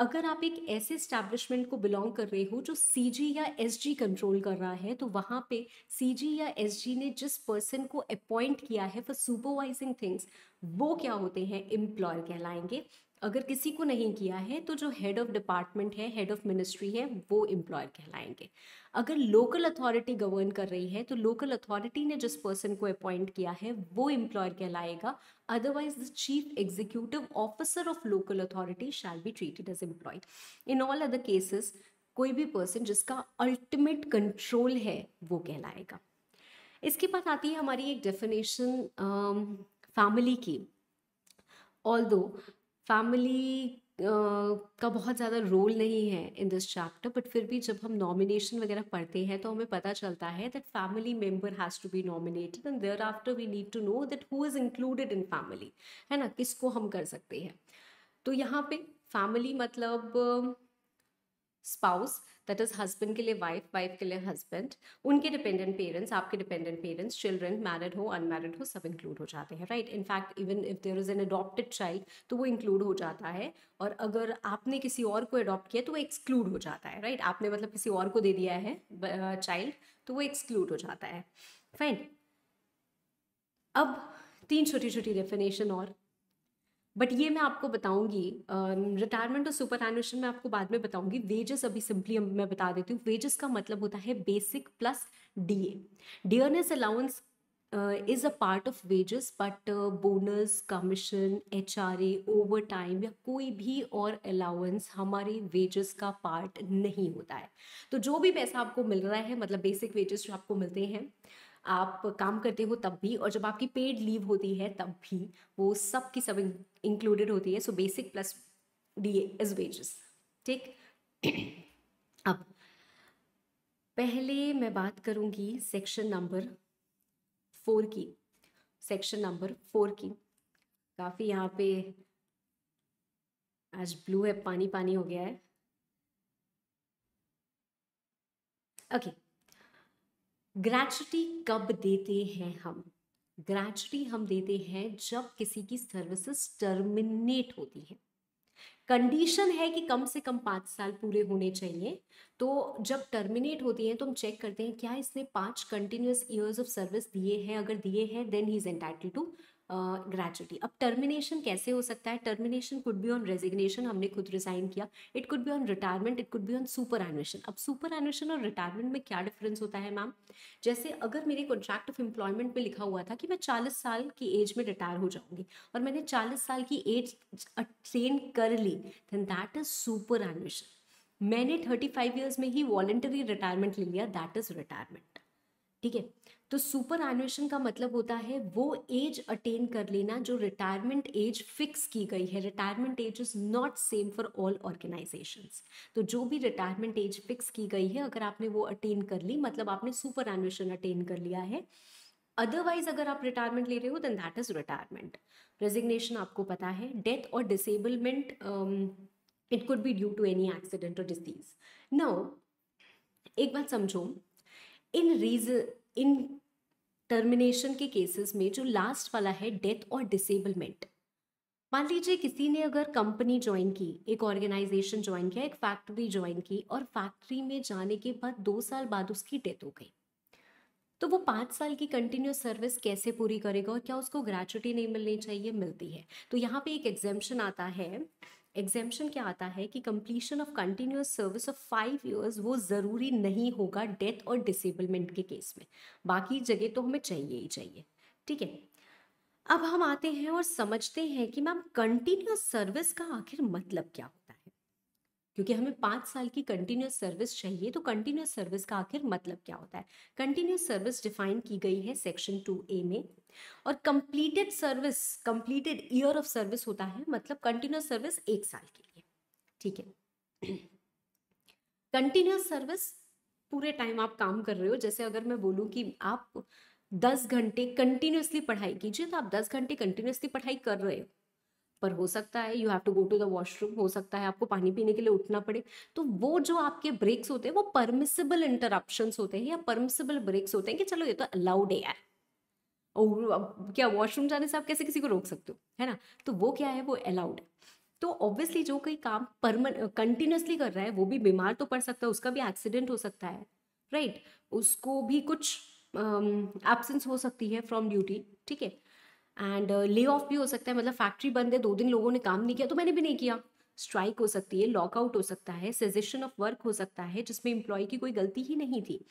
अगर आप एक ऐसे स्टैब्लिशमेंट को बिलोंग कर रहे हो जो सी या एस कंट्रोल कर रहा है तो वहाँ पे सी या एस ने जिस पर्सन को अपॉइंट किया है फॉर सुपरवाइजिंग थिंग्स वो क्या होते हैं एम्प्लॉयर कहलाएंगे अगर किसी को नहीं किया है तो जो हेड ऑफ डिपार्टमेंट है हेड ऑफ मिनिस्ट्री है वो एम्प्लॉयर कहलाएंगे अगर लोकल अथॉरिटी गवर्न कर रही है तो लोकल अथॉरिटी ने जिस पर्सन को अपॉइंट किया है वो एम्प्लॉयर कहलाएगा otherwise the chief executive officer of local authority shall be treated as employed in all other cases कोई भी पर्सन जिसका अल्टीमेट कंट्रोल है वो कहलाएगा इसके बाद आती है हमारी एक डेफिनेशन फैमिली की ऑल दो फैमिली का बहुत ज़्यादा रोल नहीं है इन दिस चैप्टर बट फिर भी जब हम नॉमिनेशन वगैरह पढ़ते हैं तो हमें पता चलता है that family member has to be nominated and thereafter we need to know that who is included in family है ना किसको हम कर सकते हैं तो यहाँ पे फैमिली मतलब स्पाउस दैट इज हस्बैंड के लिए वाइफ वाइफ के लिए हस्बैंड उनके डिपेंडेंट पेरेंट्स आपके डिपेंडेंट पेरेंट्स चिल्ड्रन मैरिड हो अनमैरिड हो सब इंक्लूड हो जाते हैं right in fact even if there is an adopted child तो वो इंक्लूड हो जाता है और अगर आपने किसी और को अडॉप्ट किया तो वो एक्सक्लूड हो जाता है राइट right? आपने मतलब किसी और को दे दिया है चाइल्ड uh, तो वो एक्सक्लूड हो जाता है फाइन अब तीन छोटी छोटी डेफिनेशन और बट ये मैं आपको बताऊंगी रिटायरमेंट और सुपर एनुएशन में आपको बाद में बताऊंगी वेजेस अभी सिंपली मैं बता देती हूँ वेजेस का मतलब होता है basic plus DA dearness allowance is a part of wages but bonus commission H R A overtime या कोई भी और अलाउंस हमारे वेजेस का पार्ट नहीं होता है तो जो भी पैसा आपको मिल रहा है मतलब बेसिक वेजेस जो आपको मिलते हैं आप काम करते हो तब भी और जब आपकी पेड लीव होती है तब भी वो सब की सब इंक्लूडेड होती है so basic plus D as wages ठीक अब पहले मैं बात करूंगी सेक्शन नंबर फोर की सेक्शन नंबर फोर की काफ़ी यहाँ पे आज ब्लू है पानी पानी हो गया है ओके okay. ग्रेचुटी कब देते हैं हम ग्रेचुटी हम देते हैं जब किसी की सर्विसेज टर्मिनेट होती है कंडीशन है कि कम से कम पाँच साल पूरे होने चाहिए तो जब टर्मिनेट होती हैं तो हम चेक करते हैं क्या इसने पाँच कंटिन्यूस ईयर्स ऑफ सर्विस दिए हैं अगर दिए हैं then he is entitle to gratuity अब टर्मिनेशन कैसे हो सकता है termination could be on resignation हमने खुद रिजाइन किया it could be on retirement it could be on superannuation अब सुपर एनुएशन और रिटायरमेंट में क्या डिफरेंस होता है मैम जैसे अगर मेरे कॉन्ट्रैक्ट ऑफ एम्प्लॉयमेंट में लिखा हुआ था कि मैं चालीस साल की एज में रिटायर हो जाऊंगी और मैंने चालीस साल की एज अटेन कर ली then that is superannuation मैंने थर्टी फाइव ईयर्स में ही वॉलेंटरी रिटायरमेंट ले लिया दैट इज रिटायरमेंट ठीक है तो सुपर एनुएशन का मतलब होता है वो एज अटेन कर लेना जो रिटायरमेंट एज फिक्स की गई है retirement age is not same for all organisation तो जो भी रिटायरमेंट एज फिक्स की गई है अगर आपने वो अटेन कर ली मतलब आपने सुपर एनुएशन अटेन कर लिया है अदरवाइज अगर आप रिटायरमेंट ले रहे हो then that is retirement resignation आपको पता है डेथ और disablement it could be due to any accident और डिजीज नाउ एक बात समझो इन रीजन इन टर्मिनेशन के केसेस में जो लास्ट वाला है डेथ और डिसेबलमेंट मान लीजिए किसी ने अगर कंपनी ज्वाइन की एक ऑर्गेनाइजेशन ज्वाइन किया एक फैक्ट्री ज्वाइन की और फैक्ट्री में जाने के बाद दो साल बाद उसकी डेथ हो गई तो वो पाँच साल की कंटिन्यूस सर्विस कैसे पूरी करेगा और क्या उसको ग्रेचुटी नहीं मिलनी चाहिए मिलती है तो यहाँ पे एक एग्जेम्पन आता है एग्जेम्पन क्या आता है कि completion of continuous service of five years वो ज़रूरी नहीं होगा डेथ और डिसेबलमेंट के केस में बाकी जगह तो हमें चाहिए ही चाहिए ठीक है अब हम आते हैं और समझते हैं कि मैम कंटिन्यूस सर्विस का आखिर मतलब क्या होता है क्योंकि हमें पाँच साल की कंटिन्यूस सर्विस चाहिए तो कंटिन्यूस सर्विस का आखिर मतलब क्या होता है कंटिन्यूस सर्विस डिफाइन की गई है सेक्शन टू ए में और completed service completed year of service होता है मतलब कंटिन्यूस सर्विस एक साल के लिए ठीक है कंटिन्यूस सर्विस पूरे टाइम आप काम कर रहे हो जैसे अगर मैं बोलूं कि आप दस घंटे कंटिन्यूसली पढ़ाई कीजिए तो आप दस घंटे कंटिन्यूसली पढ़ाई कर रहे हो पर हो सकता है you have to go to the washroom हो सकता है आपको पानी पीने के लिए उठना पड़े तो वो जो आपके ब्रेक्स होते हैं वो परमिसेबल इंटरप्शन होते हैं या परमिसेबल ब्रेक्स होते हैं कि चलो ये तो अलाउड है यार और क्या वॉशरूम जाने से आप कैसे किसी को रोक सकते हो है ना तो वो क्या है वो अलाउड है तो ऑब्वियसली जो कोई काम परमन कंटिन्यूसली कर रहा है वो भी बीमार तो पड़ सकता है उसका भी एक्सीडेंट हो सकता है राइट right? उसको भी कुछ एबसेंस um, हो सकती है फ्रॉम ड्यूटी ठीक है एंड ले ऑफ भी हो सकता है मतलब फैक्ट्री बंद है दो दिन लोगों ने काम नहीं किया तो मैंने भी नहीं किया स्ट्राइक हो सकती है लॉकआउट हो सकता है सजेशन ऑफ वर्क हो सकता है जिसमें इम्प्लॉय की कोई गलती ही नहीं थी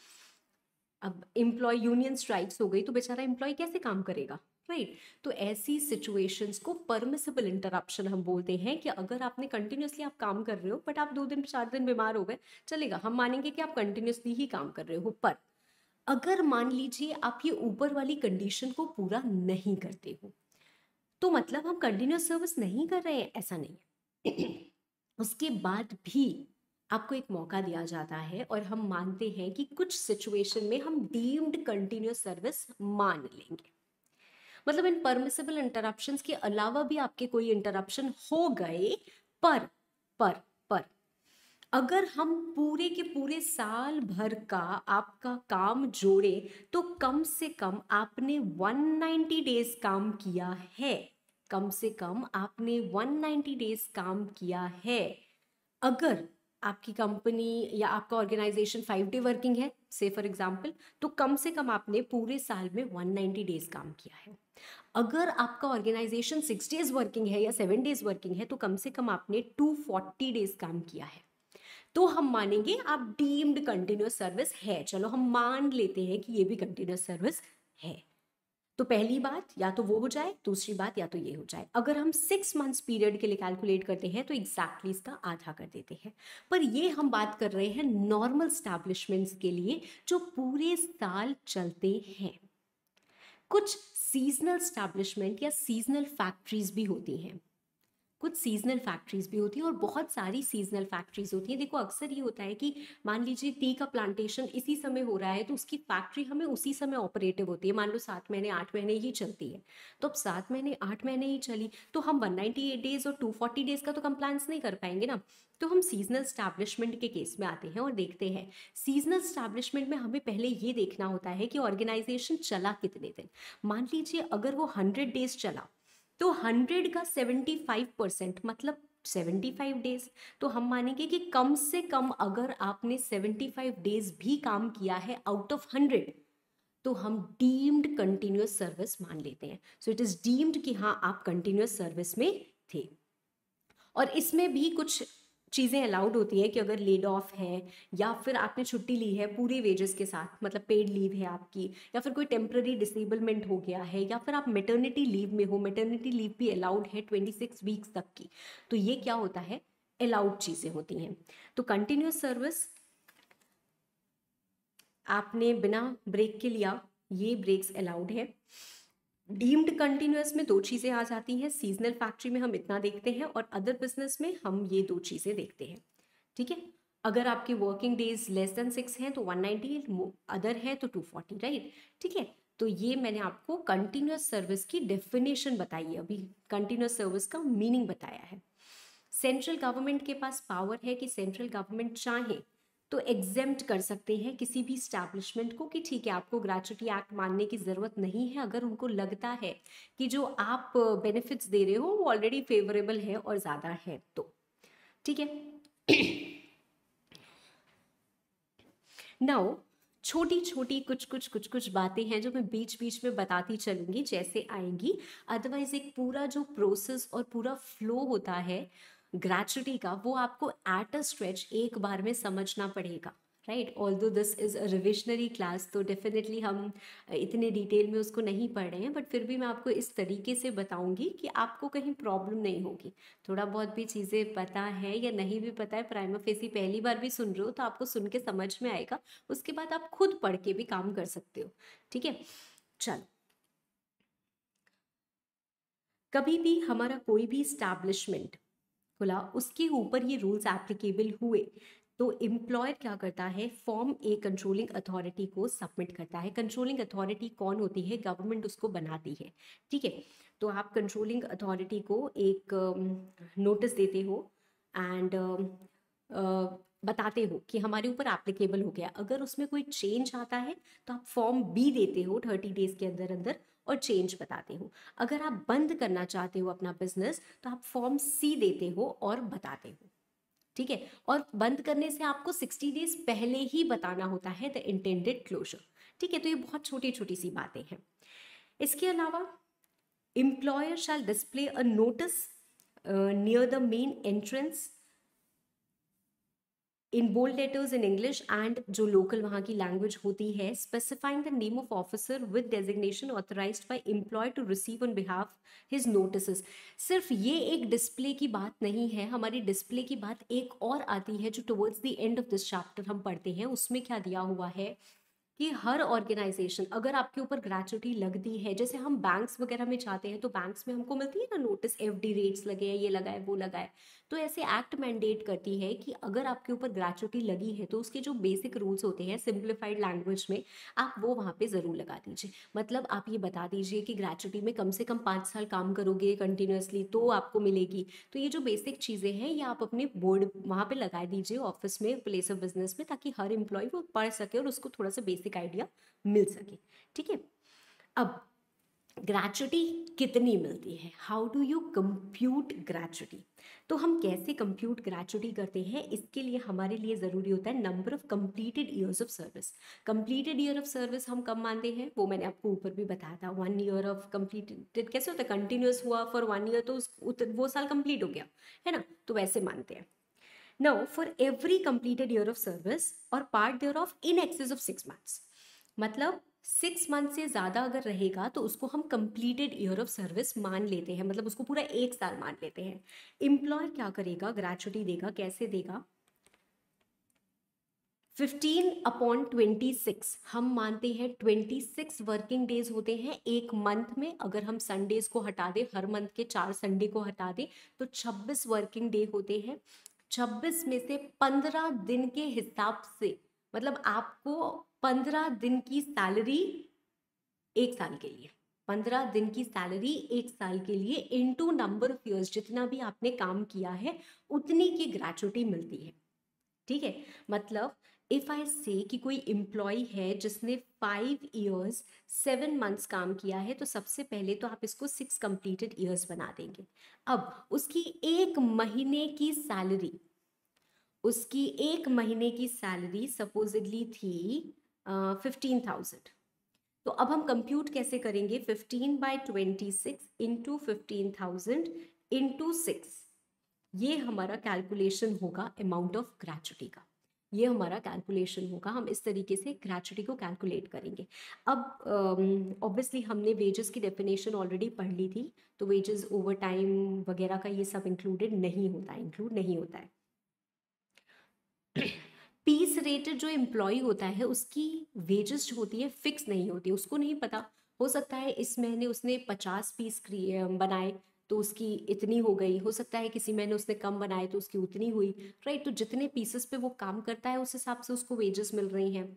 अब एम्प्लॉय यूनियन स्ट्राइक्स हो गई तो बेचारा एम्प्लॉय कैसे काम करेगा राइट right. तो ऐसी सिचुएशंस को परमिसेबल इंटरप्शन हम बोलते हैं कि अगर आपने कंटिन्यूसली आप काम कर रहे हो बट आप दो दिन चार दिन बीमार हो गए चलेगा हम मानेंगे कि आप कंटिन्यूसली ही काम कर रहे हो पर अगर मान लीजिए आप ये ऊपर वाली कंडीशन को पूरा नहीं करते हो तो मतलब हम कंटिन्यूस सर्विस नहीं कर रहे हैं ऐसा नहीं है *clears throat* उसके बाद भी आपको एक मौका दिया जाता है और हम मानते हैं कि कुछ सिचुएशन में हम डीम्ड कंटिन्यूस सर्विस मान लेंगे मतलब इन परमिसेबल इंटरप्शन के अलावा भी आपके कोई इंटरप्शन हो गए पर पर पर अगर हम पूरे के पूरे साल भर का आपका काम जोड़े तो कम से कम आपने 190 डेज काम किया है कम से कम आपने 190 डेज काम किया है अगर आपकी कंपनी या आपका ऑर्गेनाइजेशन फाइव डे वर्किंग है से फॉर एग्जाम्पल तो कम से कम आपने पूरे साल में 190 डेज काम किया है अगर आपका ऑर्गेनाइजेशन सिक्स डेज वर्किंग है या सेवन डेज वर्किंग है तो कम से कम आपने 240 डेज काम किया है तो हम मानेंगे आप डीम्ड कंटिन्यूस सर्विस है चलो हम मान लेते हैं कि ये भी कंटिन्यूस सर्विस है तो पहली बात या तो वो हो जाए दूसरी बात या तो ये हो जाए अगर हम सिक्स मंथ्स पीरियड के लिए कैलकुलेट करते हैं तो एग्जैक्टली exactly इसका आधा कर देते हैं पर ये हम बात कर रहे हैं नॉर्मल स्टैब्लिशमेंट्स के लिए जो पूरे साल चलते हैं कुछ सीजनल स्टैब्लिशमेंट या सीजनल फैक्ट्रीज भी होती हैं कुछ सीजनल फैक्ट्रीज भी होती हैं और बहुत सारी सीजनल फैक्ट्रीज होती हैं देखो अक्सर ये होता है कि मान लीजिए टी का प्लांटेशन इसी समय हो रहा है तो उसकी फैक्ट्री हमें उसी समय ऑपरेटिव होती है मान लो सात महीने आठ महीने ही चलती है तो अब सात महीने आठ महीने ही चली तो हम वन डेज और टू डेज का तो कंप्लांस नहीं कर पाएंगे ना तो हम सीजनल स्टैब्लिशमेंट के केस में आते हैं और देखते हैं सीजनल स्टैब्लिशमेंट में हमें पहले ये देखना होता है कि ऑर्गेनाइजेशन चला कितने दिन मान लीजिए अगर वो हंड्रेड डेज चला तो हंड्रेड का सेवेंटी फाइव परसेंट मतलब सेवेंटी फाइव डेज तो हम मानेंगे कि कम से कम अगर आपने सेवेंटी फाइव डेज भी काम किया है आउट ऑफ हंड्रेड तो हम डीम्ड कंटिन्यूस सर्विस मान लेते हैं सो इट इज़ डीम्ड कि हाँ आप कंटिन्यूस सर्विस में थे और इसमें भी कुछ चीज़ें अलाउड होती हैं कि अगर लेड ऑफ है या फिर आपने छुट्टी ली है पूरी वेजेस के साथ मतलब पेड लीव है आपकी या फिर कोई टेम्प्ररी डिसेबलमेंट हो गया है या फिर आप मेटर्निटी लीव में हो मेटर्निटी लीव भी अलाउड है ट्वेंटी सिक्स वीक्स तक की तो ये क्या होता है अलाउड चीज़ें होती हैं तो कंटिन्यूस सर्विस आपने बिना ब्रेक के लिया ये ब्रेक्स अलाउड है डीम्ड कंटिन्यूस में दो चीज़ें आ जाती हैं सीजनल फैक्ट्री में हम इतना देखते हैं और अदर बिजनेस में हम ये दो चीज़ें देखते हैं ठीक है अगर आपके working days less than six हैं तो एट अदर है तो 240 राइट ठीक है तो ये मैंने आपको कंटिन्यूस सर्विस की डेफिनेशन बताई है अभी कंटिन्यूस सर्विस का मीनिंग बताया है सेंट्रल गवर्नमेंट के पास पावर है कि सेंट्रल गवर्नमेंट चाहे तो एग्जेम्प्ट कर सकते हैं किसी भी स्टैब्लिशमेंट को कि ठीक है आपको ग्रेचुटी एक्ट मानने की ज़रूरत नहीं है अगर उनको लगता है कि जो आप बेनिफिट्स दे रहे हो वो ऑलरेडी फेवरेबल है और ज़्यादा है तो ठीक है नाउ छोटी छोटी कुछ कुछ कुछ कुछ बातें हैं जो मैं बीच बीच में बताती चलूंगी जैसे आएंगी अदरवाइज एक पूरा जो प्रोसेस और पूरा फ्लो होता है ग्रेचुटी का वो आपको एट अ स्ट्रेच एक बार में समझना पड़ेगा right although this is a revisionary class तो डेफिनेटली हम इतने डिटेल में उसको नहीं पढ़ रहे हैं बट फिर भी मैं आपको इस तरीके से बताऊंगी कि आपको कहीं प्रॉब्लम नहीं होगी थोड़ा बहुत भी चीज़ें पता है या नहीं भी पता है प्राइमा फेसी पहली बार भी सुन रहे हो तो आपको सुन के समझ में आएगा उसके बाद आप खुद पढ़ के भी काम कर सकते हो ठीक है चलो कभी भी हमारा कोई भी इस्टेब्लिशमेंट खुला उसके ऊपर ये रूल्स एप्लीकेबल हुए तो एम्प्लॉयर क्या करता है फॉर्म ए कंट्रोलिंग अथॉरिटी को सबमिट करता है कंट्रोलिंग अथॉरिटी कौन होती है गवर्नमेंट उसको बनाती है ठीक है तो आप कंट्रोलिंग अथॉरिटी को एक नोटिस देते हो एंड बताते हो कि हमारे ऊपर एप्लीकेबल हो गया अगर उसमें कोई चेंज आता है तो आप फॉर्म बी देते हो थर्टी डेज के अंदर अंदर और चेंज बताती हूँ अगर आप बंद करना चाहते हो अपना बिजनेस तो आप फॉर्म सी देते हो और बताते हो ठीक है और बंद करने से आपको 60 डेज पहले ही बताना होता है द इंटेंडेड क्लोजर ठीक है तो ये बहुत छोटी छोटी सी बातें हैं इसके अलावा employer shall display a notice near the main entrance in bold letters in English and जो लोकल वहाँ की लैंग्वेज होती है specifying the name of officer with designation authorise by employee to receive on behalf his notice सिर्फ ये एक डिस्प्ले की बात नहीं है हमारी डिस्प्ले की बात एक और आती है जो towards the end of this chapter हम पढ़ते हैं उसमें क्या दिया हुआ है कि हर ऑर्गेनाइजेशन अगर आपके ऊपर ग्रेचुटी लगती है जैसे हम बैंक्स वगैरह में जाते हैं तो बैंक्स में हमको मिलती है ना नोटिस एफ डी रेट्स लगे हैं ये लगाए वो लगाए तो ऐसे एक्ट मैंडेट करती है कि अगर आपके ऊपर ग्रेचुटी लगी है तो उसके जो बेसिक रूल्स होते हैं सिंप्लीफाइड लैंग्वेज में आप वो वहाँ पे ज़रूर लगा दीजिए मतलब आप ये बता दीजिए कि ग्रेचुटी में कम से कम पाँच साल काम करोगे कंटिन्यूसली तो आपको मिलेगी तो ये जो बेसिक चीज़ें हैं ये आप अपने बोर्ड वहाँ पर लगा दीजिए ऑफिस में प्लेस ऑफ बिजनेस में ताकि हर एम्प्लॉय वो पढ़ सके और उसको थोड़ा सा बेसिक आइडिया मिल सके ठीक है अब ग्रेचुटी कितनी मिलती है how do you compute gratuity तो हम कैसे कंप्यूट ग्रेचुटी करते हैं इसके लिए हमारे लिए ज़रूरी होता है number of completed years of service completed year of service हम कब मानते हैं वो मैंने आपको ऊपर भी बताया था वन ईयर ऑफ कंप्लीटेड कैसे होता है कंटिन्यूस हुआ फॉर वन ईयर तो उस वो साल कंप्लीट हो गया है ना तो वैसे मानते हैं now for every completed year of service और part year of in excess of six months मतलब सिक्स मंथ से ज़्यादा अगर रहेगा तो उसको हम कंप्लीटेड ईयर ऑफ सर्विस मान लेते हैं मतलब उसको पूरा एक साल मान लेते हैं इम्प्लॉय क्या करेगा ग्रेचुटी देगा कैसे देगा फिफ्टीन अपॉन ट्वेंटी सिक्स हम मानते हैं ट्वेंटी सिक्स वर्किंग डेज होते हैं एक मंथ में अगर हम संडेज को हटा दें हर मंथ के चार संडे को हटा दें तो छब्बीस वर्किंग डे होते हैं छब्बीस में से पंद्रह दिन के हिसाब से मतलब आपको पंद्रह दिन की सैलरी एक साल के लिए पंद्रह दिन की सैलरी एक साल के लिए into number of years जितना भी आपने काम किया है उतनी की ग्रेचुटी मिलती है ठीक है मतलब इफ़ आई से कि कोई एम्प्लॉय है जिसने फाइव ईयर्स सेवन मंथ्स काम किया है तो सबसे पहले तो आप इसको सिक्स कंप्लीटेड ईयर्स बना देंगे अब उसकी एक महीने की सैलरी उसकी एक महीने की सैलरी सपोजिडली थी फिफ्टीन थाउजेंड तो अब हम कंप्यूट कैसे करेंगे fifteen by twenty six into fifteen thousand into six ये हमारा कैलकुलेशन होगा अमाउंट ऑफ ग्रेचुटी का ये हमारा कैलकुलेशन होगा हम इस तरीके से ग्रेचुटी को कैलकुलेट करेंगे अब ऑब्वियसली um, हमने वेजेस की डेफिनेशन ऑलरेडी पढ़ ली थी तो वेजेस ओवर टाइम वगैरह का ये सब इंक्लूडेड नहीं होता इंक्लूड नहीं होता है पीस रेटेड जो एम्प्लॉय होता है उसकी वेजेस जो होती है फिक्स नहीं होती उसको नहीं पता हो सकता है इस महीने उसने पचास पीस बनाए तो उसकी इतनी हो गई हो सकता है किसी महीने उसने कम बनाए तो उसकी उतनी हुई राइट तो जितने पीसेस पे वो काम करता है उस हिसाब से उसको वेजेस मिल रही हैं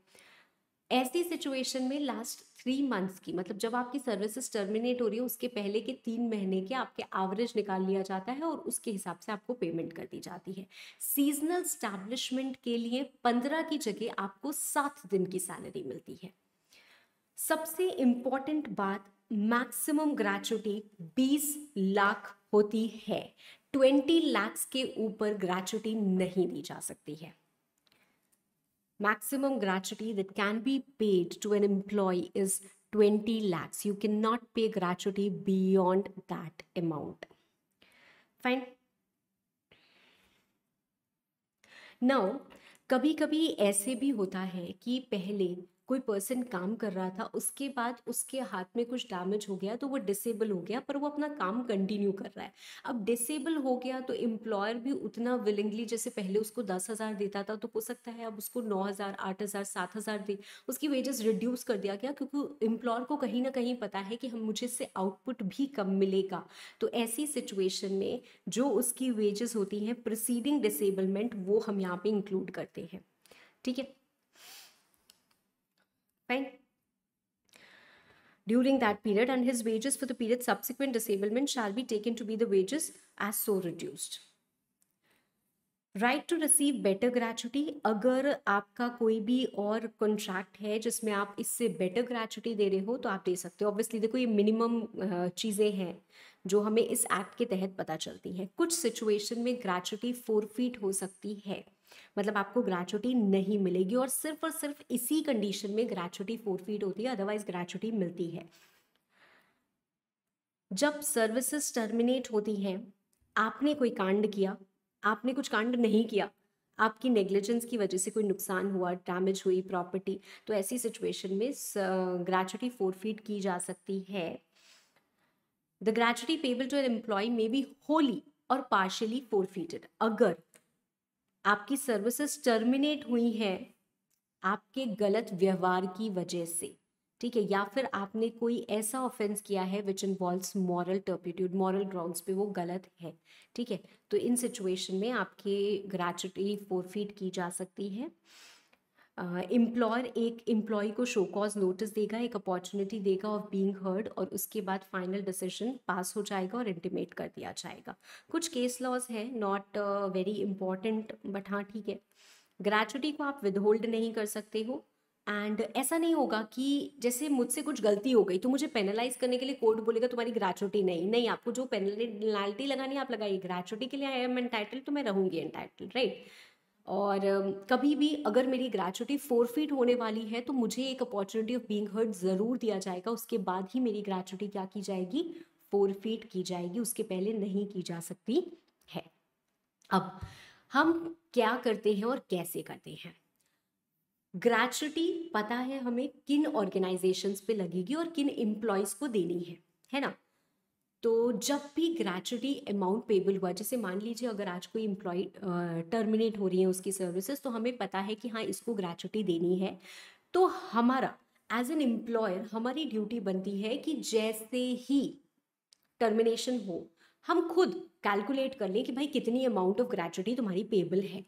ऐसी सिचुएशन में लास्ट थ्री मंथ्स की मतलब जब आपकी सर्विसेज टर्मिनेट हो रही है उसके पहले के तीन महीने के आपके एवरेज निकाल लिया जाता है और उसके हिसाब से आपको पेमेंट कर दी जाती है सीजनल स्टैब्लिशमेंट के लिए पंद्रह की जगह आपको सात दिन की सैलरी मिलती है सबसे इम्पॉर्टेंट बात मैक्सिमम ग्रेचुटी बीस लाख होती है ट्वेंटी लाख के ऊपर ग्रेचुटी नहीं दी जा सकती है maximum gratuity that can be paid to an employee is 20 lakhs. You cannot pay gratuity beyond that amount. Fine. Now, कभी कभी ऐसे भी होता है कि पहले कोई पर्सन काम कर रहा था उसके बाद उसके हाथ में कुछ डैमेज हो गया तो वो डिसेबल हो गया पर वो अपना काम कंटिन्यू कर रहा है अब डिसेबल हो गया तो एम्प्लॉयर भी उतना विलिंगली जैसे पहले उसको दस हज़ार देता था तो हो सकता है अब उसको नौ हज़ार आठ हज़ार सात हज़ार दे उसकी वेजेस रिड्यूस कर दिया गया क्योंकि एम्प्लॉयर को कहीं ना कहीं पता है कि हम मुझे इससे आउटपुट भी कम मिलेगा तो ऐसी सिचुएशन में जो उसकी वेजेस होती हैं प्रोसीडिंग डिसेबलमेंट वो हम यहाँ पे इंक्लूड करते हैं ठीक है fine During that period, and his wages for the period subsequent disablement shall be taken to be the wages as so reduced. Right to receive better gratuity अगर आपका कोई भी और कॉन्ट्रैक्ट है जिसमें आप इससे बेटर ग्रेचुटी दे रहे हो तो आप दे सकते हो ऑब्वियसली देखो ये मिनिमम चीज़ें हैं जो हमें इस एक्ट के तहत पता चलती हैं कुछ सिचुएशन में ग्रेचुटी फोर फीट हो सकती है मतलब आपको ग्रेचुटी नहीं मिलेगी और सिर्फ और सिर्फ इसी कंडीशन में ग्रेचुटी फोरफीट होती है अदरवाइज ग्रेचुटी मिलती है जब सर्विसेज टर्मिनेट होती हैं आपने कोई कांड किया आपने कुछ कांड नहीं किया आपकी नेग्लिजेंस की वजह से कोई नुकसान हुआ डैमेज हुई प्रॉपर्टी तो ऐसी सिचुएशन में ग्रेचुटी फोरफीट की जा सकती है the gratuity payable to an employee may be wholly or partially फोरफीटेड अगर आपकी सर्विसेज टर्मिनेट हुई हैं आपके गलत व्यवहार की वजह से ठीक है या फिर आपने कोई ऐसा ऑफेंस किया है which involve moral turpitude moral grounds पे वो गलत है ठीक है तो इन सिचुएशन में आपकी ग्रेचुटी फोरफीट की जा सकती है एम्प्लॉयर एक एम्प्लॉय को शो कॉज नोटिस देगा एक अपॉर्चुनिटी देगा ऑफ बीइंग हर्ड और उसके बाद फाइनल डिसीजन पास हो जाएगा और इंटीमेट कर दिया जाएगा कुछ केस लॉज है नॉट वेरी इंपॉर्टेंट बट हाँ ठीक है ग्रेचुटी को आप विदहोल्ड नहीं कर सकते हो एंड ऐसा नहीं होगा कि जैसे मुझसे कुछ गलती हो गई तो मुझे पेनलाइज करने के लिए कोर्ट बोलेगा तुम्हारी ग्रेचुटी नहीं नहीं आपको जो पेनल्टी लगानी आप लगाइए ग्रेचुटी के लिए आई एम एंटाइटल तो मैं रहूंगी एंटाइटल राइट right? और कभी भी अगर मेरी ग्रेचुटी फीट होने वाली है तो मुझे एक अपॉर्चुनिटी ऑफ बीइंग हर्ड ज़रूर दिया जाएगा उसके बाद ही मेरी ग्रेचुटी क्या की जाएगी फोर फीट की जाएगी उसके पहले नहीं की जा सकती है अब हम क्या करते हैं और कैसे करते हैं ग्रेचुटी पता है हमें किन ऑर्गेनाइजेशंस पे लगेगी और किन एम्प्लॉयज़ को देनी है है ना तो जब भी ग्रेचुटी अमाउंट पेबल हुआ जैसे मान लीजिए अगर आज कोई एम्प्लॉय टर्मिनेट हो रही है उसकी सर्विसेज तो हमें पता है कि हाँ इसको ग्रेचुटी देनी है तो हमारा एज एन एम्प्लॉयर हमारी ड्यूटी बनती है कि जैसे ही टर्मिनेशन हो हम खुद कैलकुलेट कर लें कि भाई कितनी अमाउंट ऑफ ग्रेचुटी तुम्हारी पेबल है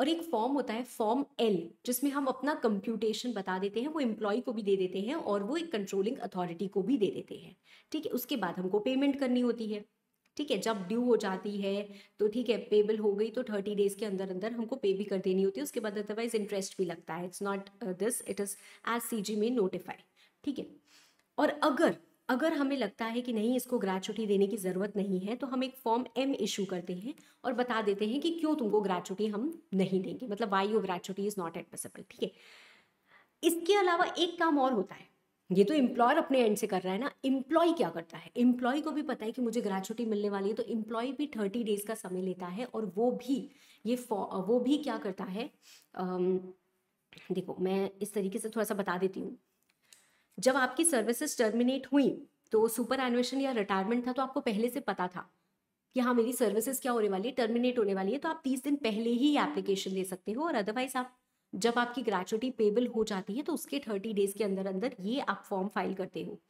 और एक फॉर्म होता है फॉर्म एल जिसमें हम अपना कंप्यूटेशन बता देते हैं वो एम्प्लॉय को भी दे देते हैं और वो एक कंट्रोलिंग अथॉरिटी को भी दे देते हैं ठीक है उसके बाद हमको पेमेंट करनी होती है ठीक है जब ड्यू हो जाती है तो ठीक है पेबल हो गई तो थर्टी डेज के अंदर अंदर हमको पे भी कर देनी होती है उसके बाद अदरवाइज इंटरेस्ट भी लगता है it's not this it is as C G में नोटिफाई ठीक है और अगर अगर हमें लगता है कि नहीं इसको ग्रेचुटी देने की ज़रूरत नहीं है तो हम एक फॉर्म एम इशू करते हैं और बता देते हैं कि क्यों तुमको ग्रेचुटी हम नहीं देंगे मतलब why you gratuity is not admissible ठीक है इसके अलावा एक काम और होता है ये तो इम्प्लॉयर अपने एंड से कर रहा है ना इम्प्लॉय क्या करता है इम्प्लॉय को भी पता है कि मुझे ग्रेचुटी मिलने वाली है तो इम्प्लॉय भी थर्टी डेज का समय लेता है और वो भी ये वो भी क्या करता है आम, देखो मैं इस तरीके से थोड़ा सा बता देती हूँ जब आपकी सर्विसेज टर्मिनेट हुई तो सुपर एनुएशन या रिटायरमेंट था तो आपको पहले से पता था कि हाँ मेरी सर्विसेज क्या होने वाली है टर्मिनेट होने वाली है तो आप तीस दिन पहले ही एप्लीकेशन दे सकते हो और अदरवाइज आप जब आपकी ग्रेचुटी पेबल हो जाती है तो उसके थर्टी डेज के अंदर अंदर ये आप फॉर्म फाइल करते हो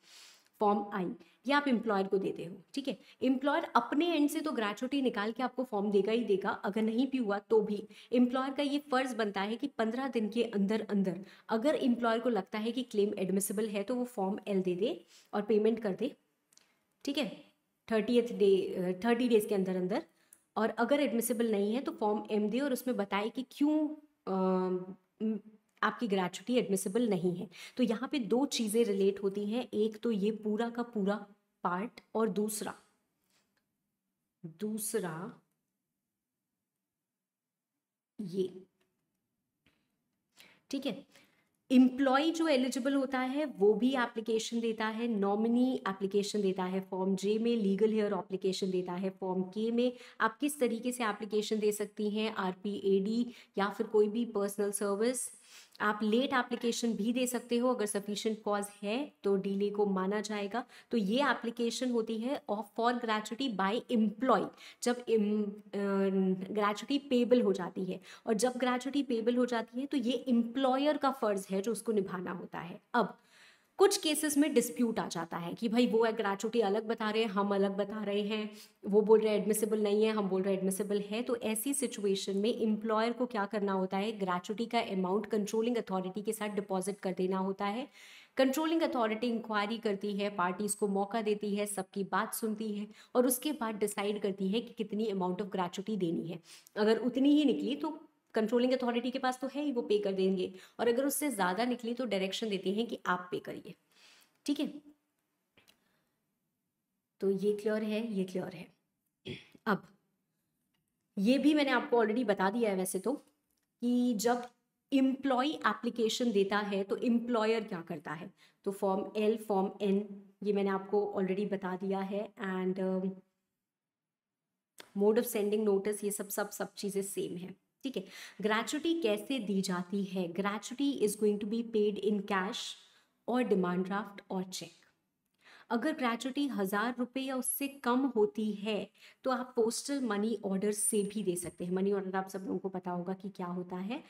फॉर्म आई ये आप एम्प्लॉयर को देते हो ठीक है एम्प्लॉयर अपने एंड से तो ग्रेचुटी निकाल के आपको फॉर्म देगा ही देगा अगर नहीं भी हुआ तो भी इम्प्लॉयर का ये फर्ज बनता है कि पंद्रह दिन के अंदर अंदर अगर इम्प्लॉयर को लगता है कि क्लेम एडमिसिबल है तो वो फॉर्म एल दे दे और पेमेंट कर दे ठीक है थर्टीथ डे थर्टी डेज के अंदर अंदर और अगर एडमिसिबल नहीं है तो फॉर्म एम दे और उसमें बताए कि क्यों आ, आपकी ग्रेचुटी एडमिसिबल नहीं है तो यहाँ पे दो चीज़ें रिलेट होती हैं एक तो ये पूरा का पूरा पार्ट और दूसरा दूसरा ये ठीक है एम्प्लॉय जो एलिजिबल होता है वो भी एप्लीकेशन देता है नॉमिनी एप्लीकेशन देता है फॉर्म जे में लीगल हेयर एप्लीकेशन देता है फॉर्म के में आप किस तरीके से एप्लीकेशन दे सकती हैं आरपीएडी या फिर कोई भी पर्सनल सर्विस आप लेट एप्लीकेशन भी दे सकते हो अगर सफिशियंट कॉज है तो डीले को माना जाएगा तो ये एप्लीकेशन होती है of for gratuity by employee जब ग्रेचुटी पेबल हो जाती है और जब ग्रेचुटी पेबल हो जाती है तो ये एम्प्लॉयर का फर्ज है जो उसको निभाना होता है अब कुछ केसेस में डिस्प्यूट आ जाता है कि भाई वो ग्रेचुटी अलग बता रहे हैं हम अलग बता रहे हैं वो बोल रहे हैं एडमिसिबल नहीं है हम बोल रहे हैं एडमिसिबल है तो ऐसी सिचुएशन में इम्प्लॉयर को क्या करना होता है ग्रेचुटी का अमाउंट कंट्रोलिंग अथॉरिटी के साथ डिपॉजिट कर देना होता है कंट्रोलिंग अथॉरिटी इंक्वायरी करती है पार्टीज को मौका देती है सबकी बात सुनती है और उसके बाद डिसाइड करती है कि कितनी अमाउंट ऑफ ग्रेचुटी देनी है अगर उतनी ही निकली तो कंट्रोलिंग अथॉरिटी के पास तो है ही वो पे कर देंगे और अगर उससे ज़्यादा निकली तो डायरेक्शन देते हैं कि आप पे करिए ठीक है तो ये क्लियर है ये क्लियर है अब ये भी मैंने आपको ऑलरेडी बता दिया है वैसे तो कि जब इम्प्लॉय एप्लीकेशन देता है तो इम्प्लॉयर क्या करता है तो फॉर्म एल फॉर्म एन ये मैंने आपको ऑलरेडी बता दिया है and mode of sending notice ये सब सब सब चीज़ें सेम है ठीक है ग्रेचुटी कैसे दी जाती है gratuity is going to be paid in cash or demand draft or cheque अगर ग्रेचुटी हज़ार रुपये या उससे कम होती है तो आप पोस्टल मनी ऑर्डर से भी दे सकते हैं मनी ऑर्डर आप सब लोगों को पता होगा कि क्या होता है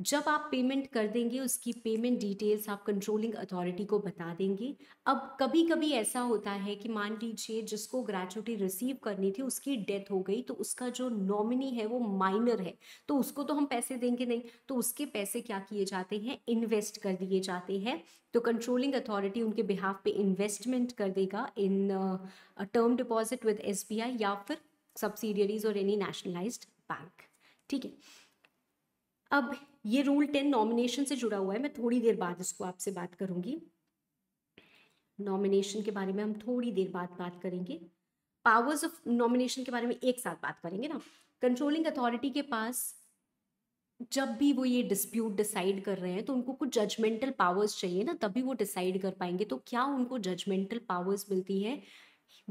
जब आप पेमेंट कर देंगे उसकी पेमेंट डिटेल्स आप कंट्रोलिंग अथॉरिटी को बता देंगे अब कभी कभी ऐसा होता है कि मान लीजिए जिसको ग्रेचुटी रिसीव करनी थी उसकी डेथ हो गई तो उसका जो नॉमिनी है वो माइनर है तो उसको तो हम पैसे देंगे नहीं तो उसके पैसे क्या किए जाते हैं इन्वेस्ट कर दिए जाते हैं तो कंट्रोलिंग अथॉरिटी उनके बिहाफ पे इन्वेस्टमेंट कर देगा in term deposit with S या फिर सब्सिडियरीज और एनी नेशनलाइज्ड बैंक ठीक है अब ये रूल टेन नॉमिनेशन से जुड़ा हुआ है मैं थोड़ी देर बाद इसको आपसे बात करूंगी नॉमिनेशन के बारे में हम थोड़ी देर बाद बात करेंगे पावर्स ऑफ नॉमिनेशन के बारे में एक साथ बात करेंगे ना कंट्रोलिंग अथॉरिटी के पास जब भी वो ये डिस्प्यूट डिसाइड कर रहे हैं तो उनको कुछ जजमेंटल पावर्स चाहिए ना तभी वो डिसाइड कर पाएंगे तो क्या उनको जजमेंटल पावर्स मिलती है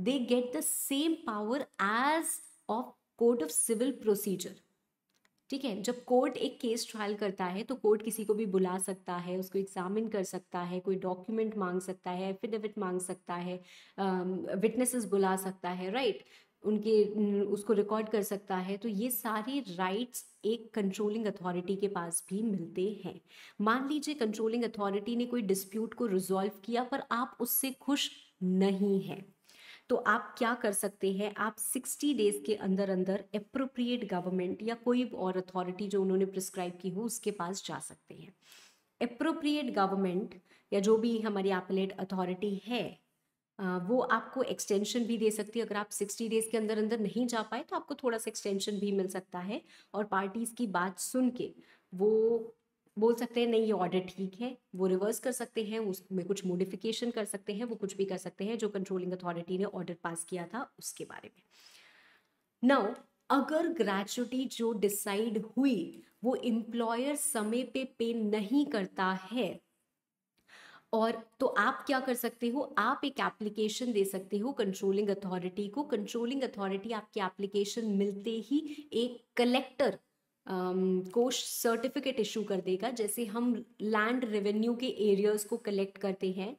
they get the same power as of court of civil procedure ठीक है जब कोर्ट एक केस ट्रायल करता है तो कोर्ट किसी को भी बुला सकता है उसको एग्जामिन कर सकता है कोई डॉक्यूमेंट मांग सकता है एफिडेविट मांग सकता है विटनेसेस बुला सकता है राइट उनके उसको रिकॉर्ड कर सकता है तो ये सारे राइट्स एक कंट्रोलिंग अथॉरिटी के पास भी मिलते हैं मान लीजिए कंट्रोलिंग अथॉरिटी ने कोई डिस्प्यूट को रिजॉल्व किया पर आप उससे खुश नहीं हैं तो आप क्या कर सकते हैं आप 60 डेज के अंदर अंदर अप्रोप्रिएट गवर्नमेंट या कोई और अथॉरिटी जो उन्होंने प्रिस्क्राइब की हो उसके पास जा सकते हैं अप्रोप्रिएट गवर्नमेंट या जो भी हमारी अपलेट अथॉरिटी है वो आपको एक्सटेंशन भी दे सकती है अगर आप 60 डेज़ के अंदर अंदर नहीं जा पाए तो आपको थोड़ा सा एक्सटेंशन भी मिल सकता है और पार्टीज़ की बात सुन के वो बोल सकते हैं नहीं ये ऑर्डर ठीक है वो रिवर्स कर सकते हैं उसमें कुछ मोडिफिकेशन कर सकते हैं वो कुछ भी कर सकते हैं जो कंट्रोलिंग अथॉरिटी ने ऑर्डर पास किया था उसके बारे में नाउ अगर ग्रेचुटी जो डिसाइड हुई वो एम्प्लॉयर समय पे पे नहीं करता है और तो आप क्या कर सकते हो आप एक एप्लीकेशन दे सकते हो कंट्रोलिंग अथॉरिटी को कंट्रोलिंग अथॉरिटी आपकी एप्लीकेशन मिलते ही एक कलेक्टर Um, कोश सर्टिफिकेट इशू कर देगा जैसे हम लैंड रेवेन्यू के एरियाज को कलेक्ट करते हैं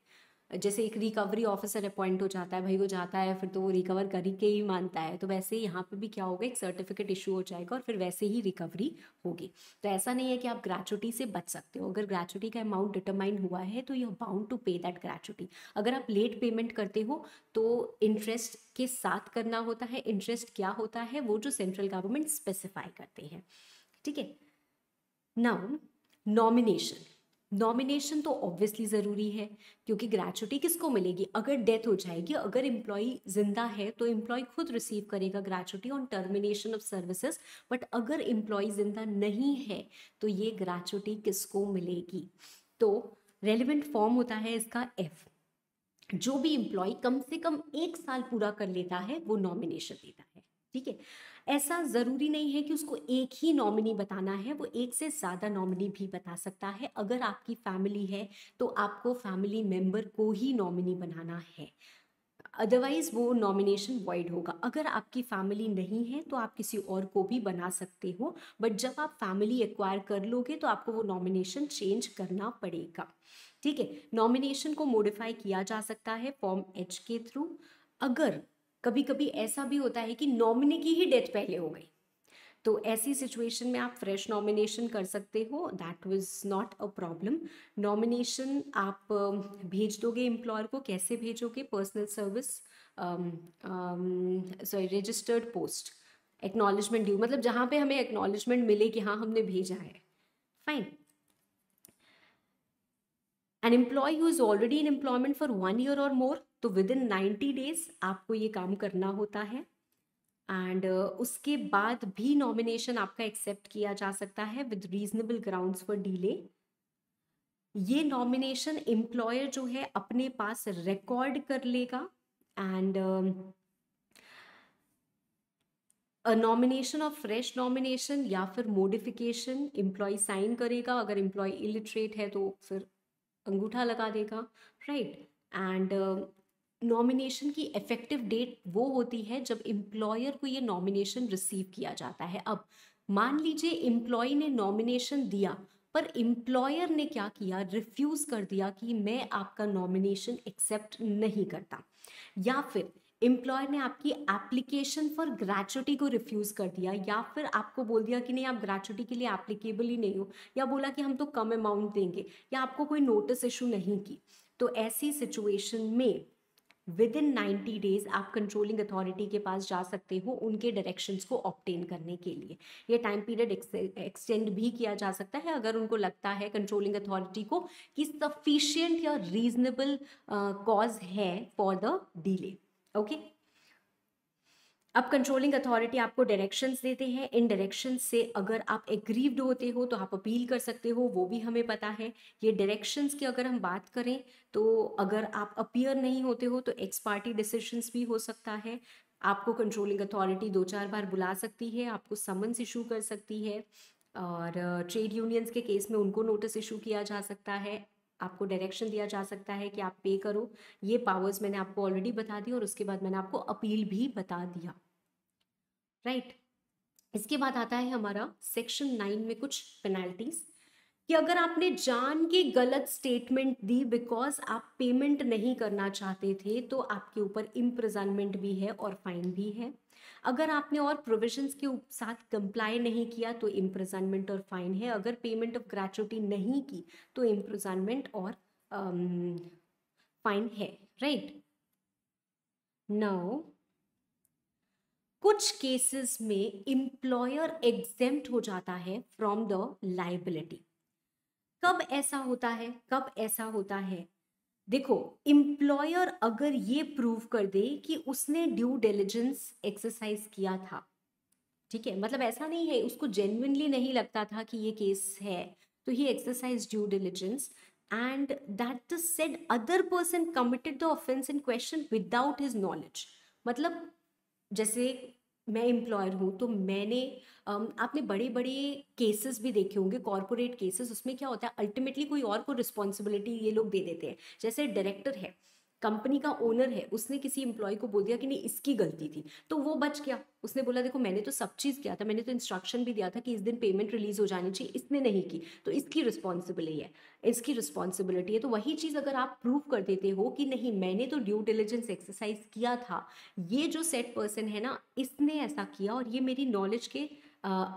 जैसे एक रिकवरी ऑफिसर अपॉइंट हो जाता है भाई वो जाता है फिर तो वो रिकवर कर ही के ही मानता है तो वैसे यहाँ पर भी क्या होगा एक सर्टिफिकेट इशू हो जाएगा और फिर वैसे ही रिकवरी होगी तो ऐसा नहीं है कि आप ग्रेचुटी से बच सकते हो अगर ग्रेचुटी का अमाउंट डिटरमाइन हुआ है तो you bound to pay that gratuity अगर आप लेट पेमेंट करते हो तो इंटरेस्ट के साथ करना होता है इंटरेस्ट क्या होता है वो जो सेंट्रल गवर्नमेंट स्पेसिफाई करते हैं ठीक है नाउ नॉमिनेशन नॉमिनेशन तो ऑब्वियसली ज़रूरी है क्योंकि ग्रेचुटी किसको मिलेगी अगर डेथ हो जाएगी अगर एम्प्लॉय जिंदा है तो इंप्लॉय खुद रिसीव करेगा gratuity on termination of services but अगर इंप्लॉय जिंदा नहीं है तो ये ग्रेचुटी किसको मिलेगी तो रेलिवेंट फॉर्म होता है इसका एफ जो भी इंप्लॉय कम से कम एक साल पूरा कर लेता है वो नॉमिनेशन देता है ठीक है ऐसा ज़रूरी नहीं है कि उसको एक ही नॉमिनी बताना है वो एक से ज़्यादा नॉमिनी भी बता सकता है अगर आपकी फैमिली है तो आपको फैमिली मेम्बर को ही नॉमिनी बनाना है अदरवाइज़ वो नॉमिनेशन वॉइड होगा अगर आपकी फैमिली नहीं है तो आप किसी और को भी बना सकते हो बट जब आप फैमिली एक्वायर कर लोगे तो आपको वो नॉमिनेशन चेंज करना पड़ेगा ठीक है नॉमिनेशन को मॉडिफाई किया जा सकता है फॉर्म एच के थ्रू अगर कभी कभी ऐसा भी होता है कि नॉमिनी की ही डेथ पहले हो गई तो ऐसी सिचुएशन में आप फ्रेश नॉमिनेशन कर सकते हो that was not a problem nomination आप भेज दोगे एम्प्लॉयर को कैसे भेजोगे personal service sorry registered post acknowledgement due मतलब जहाँ पे हमें एक्नॉलेजमेंट मिले कि हाँ हमने भेजा है fine an employee who is already in employment for one year or more तो विद इन नाइन्टी डेज आपको ये काम करना होता है एंड uh, उसके बाद भी नॉमिनेशन आपका एक्सेप्ट किया जा सकता है with reasonable grounds for delay ये नॉमिनेशन एम्प्लॉयर जो है अपने पास रिकॉर्ड कर लेगा and nomination of fresh nomination या फिर मोडिफिकेशन एम्प्लॉय साइन करेगा अगर एम्प्लॉय इलिटरेट है तो फिर अंगूठा लगा देगा राइट एंड नॉमिनेशन की इफेक्टिव डेट वो होती है जब एम्प्लॉयर को ये नॉमिनेशन रिसीव किया जाता है अब मान लीजिए एम्प्लॉय ने नॉमिनेशन दिया पर एम्प्लॉयर ने क्या किया रिफ्यूज़ कर दिया कि मैं आपका नॉमिनेशन एक्सेप्ट नहीं करता या फिर एम्प्लॉयर ने आपकी एप्लीकेशन फॉर ग्रेचुटी को रिफ्यूज़ कर दिया या फिर आपको बोल दिया कि नहीं आप ग्रेचुटी के लिए एप्लीकेबल ही नहीं हो या बोला कि हम तो कम अमाउंट देंगे या आपको कोई नोटिस इशू नहीं की तो ऐसी सिचुएशन में विद इन नाइन्टी डेज आप कंट्रोलिंग अथॉरिटी के पास जा सकते हो उनके डायरेक्शंस को ऑप्टेन करने के लिए ये टाइम पीरियड एक्सटेंड भी किया जा सकता है अगर उनको लगता है कंट्रोलिंग अथॉरिटी को कि सफिशियंट या रीजनेबल कॉज uh, है फॉर द डीले ओके अब कंट्रोलिंग अथॉरिटी आपको डायरेक्शंस देते हैं इन डायरेक्शंस से अगर आप एग्रीव्ड होते हो तो आप अपील कर सकते हो वो भी हमें पता है ये डायरेक्शंस की अगर हम बात करें तो अगर आप अपियर नहीं होते हो तो एक्स पार्टी डिसीशंस भी हो सकता है आपको कंट्रोलिंग अथॉरिटी दो चार बार बुला सकती है आपको समन्स इशू कर सकती है और ट्रेड यूनियंस के केस में उनको नोटिस इशू किया जा सकता है आपको डायरेक्शन दिया जा सकता है कि आप पे करो ये पावर्स मैंने आपको ऑलरेडी बता दी और उसके बाद मैंने आपको अपील भी बता दिया राइट इसके बाद आता है हमारा सेक्शन नाइन में कुछ पेनाल्टीज कि अगर आपने जान के गलत स्टेटमेंट दी बिकॉज आप पेमेंट नहीं करना चाहते थे तो आपके ऊपर इम्प्रजनमेंट भी है और फाइन भी है अगर आपने और प्रोविजंस के साथ कंप्लाई नहीं किया तो इम्प्रजनमेंट और फाइन है अगर पेमेंट ऑफ ग्रेचुटी नहीं की तो इम्प्रजनमेंट और फाइन um, है राइट नाउ कुछ केसेस में इम्प्लॉयर एग्जेम्प्ट हो जाता है फ्रॉम द लाइबिलिटी कब ऐसा होता है कब ऐसा होता है देखो एम्प्लॉयर अगर ये प्रूव कर दे कि उसने ड्यू डिलिजेंस एक्सरसाइज किया था ठीक है मतलब ऐसा नहीं है उसको जेन्यनली नहीं लगता था कि ये केस है तो ही exercise due diligence and that said other person committed the offence in question without his knowledge मतलब जैसे मैं एम्प्लॉयर हूँ तो मैंने आपने बड़े बड़े केसेस भी देखे होंगे कॉरपोरेट केसेस उसमें क्या होता है अल्टीमेटली कोई और को रिस्पॉन्सिबिलिटी ये लोग दे देते हैं जैसे डायरेक्टर है कंपनी का ओनर है उसने किसी इंप्लॉय को बोल दिया कि नहीं इसकी गलती थी तो वो बच गया उसने बोला देखो मैंने तो सब चीज़ किया था मैंने तो इंस्ट्रक्शन भी दिया था कि इस दिन पेमेंट रिलीज हो जानी चाहिए इसने नहीं की तो इसकी रिस्पॉन्सिबिलिटी है इसकी रिस्पॉन्सिबिलिटी है तो वही चीज़ अगर आप प्रूव कर देते हो कि नहीं मैंने तो ड्यू डिलीजेंस एक्सरसाइज किया था ये जो सेट पर्सन है ना इसने ऐसा किया और ये मेरी नॉलेज के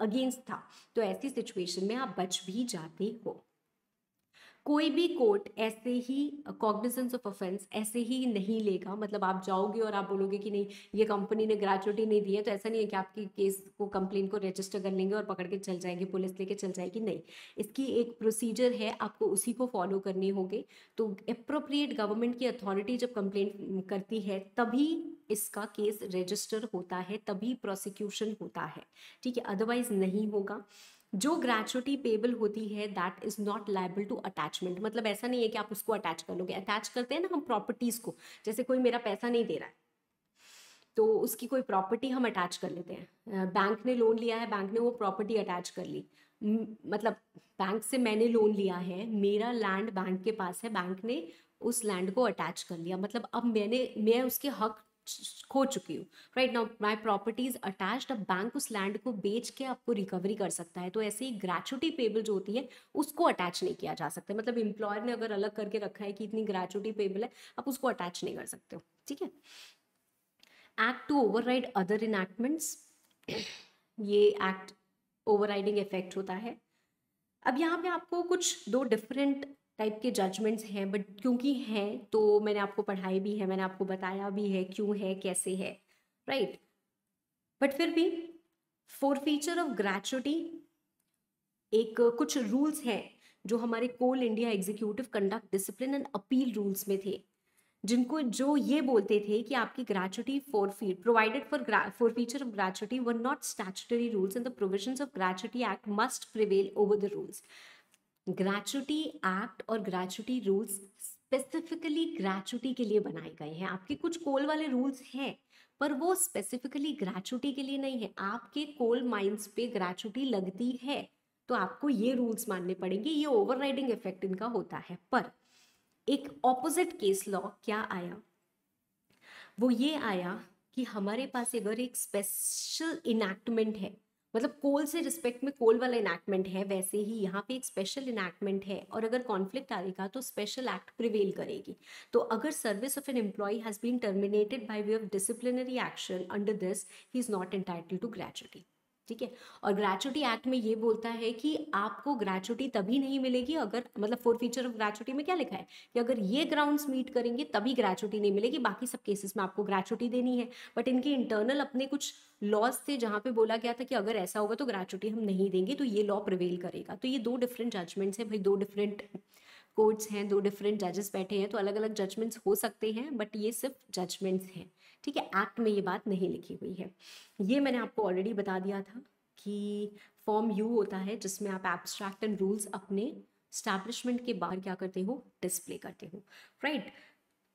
अगेंस्ट uh, था तो ऐसी सिचुएशन में आप बच भी जाते हो कोई भी कोर्ट ऐसे ही कॉग्निजेंस ऑफ ऑफेंस ऐसे ही नहीं लेगा मतलब आप जाओगे और आप बोलोगे कि नहीं ये कंपनी ने ग्रेचुटी नहीं दी है तो ऐसा नहीं है कि आपकी केस को कंप्लेन को रजिस्टर कर लेंगे और पकड़ के चल जाएंगे पुलिस लेके चल जाएगी नहीं इसकी एक प्रोसीजर है आपको उसी को फॉलो करनी होगी तो अप्रोप्रिएट गवर्नमेंट की अथॉरिटी जब कंप्लेन करती है तभी इसका केस रजिस्टर होता है तभी प्रोसिक्यूशन होता है ठीक है अदरवाइज नहीं होगा जो ग्रेचुटी पेबल होती है that is not liable to attachment मतलब ऐसा नहीं है कि आप उसको अटैच कर लोगे अटैच करते हैं ना हम प्रॉपर्टीज को जैसे कोई मेरा पैसा नहीं दे रहा है तो उसकी कोई प्रॉपर्टी हम अटैच कर लेते हैं बैंक ने लोन लिया है बैंक ने वो प्रॉपर्टी अटैच कर ली मतलब बैंक से मैंने लोन लिया है मेरा लैंड बैंक के पास है बैंक ने उस लैंड को अटैच कर लिया मतलब अब मैंने मैं उसके हक खो चुकी हूँ right now my properties attached अब बैंक उस लैंड को बेच के आपको रिकवरी कर सकता है तो ऐसे ही ग्रेचुटी पेबल जो होती है उसको अटैच नहीं किया जा सकता मतलब इंप्लॉयर ने अगर अलग करके रखा है कि इतनी ग्रेचुटी पेबल है आप उसको अटैच नहीं कर सकते हो ठीक है act to override other enactments ये एक्ट ओवर राइडिंग इफेक्ट होता है अब यहाँ पे आपको कुछ दो डिफरेंट टाइप के जजमेंट्स हैं बट क्योंकि हैं तो मैंने आपको पढ़ाई भी है मैंने आपको बताया भी है क्यों है कैसे है राइट बट फिर भी फॉर फीचर ऑफ ग्रेचुटी एक कुछ रूल्स हैं जो हमारे Coal India executive conduct discipline and appeal rules में थे जिनको जो ये बोलते थे कि आपकी gratuity forfeit provided for forfeiture of gratuity were not statutory rules and the provision of gratuity act must prevail over the rules gratuity act और ग्रेचुटी रूल्स स्पेसिफिकली ग्रेचुटी के लिए बनाए गए हैं आपके कुछ कोल वाले रूल्स हैं पर वो स्पेसिफिकली ग्रेचुटी के लिए नहीं है आपके कोल माइंस पे ग्रेचुटी लगती है तो आपको ये रूल्स मानने पड़ेंगे ये ओवरराइडिंग इफेक्ट इनका होता है पर एक ऑपोजिट केस लॉ क्या आया वो ये आया कि हमारे पास अगर एक स्पेशल इनैक्टमेंट है मतलब कोल से रिस्पेक्ट में कोल वाला इनैक्टमेंट है वैसे ही यहाँ पे एक स्पेशल इनैक्टमेंट है और अगर कॉन्फ्लिक्ट आएगा तो स्पेशल एक्ट प्रिवेल करेगी तो अगर service of an employee has been terminated by way of disciplinary action under this he is not entitle to gratuity ठीक है और ग्रेचुटी एक्ट में ये बोलता है कि आपको ग्रेचुटी तभी नहीं मिलेगी अगर मतलब फोर फीचर ऑफ ग्रेचुटी में क्या लिखा है कि अगर ये ग्राउंड्स मीट करेंगे तभी ग्रेचुटी नहीं मिलेगी बाकी सब केसेस में आपको ग्रेचुटी देनी है बट इनके इंटरनल अपने कुछ लॉज थे जहाँ पे बोला गया था कि अगर ऐसा होगा तो ग्रेचुटी हम नहीं देंगे तो ये लॉ प्रिवेल करेगा तो ये दो डिफरेंट जजमेंट्स हैं भाई दो डिफरेंट कोर्ट्स हैं दो डिफरेंट जजेस बैठे हैं तो अलग अलग जजमेंट्स हो सकते हैं बट ये सिर्फ जजमेंट्स हैं ठीक है एक्ट में ये बात नहीं लिखी हुई है ये मैंने आपको ऑलरेडी बता दिया था कि फॉर्म यू होता है जिसमें आप एब्स्ट्रैक्ट एंड रूल्स अपने स्टैब्लिशमेंट के बाहर क्या करते हो डिस्प्ले करते हो राइट right?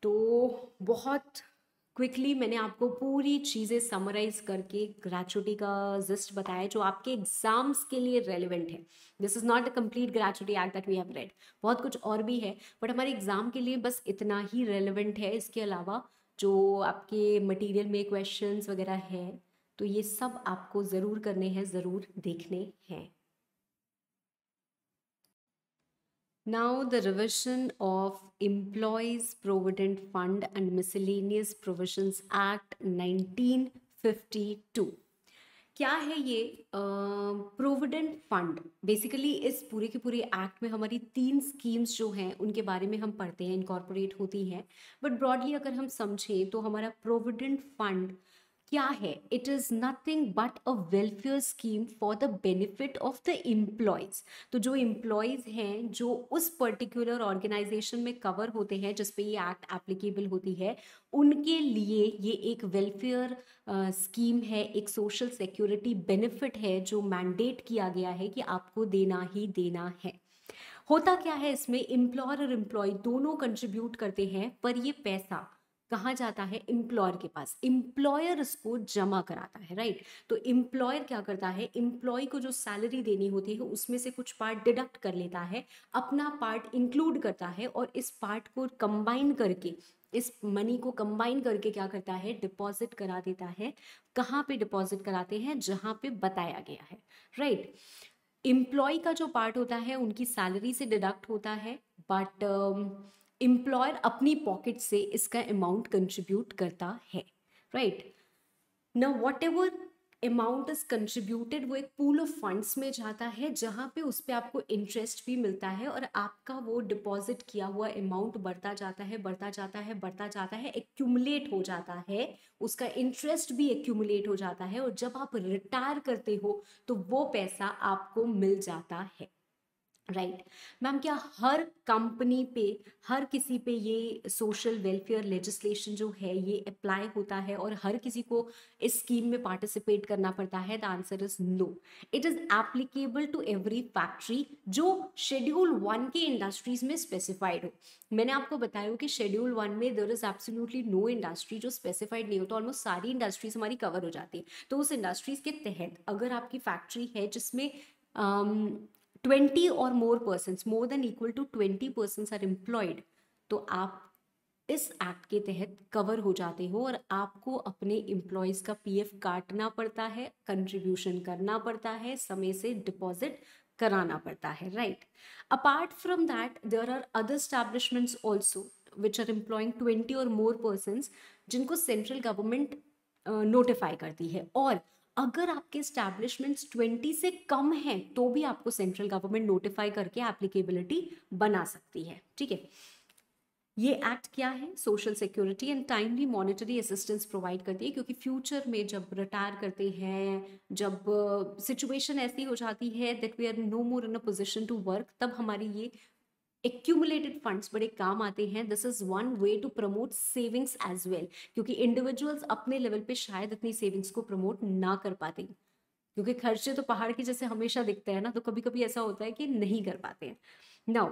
तो बहुत क्विकली मैंने आपको पूरी चीज़ें समराइज करके ग्रेचुटी का जिस्ट बताया जो आपके एग्जाम्स के लिए रेलिवेंट है this is not a complete gratuity act that we have read बहुत कुछ और भी है बट हमारे एग्जाम के लिए बस इतना ही रेलिवेंट है इसके अलावा जो आपके मटेरियल में क्वेश्चंस वगैरह हैं तो ये सब आपको ज़रूर करने हैं ज़रूर देखने हैं now the revision of employees provident fund and miscellaneous provision act nineteen fifty two क्या है ये प्रोविडेंट फंड बेसिकली इस पूरे के पूरे एक्ट में हमारी तीन स्कीम्स जो हैं उनके बारे में हम पढ़ते हैं इनकॉर्पोरेट होती हैं बट ब्रॉडली अगर हम समझें तो हमारा प्रोविडेंट फंड क्या है it is nothing but a welfare scheme for the benefit of the employees तो जो इम्प्लॉयज हैं जो उस पर्टिकुलर ऑर्गेनाइजेशन में कवर होते हैं जिसपे ये एक्ट एप्लीकेबल होती है उनके लिए ये एक वेलफेयर स्कीम uh, है एक सोशल सिक्योरिटी बेनिफिट है जो मैंडेट किया गया है कि आपको देना ही देना है होता क्या है इसमें इम्प्लॉयर और इम्प्लॉय दोनों कंट्रीब्यूट करते हैं पर ये पैसा कहाँ जाता है एम्प्लॉयर के पास इम्प्लॉयर उसको जमा कराता है राइट तो इम्प्लॉयर क्या करता है इम्प्लॉय को जो सैलरी देनी होती है उसमें से कुछ पार्ट डिडक्ट कर लेता है अपना पार्ट इंक्लूड करता है और इस पार्ट को कंबाइन करके इस मनी को कंबाइन करके क्या करता है डिपॉजिट करा देता है कहाँ पे डिपॉजिट कराते हैं जहाँ पे बताया गया है राइट right? एम्प्लॉय का जो पार्ट होता है उनकी सैलरी से डिडक्ट होता है बट एम्प्लॉयर अपनी पॉकेट से इसका अमाउंट कंट्रीब्यूट करता है राइट न whatever amount is contributed वो एक पूल ऑफ फंड्स में जाता है जहाँ पे उस पर आपको इंटरेस्ट भी मिलता है और आपका वो डिपॉजिट किया हुआ अमाउंट बढ़ता जाता है बढ़ता जाता है बढ़ता जाता है एक्यूमुलेट हो जाता है उसका इंटरेस्ट भी एक्यूमुलेट हो जाता है और जब आप रिटायर करते हो तो वो पैसा आपको मिल जाता है राइट right. मैम क्या हर कंपनी पे हर किसी पे ये सोशल वेलफेयर लेजिस्लेशन जो है ये अप्लाई होता है और हर किसी को इस स्कीम में पार्टिसिपेट करना पड़ता है the answer is no it is applicable to every factory जो शेड्यूल वन के इंडस्ट्रीज में स्पेसिफाइड हो मैंने आपको बताया कि शेड्यूल वन में there is absolutely no industry जो स्पेसिफाइड नहीं होता तो ऑलमोस्ट सारी इंडस्ट्रीज हमारी कवर हो जाती है तो उस इंडस्ट्रीज के तहत अगर आपकी फैक्ट्री है जिसमें um, twenty or more person more than equal to twenty person are employed तो आप इस एक्ट के तहत कवर हो जाते हो और आपको अपने एम्प्लॉयज का पीएफ काटना पड़ता है कंट्रीब्यूशन करना पड़ता है समय से डिपॉजिट कराना पड़ता है right apart from that there are other establishments also which are employing twenty or more person जिनको सेंट्रल गवर्नमेंट नोटिफाई करती है और अगर आपके इस्टेब्लिशमेंट्स 20 से कम हैं तो भी आपको सेंट्रल गवर्नमेंट नोटिफाई करके एप्लीकेबिलिटी बना सकती है ठीक है ये एक्ट क्या है social security and timely monetary assistance provide करती है क्योंकि फ्यूचर में जब रिटायर करते हैं जब सिचुएशन uh, ऐसी हो जाती है that we are no more in a position to work तब हमारी ये एक्यूमुलेटेड फंड्स बड़े काम आते हैं this is one way to promote savings as well क्योंकि इंडिविजुअल्स अपने लेवल पे शायद इतनी सेविंग्स को प्रमोट ना कर पाते क्योंकि खर्चे तो पहाड़ के जैसे हमेशा दिखते हैं ना तो कभी कभी ऐसा होता है कि नहीं कर पाते हैं नाउ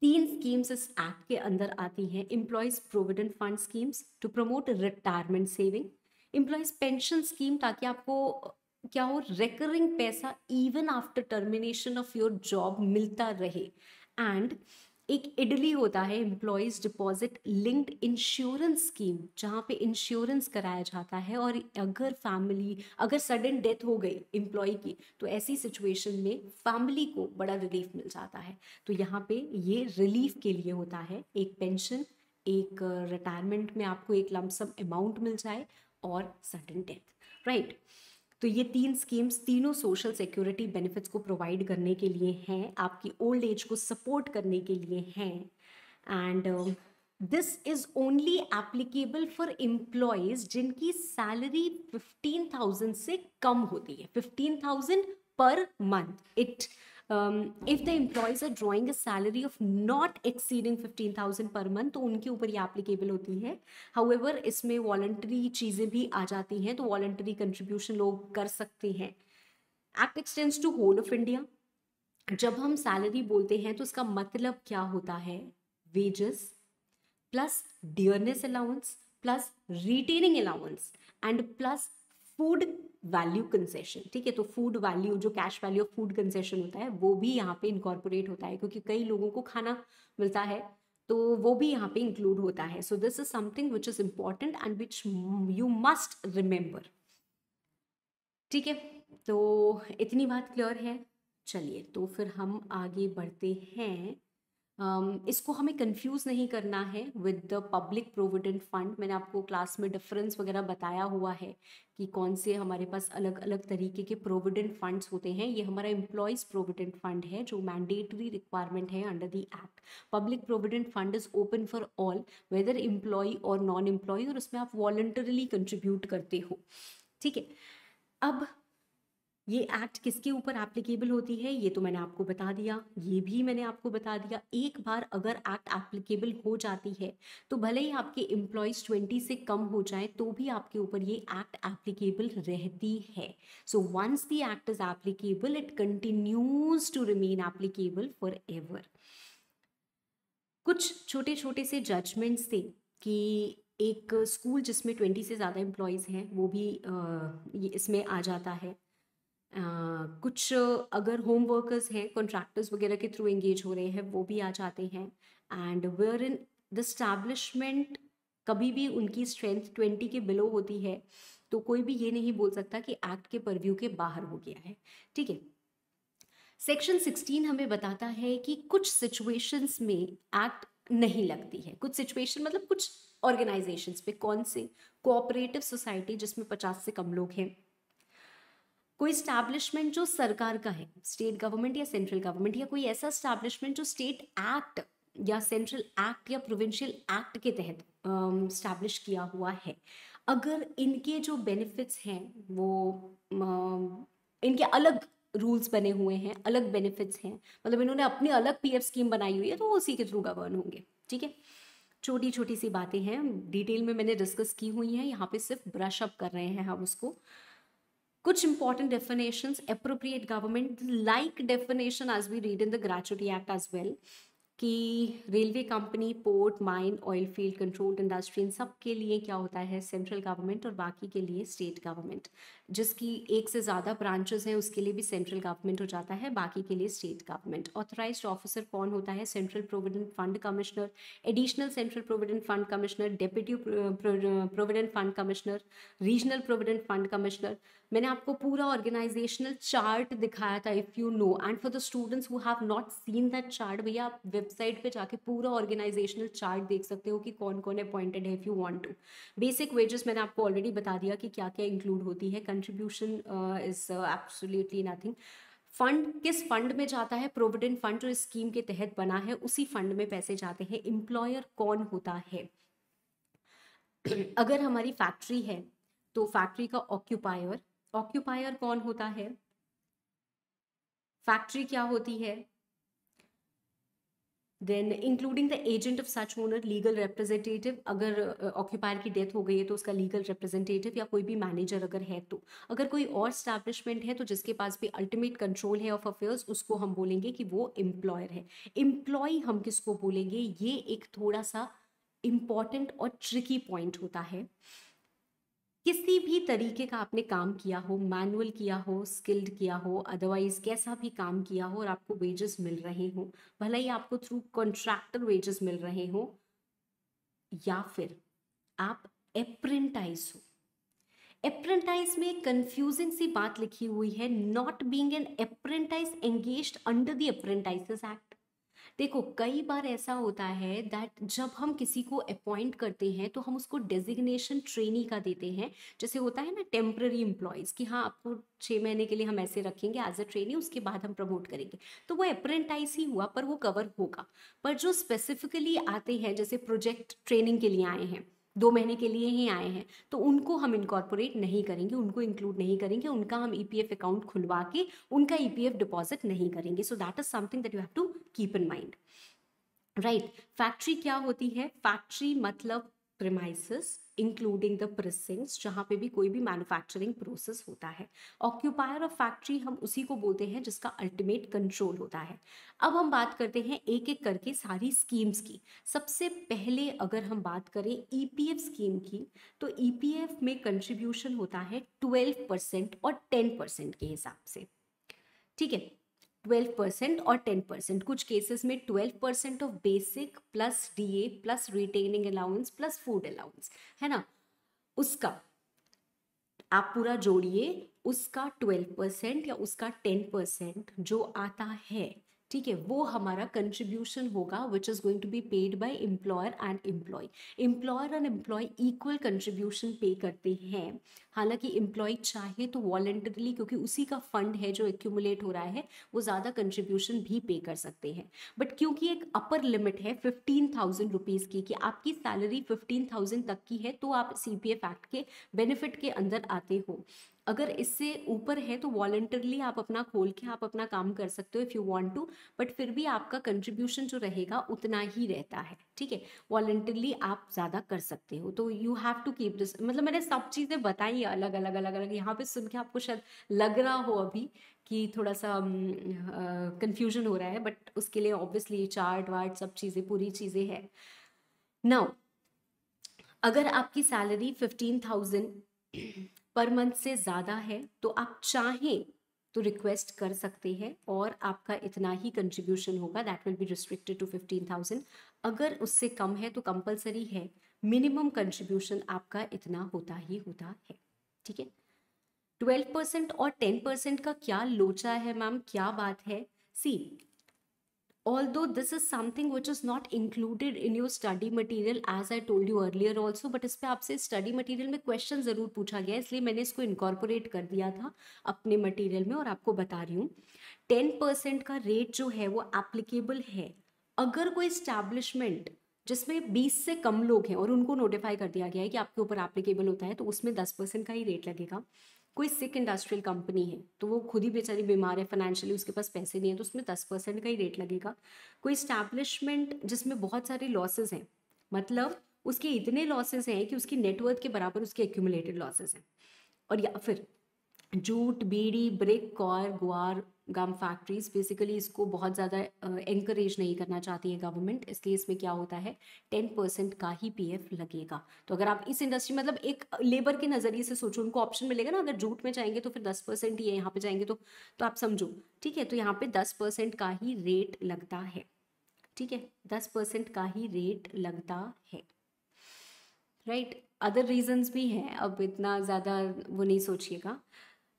तीन स्कीम्स इस एक्ट के अंदर आती हैं employees provident fund schemes to promote retirement saving employees pension scheme ताकि आपको क्या हो रेकरिंग पैसा even after termination of your job मिलता रहे एंड एक इडली होता है employees deposit linked insurance scheme जहाँ पे इंश्योरेंस कराया जाता है और अगर फैमिली अगर सडन डेथ हो गई एम्प्लॉय की तो ऐसी सिचुएशन में फैमिली को बड़ा रिलीफ मिल जाता है तो यहाँ पे ये रिलीफ के लिए होता है एक पेंशन एक रिटायरमेंट में आपको एक लमसम अमाउंट मिल जाए और सडन डेथ राइट right. तो ये तीन स्कीम्स तीनों सोशल सिक्योरिटी बेनिफिट्स को प्रोवाइड करने के लिए हैं आपकी ओल्ड एज को सपोर्ट करने के लिए हैं and this is only applicable for employees जिनकी सैलरी फिफ्टीन थाउजेंड से कम होती है fifteen thousand per month it um, if the employees are drawing a salary of not exceeding 15000 per month तो उनके ऊपर ये एप्लीकेबल होती है हाउएवर इसमें वॉलंटरी चीज़ें भी आ जाती हैं तो वॉलंटरी कंट्रीब्यूशन लोग कर सकते हैं act extends to whole of India जब हम सैलरी बोलते हैं तो उसका मतलब क्या होता है wages plus dearness allowance plus retaining allowance and plus food value concession ठीक है तो फूड वैल्यू जो cash value of food concession होता है वो भी यहाँ पे इंकॉर्पोरेट होता है क्योंकि कई लोगों को खाना मिलता है तो वो भी यहाँ पे इंक्लूड होता है so this is something which is important and which you must remember ठीक है तो इतनी बात क्लियर है चलिए तो फिर हम आगे बढ़ते हैं इसको हमें कंफ्यूज नहीं करना है with the public provident fund मैंने आपको क्लास में डिफरेंस वगैरह बताया हुआ है कि कौन से हमारे पास अलग अलग तरीके के प्रोविडेंट फंड्स होते हैं ये हमारा एम्प्लॉयज़ प्रोविडेंट फंड है जो मैंडेटरी रिक्वायरमेंट है under the act public provident fund is open for all whether employee or non employee और उसमें आप वॉल्टरली कंट्रीब्यूट करते हो ठीक है अब ये एक्ट किसके ऊपर एप्लीकेबल होती है ये तो मैंने आपको बता दिया ये भी मैंने आपको बता दिया एक बार अगर एक्ट एप्लीकेबल हो जाती है तो भले ही आपके एम्प्लॉयज़ ट्वेंटी से कम हो जाए तो भी आपके ऊपर ये एक्ट एप्लीकेबल रहती है so once the act is applicable it continues to remain applicable forever कुछ छोटे छोटे से जजमेंट्स थे कि एक स्कूल जिसमें ट्वेंटी से ज़्यादा एम्प्लॉयज़ हैं वो भी इसमें आ जाता है कुछ अगर होम वर्कर्स हैं कॉन्ट्रैक्टर्स वगैरह के थ्रू एंगेज हो रहे हैं वो भी आ जाते हैं and where in the establishment कभी भी उनकी स्ट्रेंथ ट्वेंटी के बिलो होती है तो कोई भी ये नहीं बोल सकता कि एक्ट के परव्यू के बाहर हो गया है ठीक है सेक्शन सिक्सटीन हमें बताता है कि कुछ सिचुएशंस में एक्ट नहीं लगती है कुछ सिचुएशन मतलब कुछ ऑर्गेनाइजेशंस पे कौन से कोऑपरेटिव सोसाइटी जिसमें पचास से कम लोग हैं कोई स्टैब्लिशमेंट जो सरकार का है स्टेट गवर्नमेंट या सेंट्रल गवर्नमेंट या कोई ऐसा स्टैब्लिशमेंट जो स्टेट एक्ट या सेंट्रल एक्ट या प्रोविंशियल एक्ट के तहत स्टैब्लिश किया हुआ है अगर इनके जो बेनिफिट्स हैं वो इनके अलग रूल्स बने हुए हैं अलग बेनिफिट्स हैं मतलब इन्होंने अपनी अलग पीएफ स्कीम बनाई हुई है तो वो उसी के थ्रू गवर्न होंगे ठीक है छोटी छोटी सी बातें हैं डिटेल में मैंने डिस्कस की हुई हैं यहाँ पे सिर्फ ब्रश अप कर रहे हैं हम उसको कुछ important definition appropriate government like definition as we read in the gratuity act as well कि railway company port mine oil field control industry इन सब के लिए क्या होता है सेंट्रल गवर्नमेंट और बाकी के लिए स्टेट गवर्नमेंट जिसकी एक से ज़्यादा ब्रांचेस हैं उसके लिए भी सेंट्रल गवर्नमेंट हो जाता है बाकी के लिए स्टेट गवर्नमेंट ऑथराइज ऑफिसर कौन होता है central provident fund commissioner additional central provident fund commissioner deputy provident fund commissioner regional provident fund commissioner मैंने आपको पूरा ऑर्गेनाइजेशनल चार्ट दिखाया था if you know and for the students who have not seen that chart भैया आप वेबसाइट पर जाके पूरा ऑर्गेनाइजेशनल चार्ट देख सकते हो कि कौन कौन अपॉइंटेड है if you want to basic wages मैंने आपको ऑलरेडी बता दिया कि क्या क्या इंक्लूड होती है contribution is absolutely nothing fund किस फंड में जाता है प्रोविडेंट फंड जो स्कीम के तहत बना है उसी फंड में पैसे जाते हैं इंप्लॉयर कौन होता है अगर हमारी फैक्ट्री है तो फैक्ट्री का ऑक्यूपायर ऑक्यूपायर कौन होता है फैक्ट्री क्या होती है then including the agent of such owner legal representative अगर ऑक्यूपायर की डेथ हो गई है तो उसका लीगल रिप्रेजेंटेटिव या कोई भी मैनेजर अगर है तो अगर कोई और स्टैब्लिशमेंट है तो जिसके पास भी अल्टीमेट कंट्रोल है ऑफ अफेयर्स उसको हम बोलेंगे कि वो एम्प्लॉयर है एम्प्लॉय हम किसको बोलेंगे ये एक थोड़ा सा इम्पॉर्टेंट और ट्रिकी पॉइंट होता है uh, किसी भी तरीके का आपने काम किया हो मैनुअल किया हो स्किल्ड किया हो अदरवाइज कैसा भी काम किया हो और आपको वेजेस मिल रहे हो भले ही आपको थ्रू कॉन्ट्रैक्टर वेजेस मिल रहे हो या फिर आप अप्रेंटाइज हो अप्रेंटाइज में कंफ्यूजिंग सी बात लिखी हुई है not being an apprentice engage under the act देखो कई बार ऐसा होता है दैट जब हम किसी को अपॉइंट करते हैं तो हम उसको डेजिग्नेशन ट्रेनी का देते हैं जैसे होता है ना टेम्प्ररी एम्प्लॉयज़ कि हाँ आपको छः महीने के लिए हम ऐसे रखेंगे एज अ ट्रेनी उसके बाद हम प्रमोट करेंगे तो वो अप्रेंटाइज ही हुआ पर वो कवर होगा पर जो स्पेसिफिकली आते हैं जैसे प्रोजेक्ट ट्रेनिंग के लिए आए हैं दो महीने के लिए ही आए हैं तो उनको हम इनकॉर्पोरेट नहीं करेंगे उनको इंक्लूड नहीं करेंगे उनका हम ई e अकाउंट खुलवा के उनका ई e डिपॉजिट नहीं करेंगे so that is something that you have to keep in mind right factory क्या होती है फैक्ट्री मतलब प्रिमाइसिस इंक्लूडिंग द प्रेसिंग्स जहाँ पे भी कोई भी मैन्युफैक्चरिंग प्रोसेस होता है ऑक्यूपायर ऑफ फैक्ट्री हम उसी को बोलते हैं जिसका अल्टीमेट कंट्रोल होता है अब हम बात करते हैं एक एक करके सारी स्कीम्स की सबसे पहले अगर हम बात करें ई e स्कीम की तो ई e में कंट्रीब्यूशन होता है ट्वेल्व परसेंट और टेन परसेंट के हिसाब से ठीक है ट्वेल्व परसेंट और टेन परसेंट कुछ केसेस में twelve percent of basic plus D A plus retaining allowance plus food allowance है ना उसका आप पूरा जोड़िए उसका ट्वेल्व परसेंट या उसका टेन परसेंट जो आता है ठीक है वो हमारा कंट्रीब्यूशन होगा which is going to be paid by employer and employee employer and employee equal contribution pay करते हैं हालांकि एम्प्लॉय चाहे तो वॉलेंटरली क्योंकि उसी का फंड है जो एक्यूमुलेट हो रहा है वो ज़्यादा कंट्रीब्यूशन भी पे कर सकते हैं बट क्योंकि एक अपर लिमिट है फिफ्टीन थाउजेंड रुपीज़ की कि आपकी सैलरी फिफ्टीन थाउजेंड तक की है तो आप सी पी एफ एक्ट के बेनिफिट के अंदर आते हो अगर इससे ऊपर है तो वॉलेंटरली आप अपना खोल के आप अपना काम कर सकते हो if you want to but फिर भी आपका कंट्रीब्यूशन जो रहेगा उतना ही रहता है ठीक है वॉलेंटरली आप ज़्यादा कर सकते हो तो you have to keep this मतलब मैंने सब चीज़ें बताई अलग अलग अलग अलग यहाँ पे सुन के आपको शायद लग रहा हो अभी कि थोड़ा सा कन्फ्यूजन uh, हो रहा है बट उसके लिए ऑब्वियसली चार्ट वार्ट सब चीज़ें पूरी चीज़ें हैं नाउ अगर आपकी salary fifteen thousand per month से ज़्यादा है तो आप चाहें तो रिक्वेस्ट कर सकते हैं और आपका इतना ही कंट्रीब्यूशन होगा that will be restricted to fifteen thousand अगर उससे कम है तो कंपलसरी है मिनिमम कंट्रीब्यूशन आपका इतना होता ही होता है ठीक है ट्वेल्व परसेंट और टेन परसेंट का क्या लोचा है मैम क्या बात है सी although this is something which is not included in your study material as I told you earlier also but इस पर आपसे study material mein question ज़रूर पूछा गया isliye maine isko incorporate kar diya tha apne material mein aur aapko bata rahi hu 10% ka rate jo hai wo applicable hai agar koi establishment जिसमें 20 से कम लोग हैं और उनको नोटिफाई कर दिया गया है कि आपके ऊपर एप्लीकेबल होता है तो उसमें 10 परसेंट का ही रेट लगेगा कोई सिक इंडस्ट्रियल कंपनी है तो वो खुद ही बेचारी बीमार है फाइनेंशियली उसके पास पैसे नहीं है तो उसमें दस परसेंट का ही रेट लगेगा कोई स्टैब्लिशमेंट जिसमें बहुत सारे लॉसेज हैं मतलब उसके इतने लॉसेज हैं कि उसकी नेटवर्थ के बराबर उसके एक्यूमुलेटेड लॉसेज हैं और या फिर जूट बीड़ी ब्रिक कॉर गुआर गम फैक्ट्रीज़ बेसिकली इसको बहुत ज़्यादा इंकरेज नहीं करना चाहती है गवर्नमेंट इसलिए इसमें क्या होता है टेन परसेंट का ही एफ लगेगा तो अगर आप इस इंडस्ट्री मतलब एक लेबर के नज़रिए से सोचो उनको ऑप्शन मिलेगा ना अगर जूट में जाएंगे तो फिर दस परसेंट ही है यहाँ पर जाएंगे तो, तो आप समझो ठीक है तो यहाँ पर दस परसेंट का ही रेट लगता है ठीक है दस परसेंट का ही रेट लगता है राइट अदर रीजन्स भी हैं अब इतना ज़्यादा वो नहीं सोचिएगा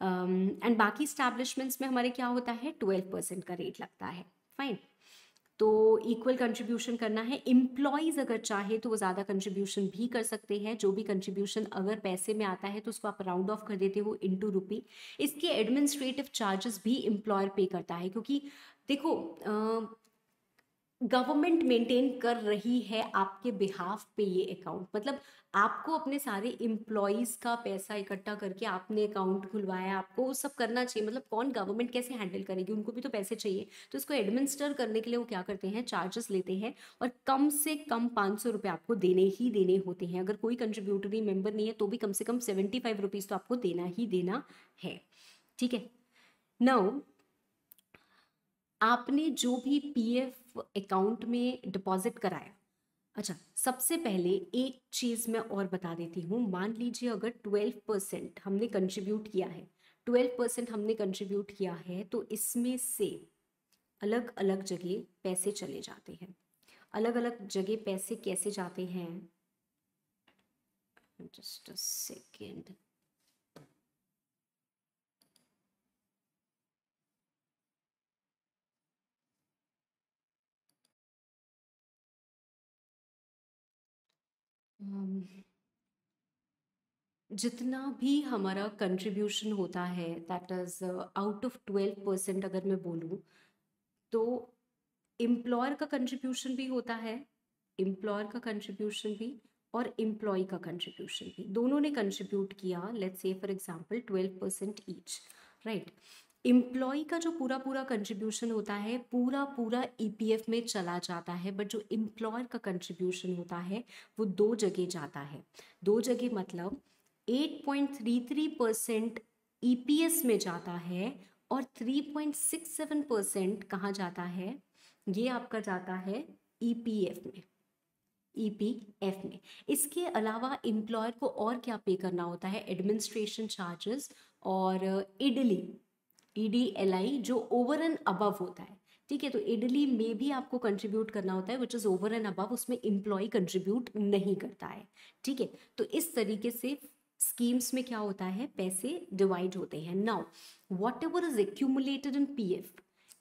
एंड बाकी इस्टेब्लिशमेंट्स में हमारे क्या होता है ट्वेल्व परसेंट का रेट लगता है फाइन तो इक्वल कंट्रीब्यूशन करना है इम्प्लॉयज़ अगर चाहे तो वो ज़्यादा कंट्रीब्यूशन भी कर सकते हैं जो भी कंट्रीब्यूशन अगर पैसे में आता है तो उसको आप राउंड ऑफ कर देते हो इन टू रुपी इसके एडमिनिस्ट्रेटिव चार्जेस भी इम्प्लॉयर पे करता है क्योंकि देखो गवर्नमेंट मेंटेन कर रही है आपके बिहाफ पे ये अकाउंट मतलब आपको अपने सारे इम्प्लॉयज़ का पैसा इकट्ठा करके आपने अकाउंट खुलवाया आपको वो सब करना चाहिए मतलब कौन गवर्नमेंट कैसे हैंडल करेगी उनको भी तो पैसे चाहिए तो इसको एडमिनिस्टर करने के लिए वो क्या करते हैं चार्जेस लेते हैं और कम से कम पाँच सौ रुपये आपको देने ही देने होते हैं अगर कोई कंट्रीब्यूटरी मेम्बर नहीं है तो भी कम से कम सेवेंटी फाइव रुपीज़ तो आपको देना ही देना है ठीक है नौ आपने जो भी पी एफ अकाउंट में डिपॉजिट कराया अच्छा सबसे पहले एक चीज़ मैं और बता देती हूँ मान लीजिए अगर ट्वेल्व परसेंट हमने कंट्रीब्यूट किया है ट्वेल्व परसेंट हमने कंट्रीब्यूट किया है तो इसमें से अलग अलग जगह पैसे चले जाते हैं अलग अलग जगह पैसे कैसे जाते हैं जस्ट अ सेकेंड जितना भी हमारा कंट्रीब्यूशन होता है that is out of twelve percent अगर मैं बोलूँ तो एम्प्लॉयर का कंट्रीब्यूशन भी होता है एम्प्लॉयर का कंट्रीब्यूशन भी और एम्प्लॉय का कंट्रीब्यूशन भी दोनों ने कंट्रीब्यूट किया let's say for example twelve percent each right employee का जो पूरा पूरा कंट्रीब्यूशन होता है पूरा पूरा ईपीएफ में चला जाता है बट जो एम्प्लॉयर का कंट्रीब्यूशन होता है वो दो जगह जाता है दो जगह मतलब 8.33 परसेंट ई में जाता है और 3.67 परसेंट कहाँ जाता है ये आपका जाता है ई e में ई पी एफ में इसके अलावा एम्प्लॉयर को और क्या पे करना होता है एडमिनिस्ट्रेशन चार्जेस और EDLI E D L I जो ओवर एंड अबव होता है ठीक है तो इडली में भी आपको कंट्रीब्यूट करना होता है which is over and above उसमें इम्प्लॉय कंट्रीब्यूट नहीं करता है ठीक है तो इस तरीके से स्कीम्स में क्या होता है पैसे डिवाइड होते हैं now whatever is accumulated in P F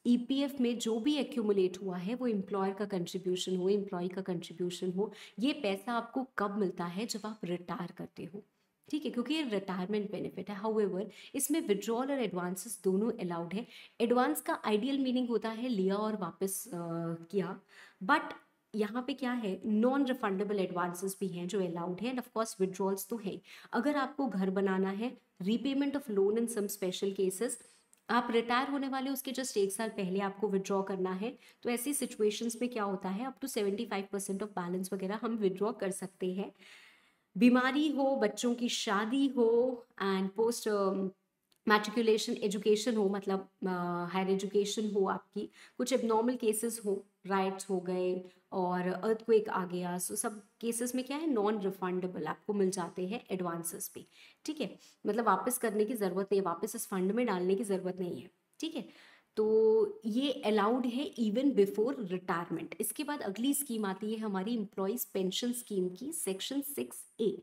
EPF में जो भी एक्यूमुलेट हुआ है वो इम्प्लॉयर का कंट्रीब्यूशन हो इम्प्लॉय का कंट्रीब्यूशन हो ये पैसा आपको कब मिलता है जब आप रिटायर करते हो ठीक है क्योंकि ये रिटायरमेंट बेनिफिट है हाउ इसमें विड्रॉल और एडवांसेस दोनों अलाउड है एडवांस का आइडियल मीनिंग होता है लिया और वापस किया बट यहाँ पे क्या है नॉन रिफंडेबल एडवांसेस भी हैं जो अलाउड है एंड ऑफकोर्स विड्रॉल्स तो है अगर आपको घर बनाना है repayment of loan in some special cases आप रिटायर होने वाले उसके जस्ट एक साल पहले आपको विड्रॉ करना है तो ऐसी सिचुएशंस में क्या होता है up to seventy five percent of balance वगैरह हम विड्रॉ कर सकते हैं बीमारी हो बच्चों की शादी हो एंड पोस्ट मैट्रिकुलेशन एजुकेशन हो मतलब हायर एजुकेशन हो आपकी कुछ एबनॉर्मल केसेस हो राइट्स हो गए और अर्थक्वेक आ गया सो सब केसेस में क्या है नॉन रिफंडेबल आपको मिल जाते हैं एडवांसेस भी ठीक है मतलब वापस करने की ज़रूरत नहीं है वापस इस फंड में डालने की ज़रूरत नहीं है ठीक है तो ये अलाउड है इवन बिफोर रिटायरमेंट इसके बाद अगली स्कीम आती है हमारी इम्प्लॉयज़ पेंशन स्कीम की section six A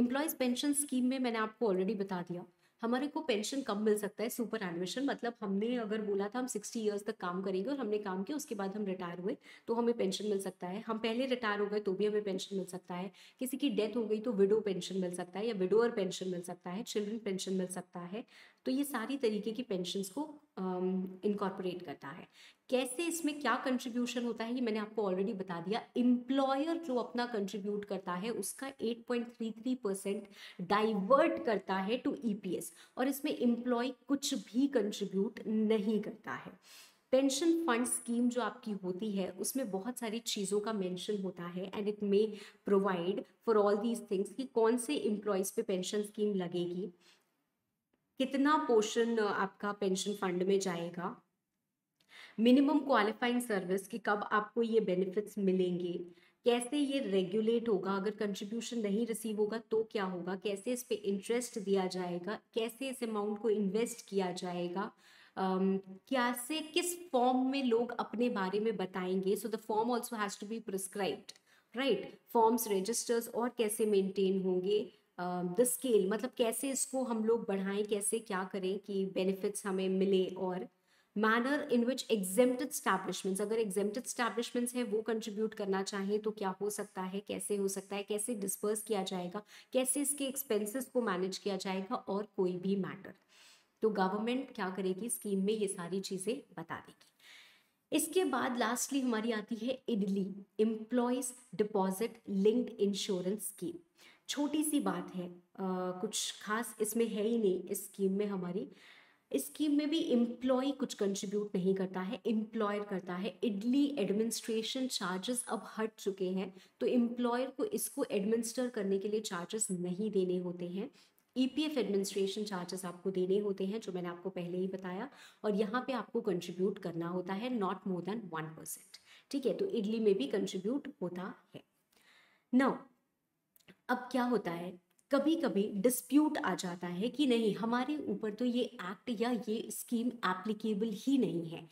employees pension scheme में मैंने आपको ऑलरेडी बता दिया हमारे को पेंशन कब मिल सकता है सुपर एडमिशन मतलब हमने अगर बोला था हम सिक्सटी ईयर्स तक काम करेंगे और हमने काम किया उसके बाद हम रिटायर हुए तो हमें पेंशन मिल सकता है हम पहले रिटायर हो गए तो भी हमें पेंशन मिल सकता है किसी की डेथ हो गई तो विडो पेंशन मिल सकता है या विडोअर पेंशन मिल सकता है चिल्ड्रन पेंशन मिल सकता है तो ये सारी तरीके की पेंशंस को इनकॉर्पोरेट um, करता है कैसे इसमें क्या कंट्रीब्यूशन होता है ये मैंने आपको ऑलरेडी बता दिया एम्प्लॉयर जो अपना कंट्रीब्यूट करता है उसका 8.33 परसेंट डाइवर्ट करता है टू ईपीएस e और इसमें इम्प्लॉय कुछ भी कंट्रीब्यूट नहीं करता है पेंशन फंड स्कीम जो आपकी होती है उसमें बहुत सारी चीज़ों का मेंशन होता है and it may provide for all these things कि कौन से एम्प्लॉयज़ पे पेंशन स्कीम लगेगी कितना पोर्शन आपका पेंशन फंड में जाएगा मिनिमम क्वालिफाइंग सर्विस कि कब आपको ये बेनिफिट्स मिलेंगे कैसे ये रेगुलेट होगा अगर कंट्रीब्यूशन नहीं रिसीव होगा तो क्या होगा कैसे इस पे इंटरेस्ट दिया जाएगा कैसे इस अमाउंट को इन्वेस्ट किया जाएगा um, क्या से किस फॉर्म में लोग अपने बारे में बताएंगे so the form also has to be prescribed right forms registers और कैसे मेंटेन होंगे द स्केल मतलब कैसे इसको हम लोग बढ़ाएं कैसे क्या करें कि बेनिफिट्स हमें मिले और manner in which exempted establishments अगर एग्जेम्प्टेड स्टैब्लिशमेंट्स हैं वो कंट्रीब्यूट करना चाहें तो क्या हो सकता है कैसे हो सकता है कैसे डिस्पर्स किया जाएगा कैसे इसके एक्सपेंसेस को मैनेज किया जाएगा और कोई भी मैटर तो गवर्नमेंट क्या करेगी स्कीम में ये सारी चीज़ें बता देगी इसके बाद लास्टली हमारी आती है EDLI employees deposit linked insurance scheme छोटी सी बात है आ, कुछ खास इसमें है ही नहीं इस स्कीम में हमारी इस स्कीम में भी एम्प्लॉय कुछ कंट्रीब्यूट नहीं करता है एम्प्लॉयर करता है इडली एडमिनिस्ट्रेशन चार्जेस अब हट चुके हैं तो एम्प्लॉयर को इसको एडमिनिस्टर करने के लिए चार्जेस नहीं देने होते हैं E P F administration charges आपको देने होते हैं जो मैंने आपको पहले ही बताया और यहाँ पे आपको कंट्रीब्यूट करना होता है not more than one percent ठीक है तो इडली में भी कंट्रीब्यूट होता है नौ अब क्या होता है कभी कभी डिस्प्यूट आ जाता है कि नहीं हमारे ऊपर तो ये एक्ट या ये स्कीम एप्लीकेबल ही नहीं है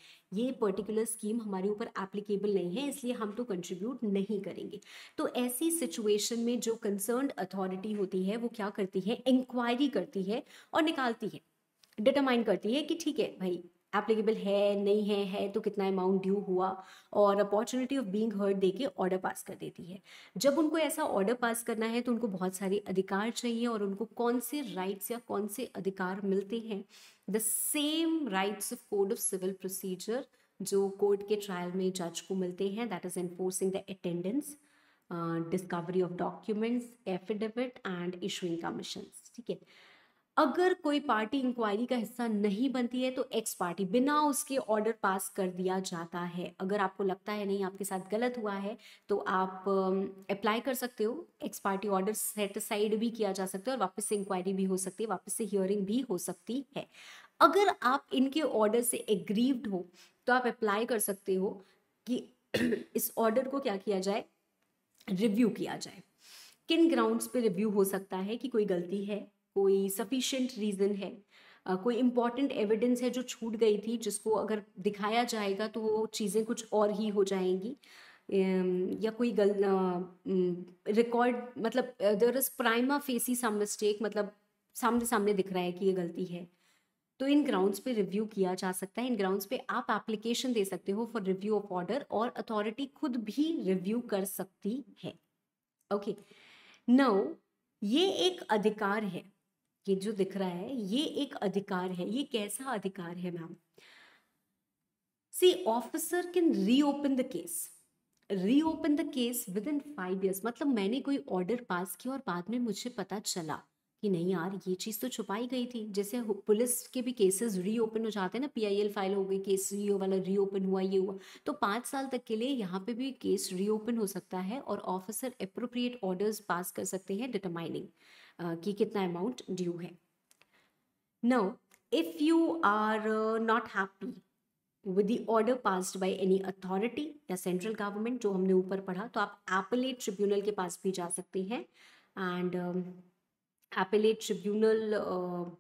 ये पर्टिकुलर स्कीम हमारे ऊपर एप्लीकेबल नहीं है इसलिए हम तो कंट्रीब्यूट नहीं करेंगे तो ऐसी सिचुएशन में जो कंसर्न अथॉरिटी होती है वो क्या करती है इंक्वायरी करती है और निकालती है डिटरमाइन करती है कि ठीक है भाई एप्लीकेबल है नहीं है है तो कितना अमाउंट ड्यू हुआ और अपॉर्चुनिटी ऑफ बीइंग हर्ड दे के ऑर्डर पास कर देती है जब उनको ऐसा ऑर्डर पास करना है तो उनको बहुत सारे अधिकार चाहिए और उनको कौन से राइट्स या कौन से अधिकार मिलते हैं the same rights of code of civil procedure जो कोर्ट के ट्रायल में जज को मिलते हैं that is enforcing the attendance discovery of documents affidavit and issuing commission ठीक है अगर कोई पार्टी इंक्वायरी का हिस्सा नहीं बनती है तो एक्स पार्टी बिना उसके ऑर्डर पास कर दिया जाता है अगर आपको लगता है नहीं आपके साथ गलत हुआ है तो आप अप्लाई कर सकते हो ex parte order set side भी किया जा सकता है और वापस से इंक्वायरी भी हो सकती है वापस से हियरिंग भी हो सकती है अगर आप इनके ऑर्डर से एग्रीव्ड हो तो आप अप्लाई कर सकते हो कि *clears throat* इस ऑर्डर को क्या किया जाए रिव्यू किया जाए किन ग्राउंड्स पे रिव्यू हो सकता है कि कोई गलती है कोई सफिशेंट रीज़न है कोई इम्पॉर्टेंट एविडेंस है जो छूट गई थी जिसको अगर दिखाया जाएगा तो वो चीज़ें कुछ और ही हो जाएंगी या कोई गल रिकॉर्ड मतलब there is prima facie some mistake मतलब सामने सामने दिख रहा है कि ये गलती है तो इन ग्राउंड्स पे रिव्यू किया जा सकता है इन ग्राउंड्स पे आप एप्लीकेशन दे सकते हो फॉर रिव्यू ऑफ ऑर्डर और अथॉरिटी खुद भी रिव्यू कर सकती है ओके okay. नाउ ये एक अधिकार है ये जो दिख रहा है ये एक अधिकार है ये कैसा अधिकार है ma'am C officer can reopen the case reopen the case within five years मतलब मैंने कोई ऑर्डर पास किया और बाद में मुझे पता चला कि नहीं यार ये चीज़ तो छुपाई गई थी जैसे पुलिस के भी केसेस रीओपन हो जाते हैं ना पीआईएल फाइल हो गई केस ये वाला रीओपन हुआ ये हुआ तो पाँच साल तक के लिए यहाँ पे भी केस रीओपन हो सकता है और ऑफिसर अप्रोप्रिएट ऑर्डर्स पास कर सकते हैं डिटरमाइनिंग कि कितना अमाउंट ड्यू है now if you are not happy with the order passed by any authority या सेंट्रल गवर्नमेंट जो हमने ऊपर पढ़ा तो आप एपलेट ट्रिब्यूनल के पास भी जा सकते हैं and appellate tribunal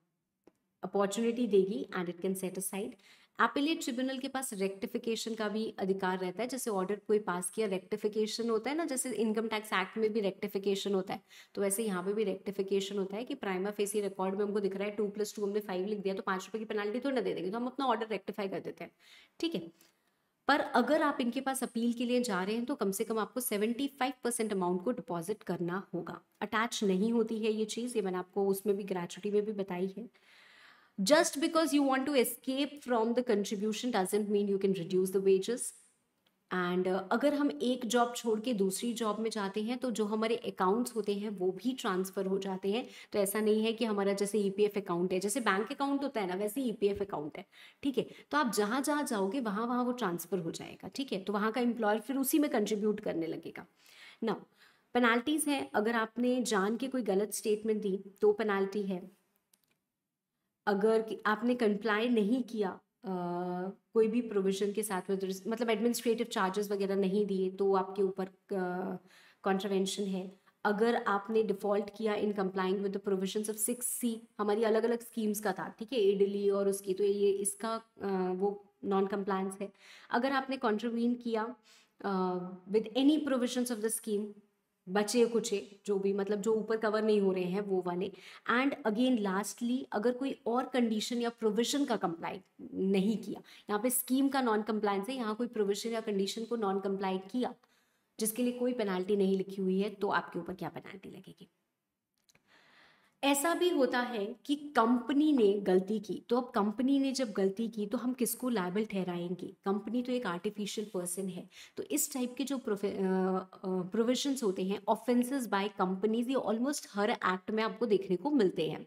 opportunity uh, देगी and it can set aside appellate tribunal के पास रेक्टिफिकेशन का भी अधिकार रहता है जैसे ऑर्डर कोई पास किया रेक्टिफिकेशन होता है ना जैसे इनकम टैक्स एक्ट में भी रेक्टिफिकेशन होता है तो वैसे यहाँ पे भी रेक्टिफिकेशन होता है कि प्राइमा फेसी रिकॉर्ड में हमको दिख रहा है टू प्लस टू हमने फाइव लिख दिया तो पाँच रुपए की पेनाल्टी थोड़ी तो ना दे देगी तो हम अपना ऑर्डर रेक्टिफाई कर देते हैं ठीक है पर अगर आप इनके पास अपील के लिए जा रहे हैं तो कम से कम आपको 75 परसेंट अमाउंट को डिपॉजिट करना होगा अटैच नहीं होती है ये चीज़ ये मैंने आपको उसमें भी ग्रेचुटी में भी बताई है just because you want to escape from the contribution doesn't mean you can reduce the wages and uh, अगर हम एक जॉब छोड़ के दूसरी जॉब में जाते हैं तो जो हमारे अकाउंट्स होते हैं वो भी ट्रांसफ़र हो जाते हैं तो ऐसा नहीं है कि हमारा जैसे ई e अकाउंट है जैसे बैंक अकाउंट होता है ना वैसे ई अकाउंट e है ठीक है तो आप जहाँ जहाँ जाओगे वहाँ वहाँ वो ट्रांसफ़र हो जाएगा ठीक है तो वहाँ का एम्प्लॉयर फिर उसी में कंट्रीब्यूट करने लगेगा ना पेनाल्टीज़ है अगर आपने जान के कोई गलत स्टेटमेंट दी तो पेनाल्टी है अगर आपने कंप्लाई नहीं किया कोई भी प्रोविज़न के साथ मतलब एडमिनिस्ट्रेटिव चार्जेस वगैरह नहीं दिए तो आपके ऊपर कॉन्ट्रावेंशन है अगर आपने डिफ़ॉल्ट किया in complying with the provision of six C हमारी अलग अलग स्कीम्स का था ठीक है इडली e और उसकी तो ये इसका वो नॉन कम्प्लायंस है अगर आपने कॉन्ट्रीब्यूट किया with any provision of the scheme बचे कुछ जो भी मतलब जो ऊपर कवर नहीं हो रहे हैं वो वाले एंड अगेन लास्टली अगर कोई और कंडीशन या प्रोविजन का कंप्लाई नहीं किया यहाँ पे स्कीम का नॉन कंप्लाइंस है यहाँ कोई प्रोविजन या कंडीशन को नॉन कंप्लाई किया जिसके लिए कोई पेनाल्टी नहीं लिखी हुई है तो आपके ऊपर क्या पेनाल्टी लगेगी ऐसा भी होता है कि कंपनी ने गलती की तो अब कंपनी ने जब गलती की तो हम किसको लाइबल ठहराएंगे कंपनी तो एक आर्टिफिशियल पर्सन है तो इस टाइप के जो प्रोविजंस होते हैं ऑफेंसेस बाय कंपनीज ये ऑलमोस्ट हर एक्ट में आपको देखने को मिलते हैं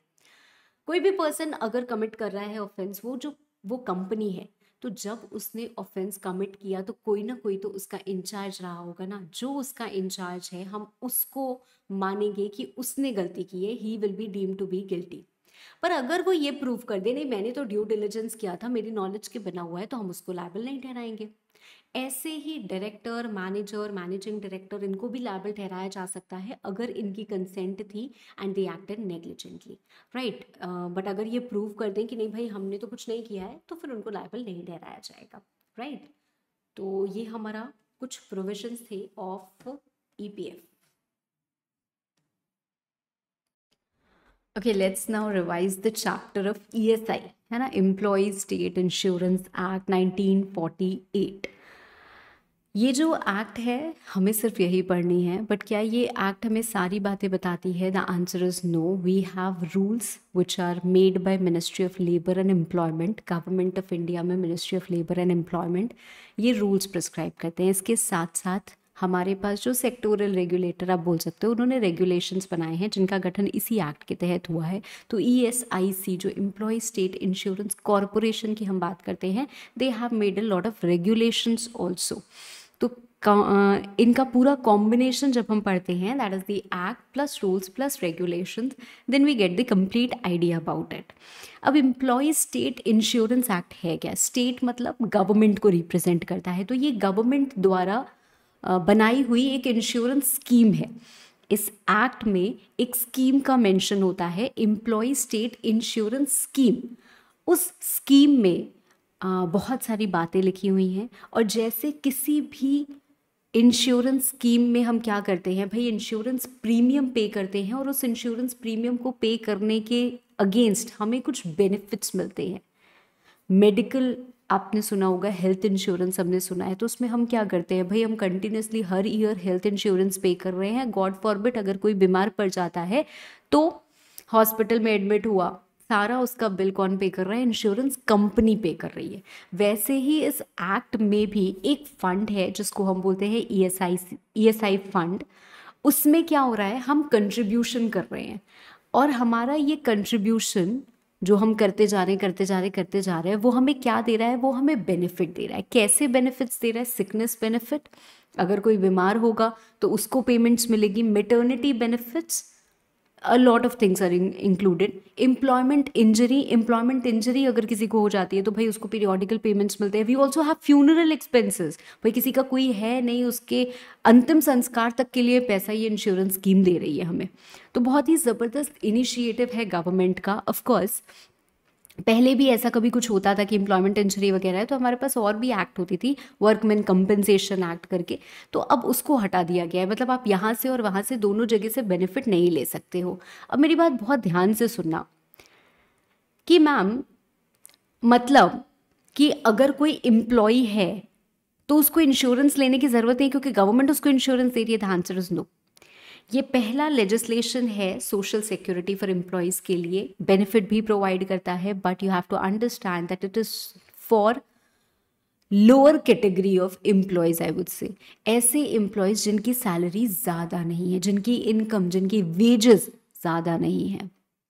कोई भी पर्सन अगर कमिट कर रहा है ऑफेंस वो जो वो कंपनी है तो जब उसने ऑफेंस कमिट किया तो कोई ना कोई तो उसका इंचार्ज रहा होगा ना जो उसका इंचार्ज है हम उसको मानेंगे कि उसने गलती की है he will be deem to be guilty पर अगर वो ये प्रूव कर दे नहीं मैंने तो ड्यू डिलिजेंस किया था मेरी नॉलेज के बना हुआ है तो हम उसको लाइबल नहीं ठहराएंगे ऐसे ही डायरेक्टर मैनेजर मैनेजिंग डायरेक्टर इनको भी लाइबल ठहराया जा सकता है अगर इनकी कंसेंट थी and they acted negligently right but अगर ये प्रूव कर दें कि नहीं भाई हमने तो कुछ नहीं किया है तो फिर उनको लाइबल नहीं ठहराया जाएगा राइट right? तो ये हमारा कुछ प्रोविजन थे of EPF e Okay, let's now revise of E S I है ना इंश्योरेंस एक्ट नाइनटीन फोर्टी 1948. ये जो एक्ट है हमें सिर्फ यही पढ़नी है बट क्या ये एक्ट हमें सारी बातें बताती है the answer is no we have rules which are made by ministry of labour and employment government of India में ministry of labour and employment ये रूल्स प्रिस्क्राइब करते हैं इसके साथ साथ हमारे पास जो सेक्टोरल रेगुलेटर आप बोल सकते हो उन्होंने रेगुलेशंस बनाए हैं जिनका गठन इसी एक्ट के तहत हुआ है तो ई e जो एम्प्लॉय स्टेट इंश्योरेंस कॉरपोरेशन की हम बात करते हैं they have made a lot of regulations also इनका पूरा कॉम्बिनेशन जब हम पढ़ते हैं that is the act plus rules plus regulation then we get the complete idea about it अब एम्प्लॉय स्टेट इंश्योरेंस एक्ट है क्या स्टेट मतलब गवर्नमेंट को रिप्रेजेंट करता है तो ये गवर्नमेंट द्वारा बनाई हुई एक इंश्योरेंस स्कीम है इस एक्ट में एक स्कीम का मेंशन होता है एम्प्लॉय स्टेट इंश्योरेंस स्कीम उस स्कीम में बहुत सारी बातें लिखी हुई हैं और जैसे किसी भी इंश्योरेंस स्कीम में हम क्या करते हैं भाई इंश्योरेंस प्रीमियम पे करते हैं और उस इंश्योरेंस प्रीमियम को पे करने के अगेंस्ट हमें कुछ बेनिफिट्स मिलते हैं मेडिकल आपने सुना होगा हेल्थ इंश्योरेंस हमने सुना है तो उसमें हम क्या करते हैं भाई हम कंटिन्यूसली हर ईयर हेल्थ इंश्योरेंस पे कर रहे हैं गॉड फॉरबिट अगर कोई बीमार पड़ जाता है तो हॉस्पिटल में एडमिट हुआ सारा उसका बिल कौन पे कर रहा है इंश्योरेंस कंपनी पे कर रही है वैसे ही इस एक्ट में भी एक फंड है जिसको हम बोलते हैं E S I E S I fund उसमें क्या हो रहा है हम कंट्रीब्यूशन कर रहे हैं और हमारा ये कंट्रीब्यूशन जो हम करते जा रहे हैं करते जा रहे करते जा रहे हैं वो हमें क्या दे रहा है वो हमें बेनिफिट दे रहा है कैसे बेनिफिट्स दे रहा है सिकनेस बेनिफिट अगर कोई बीमार होगा तो उसको पेमेंट्स मिलेगी maternity benefits a lot of things are included employment injury employment injury अगर किसी को हो जाती है तो भाई उसको पीरियोडिकल पेमेंट्स मिलते हैं we also have funeral expenses भाई किसी का कोई है नहीं उसके अंतिम संस्कार तक के लिए पैसा ये इंश्योरेंस स्कीम दे रही है हमें तो बहुत ही ज़बरदस्त इनिशिएटिव है गवर्नमेंट का ऑफकोर्स पहले भी ऐसा कभी कुछ होता था कि एम्प्लॉयमेंट इंजरी वगैरह है तो हमारे पास और भी एक्ट होती थी वर्कमैन कंपनसेशन एक्ट करके तो अब उसको हटा दिया गया है मतलब आप यहाँ से और वहाँ से दोनों जगह से बेनिफिट नहीं ले सकते हो अब मेरी बात बहुत ध्यान से सुनना कि मैम मतलब कि अगर कोई एम्प्लॉय है तो उसको इंश्योरेंस लेने की ज़रूरत नहीं क्योंकि गवर्नमेंट उसको इंश्योरेंस दे रही है द आंसर इज़ नो ये पहला लेजिस्लेशन है सोशल सिक्योरिटी फॉर एम्प्लॉयज़ के लिए बेनिफिट भी प्रोवाइड करता है but you have to understand that it is for lower category of employees I would say ऐसे एम्प्लॉयज़ जिनकी सैलरी ज़्यादा नहीं है जिनकी इनकम जिनकी वेजेस ज़्यादा नहीं है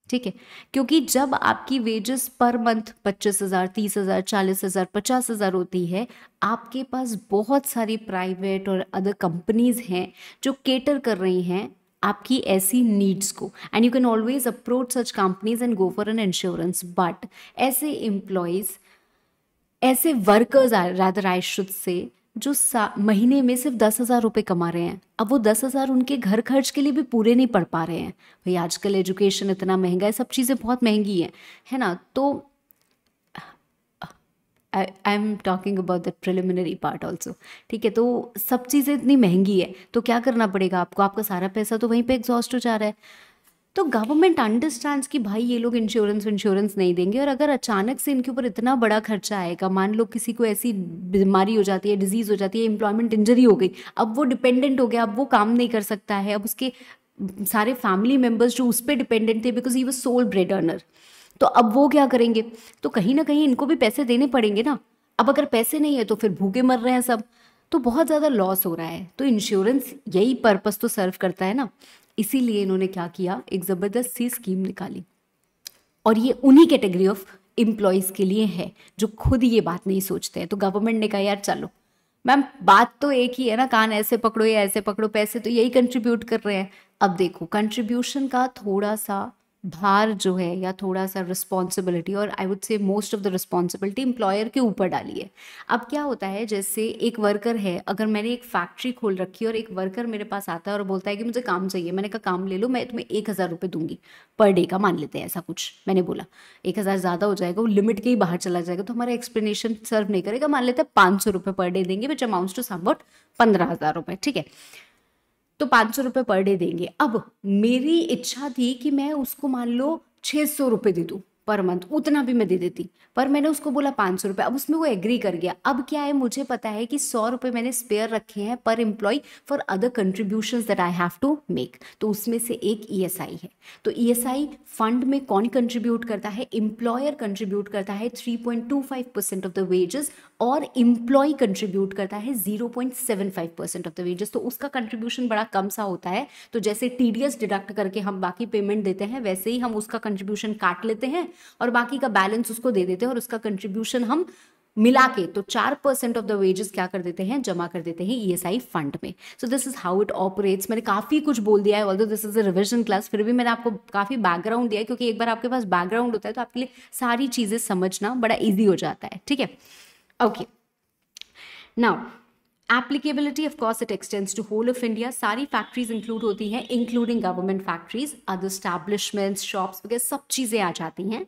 ठीक है क्योंकि जब आपकी वेजेस पर मंथ पच्चीस हज़ार तीस हज़ार चालीस हज़ार पचास हज़ार होती है आपके पास बहुत सारी प्राइवेट और अदर कंपनीज हैं जो केटर कर रही हैं आपकी ऐसी नीड्स को and you can always approach such companies and go for an insurance but ऐसे एम्प्लॉयज़ ऐसे workers rather I should say जो महीने में सिर्फ दस हज़ार रुपये कमा रहे हैं अब वो दस हज़ार उनके घर खर्च के लिए भी पूरे नहीं पड़ पा रहे हैं भाई आजकल एजुकेशन इतना महंगा है सब चीज़ें बहुत महंगी हैं है ना तो I am talking about that preliminary part also ठीक है तो सब चीज़ें इतनी महंगी है तो क्या करना पड़ेगा आपको आपका सारा पैसा तो वहीं पर एग्जॉस्ट हो जा रहा है तो गवर्नमेंट अंडरस्टैंड्स कि भाई ये लोग इंश्योरेंस इंश्योरेंस नहीं देंगे और अगर अचानक से इनके ऊपर इतना बड़ा खर्चा आएगा मान लो किसी को ऐसी बीमारी हो जाती है डिजीज़ हो जाती है एम्प्लॉयमेंट इंजरी हो गई अब वो डिपेंडेंट हो गया अब वो काम नहीं कर सकता है अब उसके सारे फैमिली मेम्बर्स जो उस पर डिपेंडेंट थे because he was sole bread earner तो अब वो क्या करेंगे तो कहीं ना कहीं इनको भी पैसे देने पड़ेंगे ना अब अगर पैसे नहीं है तो फिर भूखे मर रहे हैं सब तो बहुत ज़्यादा लॉस हो रहा है तो इंश्योरेंस यही पर्पस तो सर्व करता है ना इसीलिए इन्होंने क्या किया एक ज़बरदस्त सी स्कीम निकाली और ये उन्हीं कैटेगरी ऑफ एम्प्लॉयज़ के लिए है जो खुद ये बात नहीं सोचते हैं तो गवर्नमेंट ने कहा यार चलो मैम बात तो एक ही है ना कान ऐसे पकड़ो या ऐसे पकड़ो पैसे तो यही कंट्रीब्यूट कर रहे हैं अब देखो कंट्रीब्यूशन का थोड़ा सा भार जो है या थोड़ा सा रिस्पॉन्सिबिलिटी और I would say most of the responsibility employer के ऊपर डाली है अब क्या होता है जैसे एक वर्कर है अगर मैंने एक फैक्ट्री खोल रखी है और एक वर्कर मेरे पास आता है और बोलता है कि मुझे काम चाहिए मैंने कहा काम ले लो मैं तुम्हें एक हज़ार रुपये दूंगी पर डे का मान लेते हैं ऐसा कुछ मैंने बोला एक हज़ार ज़्यादा हो जाएगा वो लिमिट के ही बाहर चला जाएगा तो हमारा एक्सप्लेनेशन सर्व नहीं करेगा मान लेते हैं पाँच सौ रुपये पर डे देंगे विच अमाउंट टू समबाउट पंद्रह हज़ार रुपये ठीक है तो पाँच सौ रुपये पर डे देंगे अब मेरी इच्छा थी कि मैं उसको मान लो छः सौ रुपये दे दूँ पर मंथ उतना भी मैं दे देती पर मैंने उसको बोला पाँच सौ रुपये अब उसमें वो एग्री कर गया अब क्या है मुझे पता है कि सौ रुपये मैंने स्पेयर रखे हैं पर employee for other contribution that I have to make तो उसमें से एक ई e है तो ई e फंड में कौन कंट्रीब्यूट करता है एम्प्लॉयर कंट्रीब्यूट करता है three point two five percent of the wages और इम्प्लॉय कंट्रीब्यूट करता है zero point seven five percent of the wages तो उसका कंट्रीब्यूशन बड़ा कम सा होता है तो जैसे टी डिडक्ट करके हम बाकी पेमेंट देते हैं वैसे ही हम उसका कंट्रीब्यूशन काट लेते हैं और बाकी का बैलेंस उसको दे देते हैं और उसका कंट्रीब्यूशन हम मिला के तो चार परसेंट ऑफ द वेजेस क्या कर देते हैं जमा कर देते हैं ईएसआई e फंड में so this is how it operates मैंने काफ़ी कुछ बोल दिया है although this is a revision class फिर भी मैंने आपको काफ़ी बैकग्राउंड दिया है क्योंकि एक बार आपके पास बैकग्राउंड होता है तो आपके लिए सारी चीज़ें समझना बड़ा ईजी हो जाता है ठीक है okay now applicability of course it extends to whole of India सारी फैक्ट्रीज इंक्लूड होती हैं including government factories other establishments shops वगैरह सब चीज़ें आ जाती हैं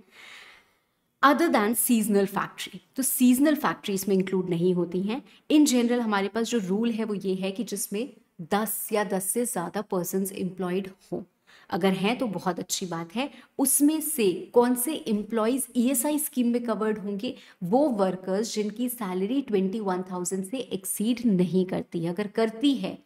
अदर दैन सीजनल फैक्ट्री तो सीजनल फैक्ट्रीज में इंक्लूड नहीं होती हैं इन जनरल हमारे पास जो रूल है वो ये है कि जिसमें दस या दस से ज़्यादा पर्सनस एम्प्लॉयड हों अगर हैं तो बहुत अच्छी बात है उसमें से कौन से एम्प्लॉयज़ ईएसआई स्कीम में कवर्ड होंगे वो वर्कर्स जिनकी सैलरी ट्वेंटी वन थाउजेंड से एक्सीड नहीं करती है अगर करती है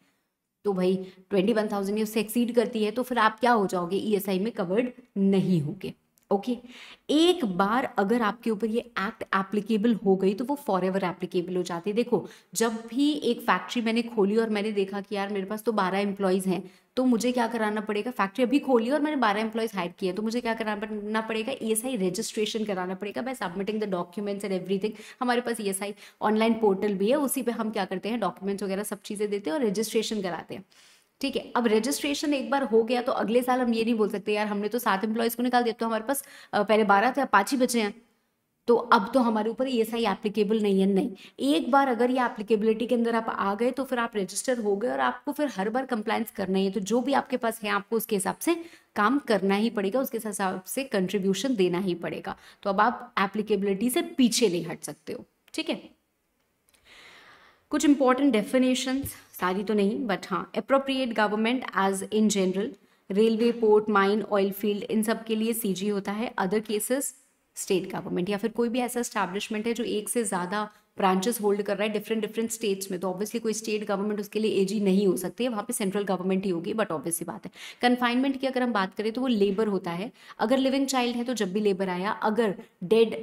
तो भाई ट्वेंटी वन थाउजेंड उससे एक्सीड करती है तो फिर आप क्या हो जाओगे ईएसआई e में कवर्ड नहीं होंगे ओके okay? एक बार अगर आपके ऊपर ये एक्ट एप्लीकेबल हो गई तो वो फॉर एवर एप्लीकेबल हो जाती है देखो जब भी एक फैक्ट्री मैंने खोली और मैंने देखा कि यार मेरे पास तो बारह एम्प्लॉयज़ हैं तो मुझे क्या कराना पड़ेगा फैक्ट्री अभी खोली और मैंने बारह एम्प्लॉयज़ हायर किए तो मुझे क्या e कराना पड़ेगा ई एस आई रजिस्ट्रेशन कराना पड़ेगा by submitting the documents and everything हमारे पास E S I online portal भी है उसी पर हम क्या करते हैं डॉक्यूमेंट्स वगैरह सब चीज़ें देते हैं और रजिस्ट्रेशन कराते हैं ठीक है अब रजिस्ट्रेशन एक बार हो गया तो अगले साल हम ये नहीं बोल सकते यार हमने तो सात एम्प्लॉयज़ को निकाल दिया तो हमारे पास पहले बारह थे पाँच ही बचे हैं तो अब तो हमारे ऊपर ये सही एप्लीकेबल नहीं है नहीं एक बार अगर ये एप्लीकेबिलिटी के अंदर आप आ गए तो फिर आप रजिस्टर हो गए और आपको फिर हर बार कंप्लाइंस करना है तो जो भी आपके पास है आपको उसके हिसाब से काम करना ही पड़ेगा उसके हिसाब से कंट्रीब्यूशन देना ही पड़ेगा तो अब आप एप्लीकेबिलिटी से पीछे नहीं हट सकते हो ठीक है कुछ इंपॉर्टेंट डेफिनेशंस सारी तो नहीं बट हाँ appropriate government as in general railway port mine oil field इन सब के लिए सीजी होता है अदर केसेस स्टेट गवर्नमेंट या फिर कोई भी ऐसा स्टैब्लिशमेंट है जो एक से ज़्यादा ब्रांचेस होल्ड कर रहा है डिफरेंट डिफरेंट स्टेट्स में तो ऑब्वियसली कोई स्टेट गवर्नमेंट उसके लिए एजी नहीं हो सकती है वहाँ पे सेंट्रल गवर्नमेंट ही होगी बट ऑब्वियसली बात है कन्फाइनमेंट की अगर हम बात करें तो वो लेबर होता है अगर लिविंग चाइल्ड है तो जब भी लेबर आया अगर डेड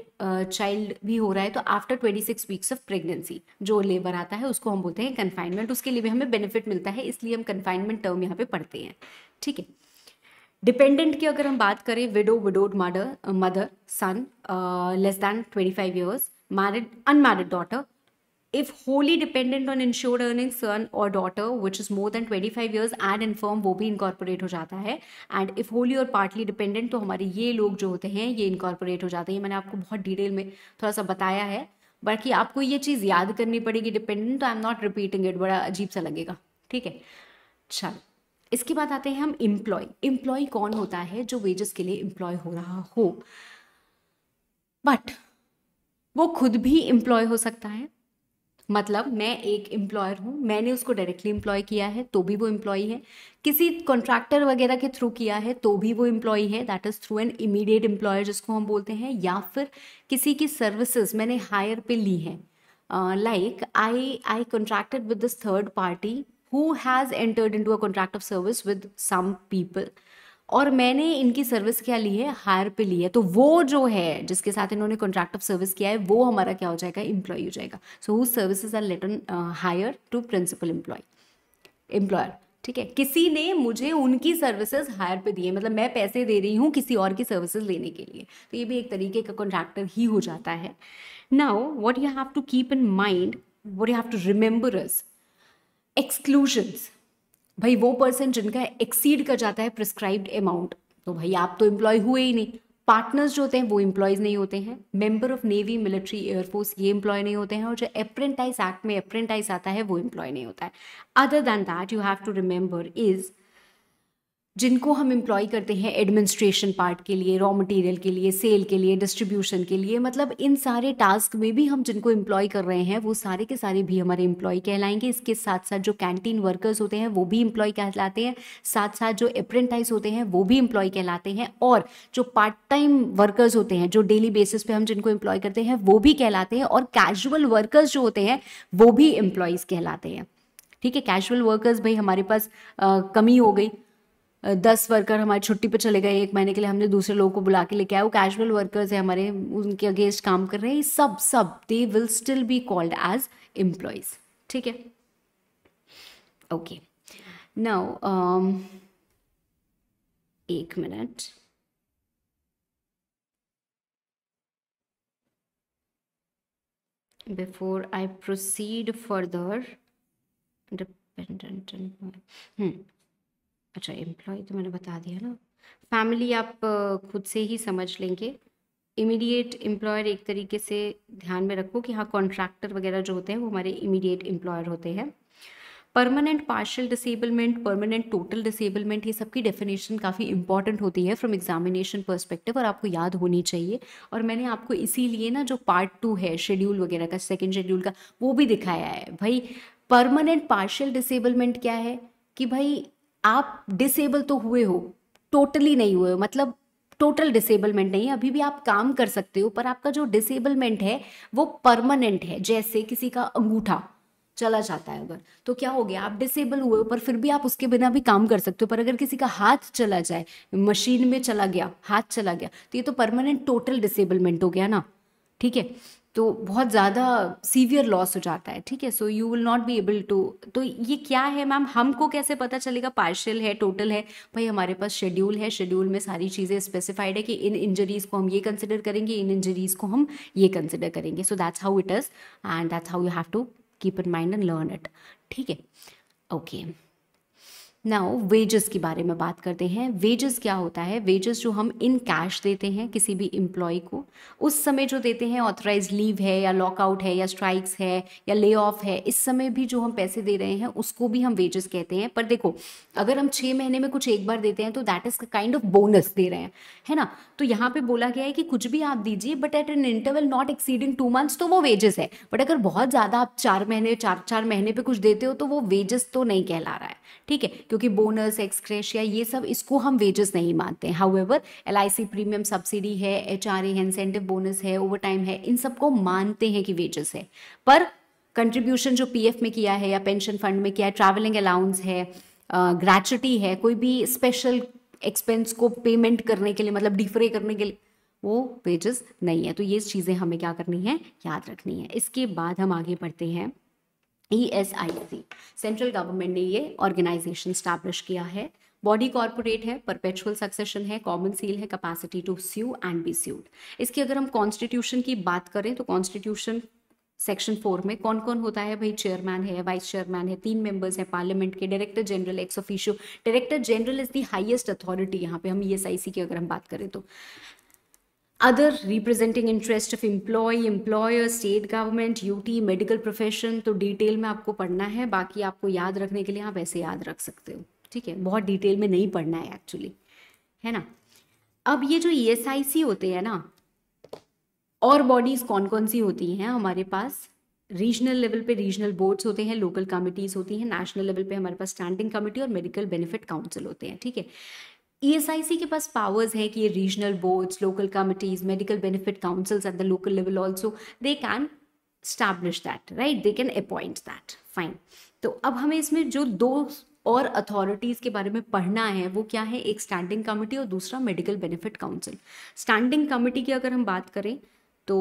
चाइल्ड भी हो रहा है तो after twenty six weeks of pregnancy जो लेबर आता है उसको हम बोलते हैं कन्फाइनमेंट उसके लिए भी हमें बेनिफिट मिलता है इसलिए हम कन्फाइनमेंट टर्म यहाँ पे पढ़ते हैं ठीक है डिपेंडेंट की अगर हम बात करें widow widowed mother mother son less than twenty five years married unmarried daughter if wholly dependent on insured earning son or daughter which is more than 25 years and infirm wo bhi incorporate ho jata hai and if wholly or partly dependent to hamare ye log jo hote hain ye incorporate ho jate hain maine aapko bahut detail mein thoda sa bataya hai बाकी आपको ये चीज़ याद करनी पड़ेगी डिपेंडेंट तो I am not repeating it बड़ा अजीब सा लगेगा ठीक है चल इसके बाद आते हैं हम इम्प्लॉय इम्प्लॉय कौन होता है जो वेजेस के लिए इम्प्लॉय हो रहा हो बट वो खुद भी इम्प्लॉय हो सकता है मतलब मैं एक एम्प्लॉयर हूँ मैंने उसको डायरेक्टली इम्प्लॉय किया है तो भी वो इम्प्लॉय है किसी कॉन्ट्रैक्टर वगैरह के थ्रू किया है तो भी वो इम्प्लॉय है that is through an immediate employer जिसको हम बोलते हैं या फिर किसी की सर्विसेज मैंने हायर पे ली हैं like I I contracted with this third party who has entered into a contract of service with some people और मैंने इनकी सर्विस क्या ली है हायर पे ली है तो वो जो है जिसके साथ इन्होंने कॉन्ट्रैक्ट ऑफ सर्विस किया है वो हमारा क्या हो जाएगा एम्प्लॉय हो जाएगा so who services are lent on hire to principal employee employer ठीक है किसी ने मुझे उनकी सर्विसेज हायर पे दिए मतलब मैं पैसे दे रही हूँ किसी और की सर्विसेज लेने के लिए तो ये भी एक तरीके का कॉन्ट्रैक्टर ही हो जाता है now what you have to keep in mind what you have to remember exclusions भाई वो पर्सन जिनका एक्सीड कर जाता है प्रिस्क्राइब्ड अमाउंट तो भाई आप तो एम्प्लॉय हुए ही नहीं पार्टनर्स जो होते हैं वो एम्प्लॉयज़ नहीं होते हैं member of navy military air force ये एम्प्लॉय नहीं होते हैं और जो अप्रेंटाइज एक्ट में अप्रेंटाइज आता है वो एम्प्लॉय नहीं होता है other than that you have to remember is जिनको हम एम्प्लॉय करते हैं एडमिनिस्ट्रेशन पार्ट के लिए रॉ मटेरियल के लिए सेल के लिए डिस्ट्रीब्यूशन के लिए मतलब इन सारे टास्क में भी हम जिनको एम्प्लॉय कर रहे हैं वो सारे के सारे भी हमारे इम्प्लॉय कहलाएंगे इसके साथ साथ जो कैंटीन वर्कर्स होते हैं वो भी इम्प्लॉय कहलाते हैं साथ साथ जो अप्रेंटाइज होते हैं वो भी इम्प्लॉय कहलाते हैं और जो पार्ट टाइम वर्कर्स होते हैं जो डेली बेसिस पे हम जिनको एम्प्लॉय करते हैं वो भी कहलाते हैं और कैजुअल वर्कर्स जो होते हैं वो भी एम्प्लॉयज़ कहलाते हैं ठीक है कैजुअल वर्कर्स भाई हमारे पास आ, कमी हो गई दस वर्कर हमारी छुट्टी पर चले गए एक महीने के लिए हमने दूसरे लोगों को बुला के लेके आया वो कैजुअल वर्कर्स है हमारे उनके अगेंस्ट काम कर रहे हैं सब सब they will still be called as employees ठीक है ओके नाउ um, एक मिनट before I proceed further dependent hmm अच्छा एम्प्लॉय तो मैंने बता दिया ना फैमिली आप खुद से ही समझ लेंगे इमीडिएट एम्प्लॉयर एक तरीके से ध्यान में रखो कि हाँ कॉन्ट्रैक्टर वगैरह जो होते हैं वो हमारे इमीडिएट एम्प्लॉयर होते हैं permanent partial disablement permanent total disablement ये सबकी डेफिनेशन काफ़ी इंपॉर्टेंट होती है फ्रॉम एग्जामिनेशन पर्सपेक्टिव और आपको याद होनी चाहिए और मैंने आपको इसीलिए ना जो पार्ट टू है शेड्यूल वगैरह का सेकेंड शेड्यूल का वो भी दिखाया है भाई परमानेंट पार्शियल डिसेबलमेंट क्या है कि भाई आप डिसेबल तो हुए हो टोटली नहीं हुए हो मतलब टोटल डिसेबलमेंट नहीं है अभी भी आप काम कर सकते हो पर आपका जो डिसेबलमेंट है वो परमानेंट है जैसे किसी का अंगूठा चला जाता है अगर तो क्या हो गया आप डिसेबल हुए हो पर फिर भी आप उसके बिना भी काम कर सकते हो पर अगर किसी का हाथ चला जाए मशीन में चला गया हाथ चला गया तो ये तो परमानेंट टोटल डिसेबलमेंट हो गया ना ठीक है तो बहुत ज़्यादा सीवियर लॉस हो जाता है ठीक है so you will not be able to तो ये क्या है मैम हमको कैसे पता चलेगा पार्शियल है टोटल है भाई हमारे पास शेड्यूल है शेड्यूल में सारी चीज़ें स्पेसिफाइड है कि इन इंजरीज़ को हम ये कंसिडर करेंगे इन इंजरीज़ को हम ये कंसिडर करेंगे so that's how it is and that's how you have to keep in mind and learn it ठीक है ओके okay. नाउ वेजेस के बारे में बात करते हैं वेजेस क्या होता है वेजेस जो हम इन कैश देते हैं किसी भी इम्प्लॉय को उस समय जो देते हैं ऑथराइज लीव है या लॉकआउट है या स्ट्राइक्स है या ले ऑफ है इस समय भी जो हम पैसे दे रहे हैं उसको भी हम वेजेस कहते हैं पर देखो अगर हम छः महीने में कुछ एक बार देते हैं तो that is kind of bonus दे रहे हैं है ना तो यहाँ पे बोला गया है कि कुछ भी आप दीजिए but at an interval not exceeding two months तो वो वेजेस है बट अगर बहुत ज़्यादा आप चार महीने चार चार महीने पर कुछ देते हो तो वो वेजेस तो नहीं कहला रहा है ठीक है क्योंकि बोनस एक्सक्रेशिया ये सब इसको हम वेजेस नहीं मानते हैं हाउएवर एल प्रीमियम सब्सिडी है एच आर है इंसेंटिव बोनस है ओवर टाइम है इन सबको मानते हैं कि वेजेस है पर कंट्रीब्यूशन जो पी में किया है या पेंशन फंड में किया है ट्रैवलिंग अलाउंस है ग्रेचुटी है कोई भी स्पेशल एक्सपेंस को पेमेंट करने के लिए मतलब डिफरे करने के लिए वो वेजेस नहीं है तो ये चीज़ें हमें क्या करनी है याद रखनी है इसके बाद हम आगे बढ़ते हैं E S I C central government ने ये ऑर्गेनाइजेशन स्टैब्लिश किया है बॉडी कॉर्पोरेट है परपेचुअल सक्सेशन है कॉमन सील है capacity to sue and be sued इसकी अगर हम कॉन्स्टिट्यूशन की बात करें तो कॉन्स्टिट्यूशन सेक्शन फोर में कौन कौन होता है भाई चेयरमैन है वाइस चेयरमैन है तीन मेंबर्स हैं पार्लियामेंट के director general ex officio director general is the highest authority यहाँ पे हम ई एस आई सी की अगर हम बात करें तो other representing interest of employee employer state government UT medical profession तो डिटेल में आपको पढ़ना है बाकी आपको याद रखने के लिए आप ऐसे याद रख सकते हो ठीक है बहुत डिटेल में नहीं पढ़ना है एक्चुअली है ना अब ये जो ई e होते हैं ना और बॉडीज़ कौन कौन सी होती हैं हमारे पास रीजनल लेवल पे रीजनल बोर्ड्स होते हैं लोकल कमिटीज़ होती हैं नेशनल लेवल पे हमारे पास स्टैंडिंग कमेटी और मेडिकल बेनिफिट काउंसिल होते हैं ठीक है ईएसआईसी e के पास पावर्स है कि ये regional boards local committees medical benefit councils at the local level also they can establish that right they can appoint that fine तो अब हमें इसमें जो दो और अथॉरिटीज़ के बारे में पढ़ना है वो क्या है एक स्टैंडिंग कमिटी और दूसरा medical benefit council standing committee की अगर हम बात करें तो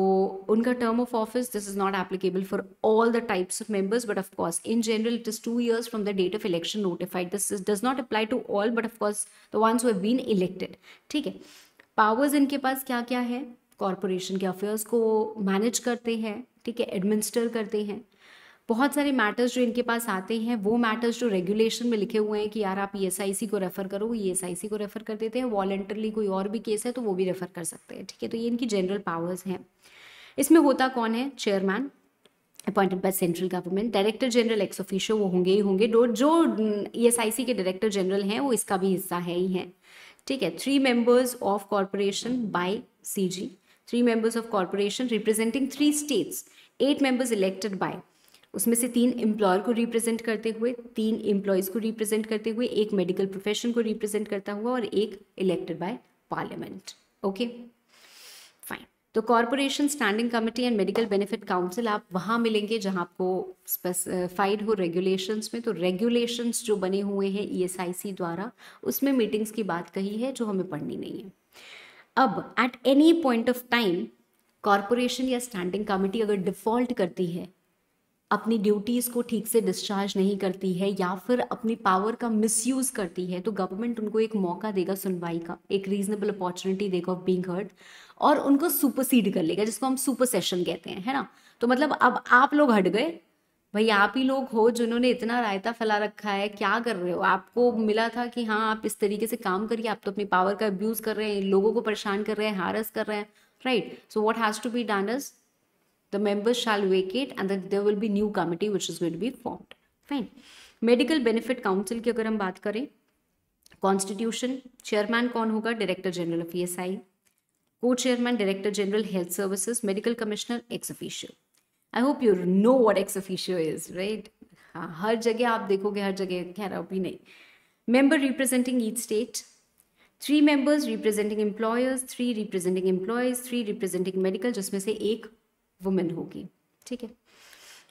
उनका term of office this is not applicable for all the types of members but of course in general it is two years from the date of election notified this is does not apply to all but of course the ones who have been elected ठीक है पावर्स इनके पास क्या क्या है कॉरपोरेशन के अफेयर्स को मैनेज करते हैं ठीक है एडमिनिस्टर करते हैं बहुत सारे मैटर्स जो इनके पास आते हैं वो मैटर्स जो रेगुलेशन में लिखे हुए हैं कि यार आप ई e को रेफ़र करो ई e को रेफ़र कर देते हैं वॉलेंटरली कोई और भी केस है तो वो भी रेफ़र कर सकते हैं ठीक है तो ये इनकी जनरल पावर्स हैं इसमें होता कौन है chairman appointed by central government director general ex officio वो होंगे ही होंगे जो जो e ई के डायरेक्टर जनरल हैं वो इसका भी हिस्सा है ही है ठीक है three members of corporation by C G three members of corporation representing three states eight members elected by उसमें से तीन एम्प्लॉयर को रिप्रेजेंट करते हुए तीन एम्प्लॉयज़ को रिप्रेजेंट करते हुए एक मेडिकल प्रोफेशन को रिप्रेजेंट करता हुआ और एक elected by parliament okay fine तो corporation standing committee and medical benefit council आप वहाँ मिलेंगे जहाँ आपको स्पेसिफाइड हो रेगुलेशंस में तो रेगुलेशंस जो बने हुए हैं ईएसआईसी e द्वारा उसमें मीटिंग्स की बात कही है जो हमें पढ़नी नहीं है अब at any point of time corporation या स्टैंडिंग कमेटी अगर डिफॉल्ट करती है अपनी ड्यूटीज़ को ठीक से डिस्चार्ज नहीं करती है या फिर अपनी पावर का मिसयूज़ करती है तो गवर्नमेंट उनको एक मौका देगा सुनवाई का एक रीजनेबल अपॉर्चुनिटी देगा ऑफ बींग हर्ड और उनको सुपरसीड कर लेगा जिसको हम सुपर सेशन कहते हैं है ना तो मतलब अब आप लोग हट गए भाई आप ही लोग हो जिन्होंने इतना रायता फैला रखा है क्या कर रहे हो आपको मिला था कि हाँ आप इस तरीके से काम करिए आप तो अपनी पावर का अब्यूज़ कर रहे हैं लोगों को परेशान कर रहे हैं हारस कर रहे हैं right so what has to be done is the members shall vacate and then there will be new committee which is going to be formed fine medical benefit council ki agar hum baat constitution chairman kaun hoga director general of esi co-chairman director general health services medical commissioner ex officio i hope you know what ex officio is right har jagah aap dekhoge har jagah khair abhi nahi member representing each state three members representing employers three representing employees three representing medical Just jisme se ek women होगी ठीक है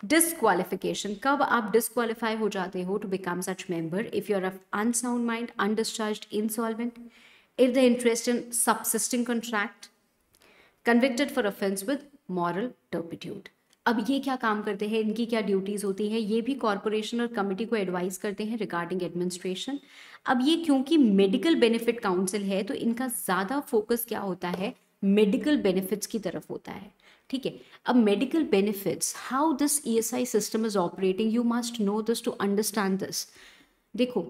डिसक्वालिफिकेशन कब आप डिसक्वालिफाई हो जाते हो to become such member if you are unsound mind undischarged insolvent if the interest in subsisting contract convicted for offence with moral turpitude अब ये क्या काम करते हैं इनकी क्या ड्यूटीज़ होती हैं ये भी कॉरपोरेशन और कमिटी को एडवाइस करते हैं रिगार्डिंग एडमिनिस्ट्रेशन अब ये क्योंकि मेडिकल बेनिफिट काउंसिल है तो इनका ज़्यादा फोकस क्या होता है मेडिकल बेनिफिट्स की तरफ होता है ठीक है अब medical benefits how this ESI system is operating you must know this to understand this देखो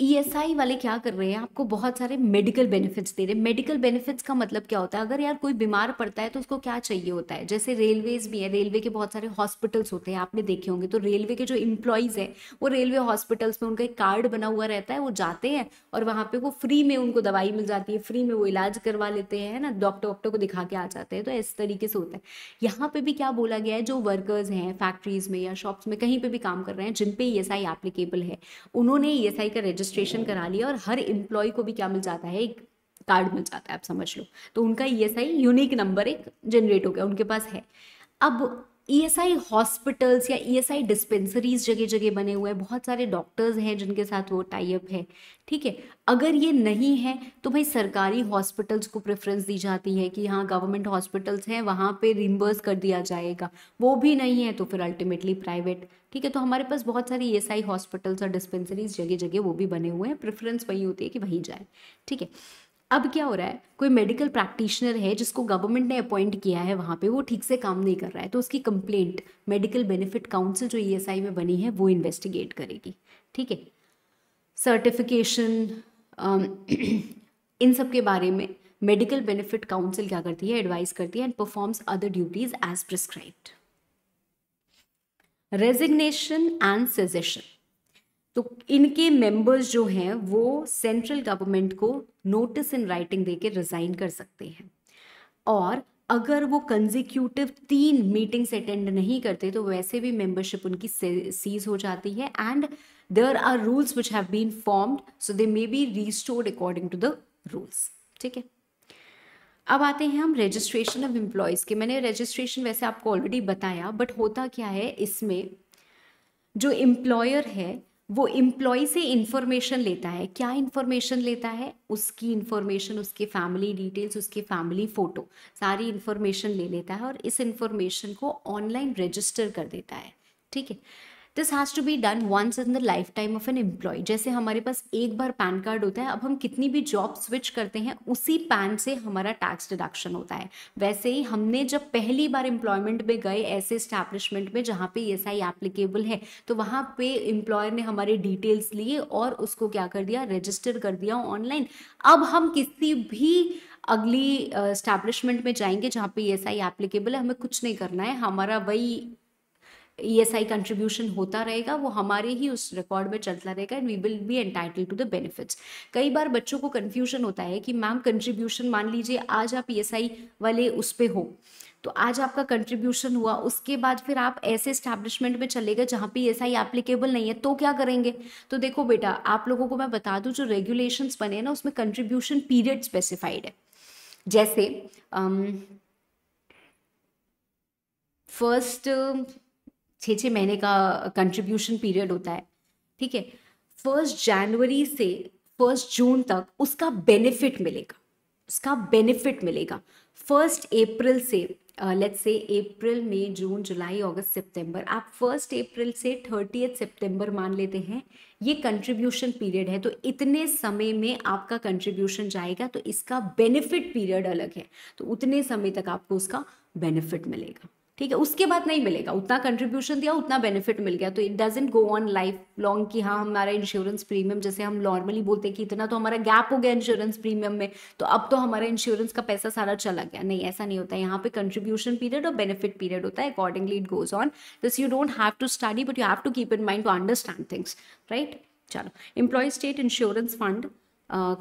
ईएसआई e वाले क्या कर रहे हैं आपको बहुत सारे मेडिकल बेनिफिट्स दे रहे हैं मेडिकल बेनिफिट्स का मतलब क्या होता है अगर यार कोई बीमार पड़ता है तो उसको क्या चाहिए होता है जैसे रेलवेज भी है रेलवे के बहुत सारे हॉस्पिटल्स होते हैं आपने देखे होंगे तो रेलवे के जो इम्प्लॉयज़ हैं वो रेलवे हॉस्पिटल्स में उनका एक कार्ड बना हुआ रहता है वो जाते हैं और वहाँ पर वो फ्री में उनको दवाई मिल जाती है फ्री में वो इलाज करवा लेते हैं ना डॉक्टर वॉक्टर को दिखा के आ जाते हैं तो इस तरीके से होता है यहाँ पर भी क्या बोला गया है जो वर्कर्स हैं फैक्ट्रीज में या शॉप्स में कहीं पर भी काम कर रहे हैं जिन पे ई e एप्लीकेबल है उन्होंने ई e का रजिस्टर रजिस्ट्रेशन करा लिया और हर इम्प्लॉय को भी क्या मिल जाता है एक कार्ड मिल जाता है आप समझ लो तो उनका ई यूनिक नंबर एक जनरेट हो गया उनके पास है अब ई e हॉस्पिटल्स या ई डिस्पेंसरीज जगह जगह बने हुए हैं बहुत सारे डॉक्टर्स हैं जिनके साथ वो टाइप है ठीक है अगर ये नहीं है तो भाई सरकारी हॉस्पिटल्स को प्रेफरेंस दी जाती है कि हाँ गवर्नमेंट हॉस्पिटल्स हैं वहाँ पे रिम्बर्स कर दिया जाएगा वो भी नहीं है तो फिर अल्टीमेटली प्राइवेट ठीक है तो हमारे पास बहुत सारी ई हॉस्पिटल्स और डिस्पेंसरीज जगह जगह वो भी बने हुए हैं प्रेफरेंस वही होती है कि वहीं जाए ठीक है अब क्या हो रहा है कोई मेडिकल प्रैक्टिशनर है जिसको गवर्नमेंट ने अपॉइंट किया है वहाँ पे वो ठीक से काम नहीं कर रहा है तो उसकी कंप्लेंट मेडिकल बेनिफिट काउंसिल जो ईएसआई e में बनी है वो इन्वेस्टिगेट करेगी ठीक है सर्टिफिकेशन *clears throat* इन सब के बारे में मेडिकल बेनिफिट काउंसिल क्या करती है एडवाइस करती है and performs other duties as prescribed resignation and suggestion तो इनके मेंबर्स जो हैं वो सेंट्रल गवर्नमेंट को नोटिस इन राइटिंग दे के रिज़ाइन कर सकते हैं और अगर वो कंजिक्यूटिव तीन मीटिंग्स अटेंड नहीं करते तो वैसे भी मेंबरशिप उनकी सीज हो जाती है and there are rules which have been formed so they may be restored according to the rules ठीक है अब आते हैं हम रजिस्ट्रेशन ऑफ एम्प्लॉयज़ के मैंने रजिस्ट्रेशन वैसे आपको ऑलरेडी बताया बट होता क्या है इसमें जो एम्प्लॉयर है वो एम्प्लॉय से इन्फॉर्मेशन लेता है क्या इन्फॉर्मेशन लेता है उसकी इन्फॉर्मेशन उसके फैमिली डिटेल्स उसके फैमिली फ़ोटो सारी इन्फॉर्मेशन ले लेता है और इस इन्फॉर्मेशन को ऑनलाइन रजिस्टर कर देता है ठीक है this has to be done once in the lifetime of an employee जैसे हमारे पास एक बार पैन कार्ड होता है अब हम कितनी भी जॉब स्विच करते हैं उसी पैन से हमारा टैक्स डिडक्शन होता है वैसे ही हमने जब पहली बार एम्प्लॉयमेंट में गए ऐसे स्टैब्लिशमेंट में जहाँ पे एस आई एप्लीकेबल है तो वहाँ पे एम्प्लॉयर ने हमारे डिटेल्स लिए और उसको क्या कर दिया रजिस्टर कर दिया ऑनलाइन अब हम किसी भी अगली स्टैब्लिशमेंट में जाएंगे जहाँ पे ई एस आई एप्लीकेबल है हमें कुछ नहीं करना है हमारा वही ईएसआई e कंट्रीब्यूशन होता रहेगा वो हमारे ही उस रिकॉर्ड में चलता रहेगा and we will be entitle to the benefits कई बार बच्चों को कन्फ्यूजन होता है कि मैम कंट्रीब्यूशन मान लीजिए आज आप ई e वाले उस पर हो तो आज आपका कंट्रीब्यूशन हुआ उसके बाद फिर आप ऐसे स्टैब्लिशमेंट में चले गए जहाँ पे एस आई एप्लीकेबल नहीं है तो क्या करेंगे तो देखो बेटा आप लोगों को मैं बता दूँ जो रेगुलेशंस बने हैं ना उसमें कंट्रीब्यूशन पीरियड स्पेसिफाइड है जैसे फर्स्ट um, छः छः महीने का कंट्रीब्यूशन पीरियड होता है ठीक है फर्स्ट जनवरी से फर्स्ट जून तक उसका बेनिफिट मिलेगा उसका बेनिफिट मिलेगा फर्स्ट अप्रैल से लेट uh, से अप्रैल मई जून जुलाई अगस्त सितंबर आप फर्स्ट अप्रैल से थर्टी सितंबर मान लेते हैं ये कंट्रीब्यूशन पीरियड है तो इतने समय में आपका कंट्रीब्यूशन जाएगा तो इसका बेनिफिट पीरियड अलग है तो उतने समय तक आपको उसका बेनिफिट मिलेगा ठीक है उसके बाद नहीं मिलेगा उतना कंट्रीब्यूशन दिया उतना बेनिफिट मिल गया तो it doesn't go on lifelong कि हाँ हमारा इंश्योरेंस प्रीमियम जैसे हम नॉर्मली बोलते हैं कि इतना तो हमारा गैप हो गया इंश्योरेंस प्रीमियम में तो अब तो हमारा इंश्योरेंस का पैसा सारा चला गया नहीं ऐसा नहीं होता है यहाँ पे कंट्रीब्यूशन पीरियड और बेनिफिट पीरियड होता है accordingly it goes on this you don't have to study but you have to keep in mind to understand things right चलो employee state insurance fund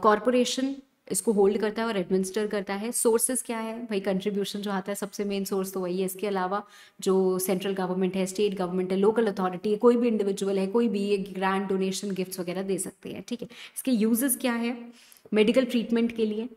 corporation इसको होल्ड करता है और एडमिनिस्टर करता है सोर्सेज क्या है भाई कंट्रीब्यूशन जो आता है सबसे मेन सोर्स तो वही है इसके अलावा जो सेंट्रल गवर्नमेंट है स्टेट गवर्नमेंट है लोकल अथॉरिटी है कोई भी इंडिविजुअल है कोई भी ये ग्रांड डोनेशन गिफ्ट्स वगैरह दे सकते हैं ठीक है इसके यूजेस क्या है मेडिकल ट्रीटमेंट के लिए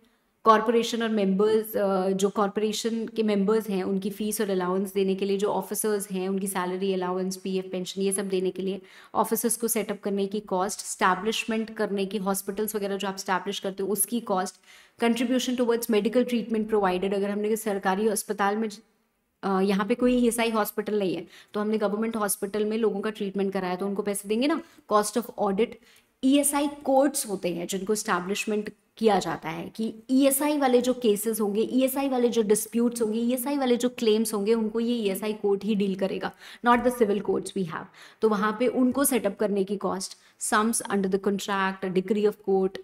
कॉरपोरेशन और मेंबर्स uh, जो कॉरपोरेशन के मेंबर्स हैं उनकी फ़ीस और अलाउंस देने के लिए जो ऑफिसर्स हैं उनकी सैलरी अलाउंस पीएफ पेंशन ये सब देने के लिए ऑफिसर्स को सेटअप करने की कॉस्ट स्टैब्लिशमेंट करने की हॉस्पिटल्स वगैरह जो आप स्टैब्लिश करते हो उसकी cost contribution towards medical treatment provided अगर हमने सरकारी अस्पताल में uh, यहाँ पे कोई ईएसआई e हॉस्पिटल नहीं है तो हमने गवर्नमेंट हॉस्पिटल में लोगों का ट्रीटमेंट कराया तो उनको पैसे देंगे ना cost of audit ESI courts होते हैं जिनको स्टैब्लिशमेंट किया जाता है कि ई e वाले जो केसेस होंगे ई e वाले जो डिस्प्यूट्स होंगे ई e वाले जो क्लेम्स होंगे उनको ये ई कोर्ट ही डील करेगा not the civil courts we have तो वहाँ पे उनको सेटअप करने की cost sums under the contract decree of court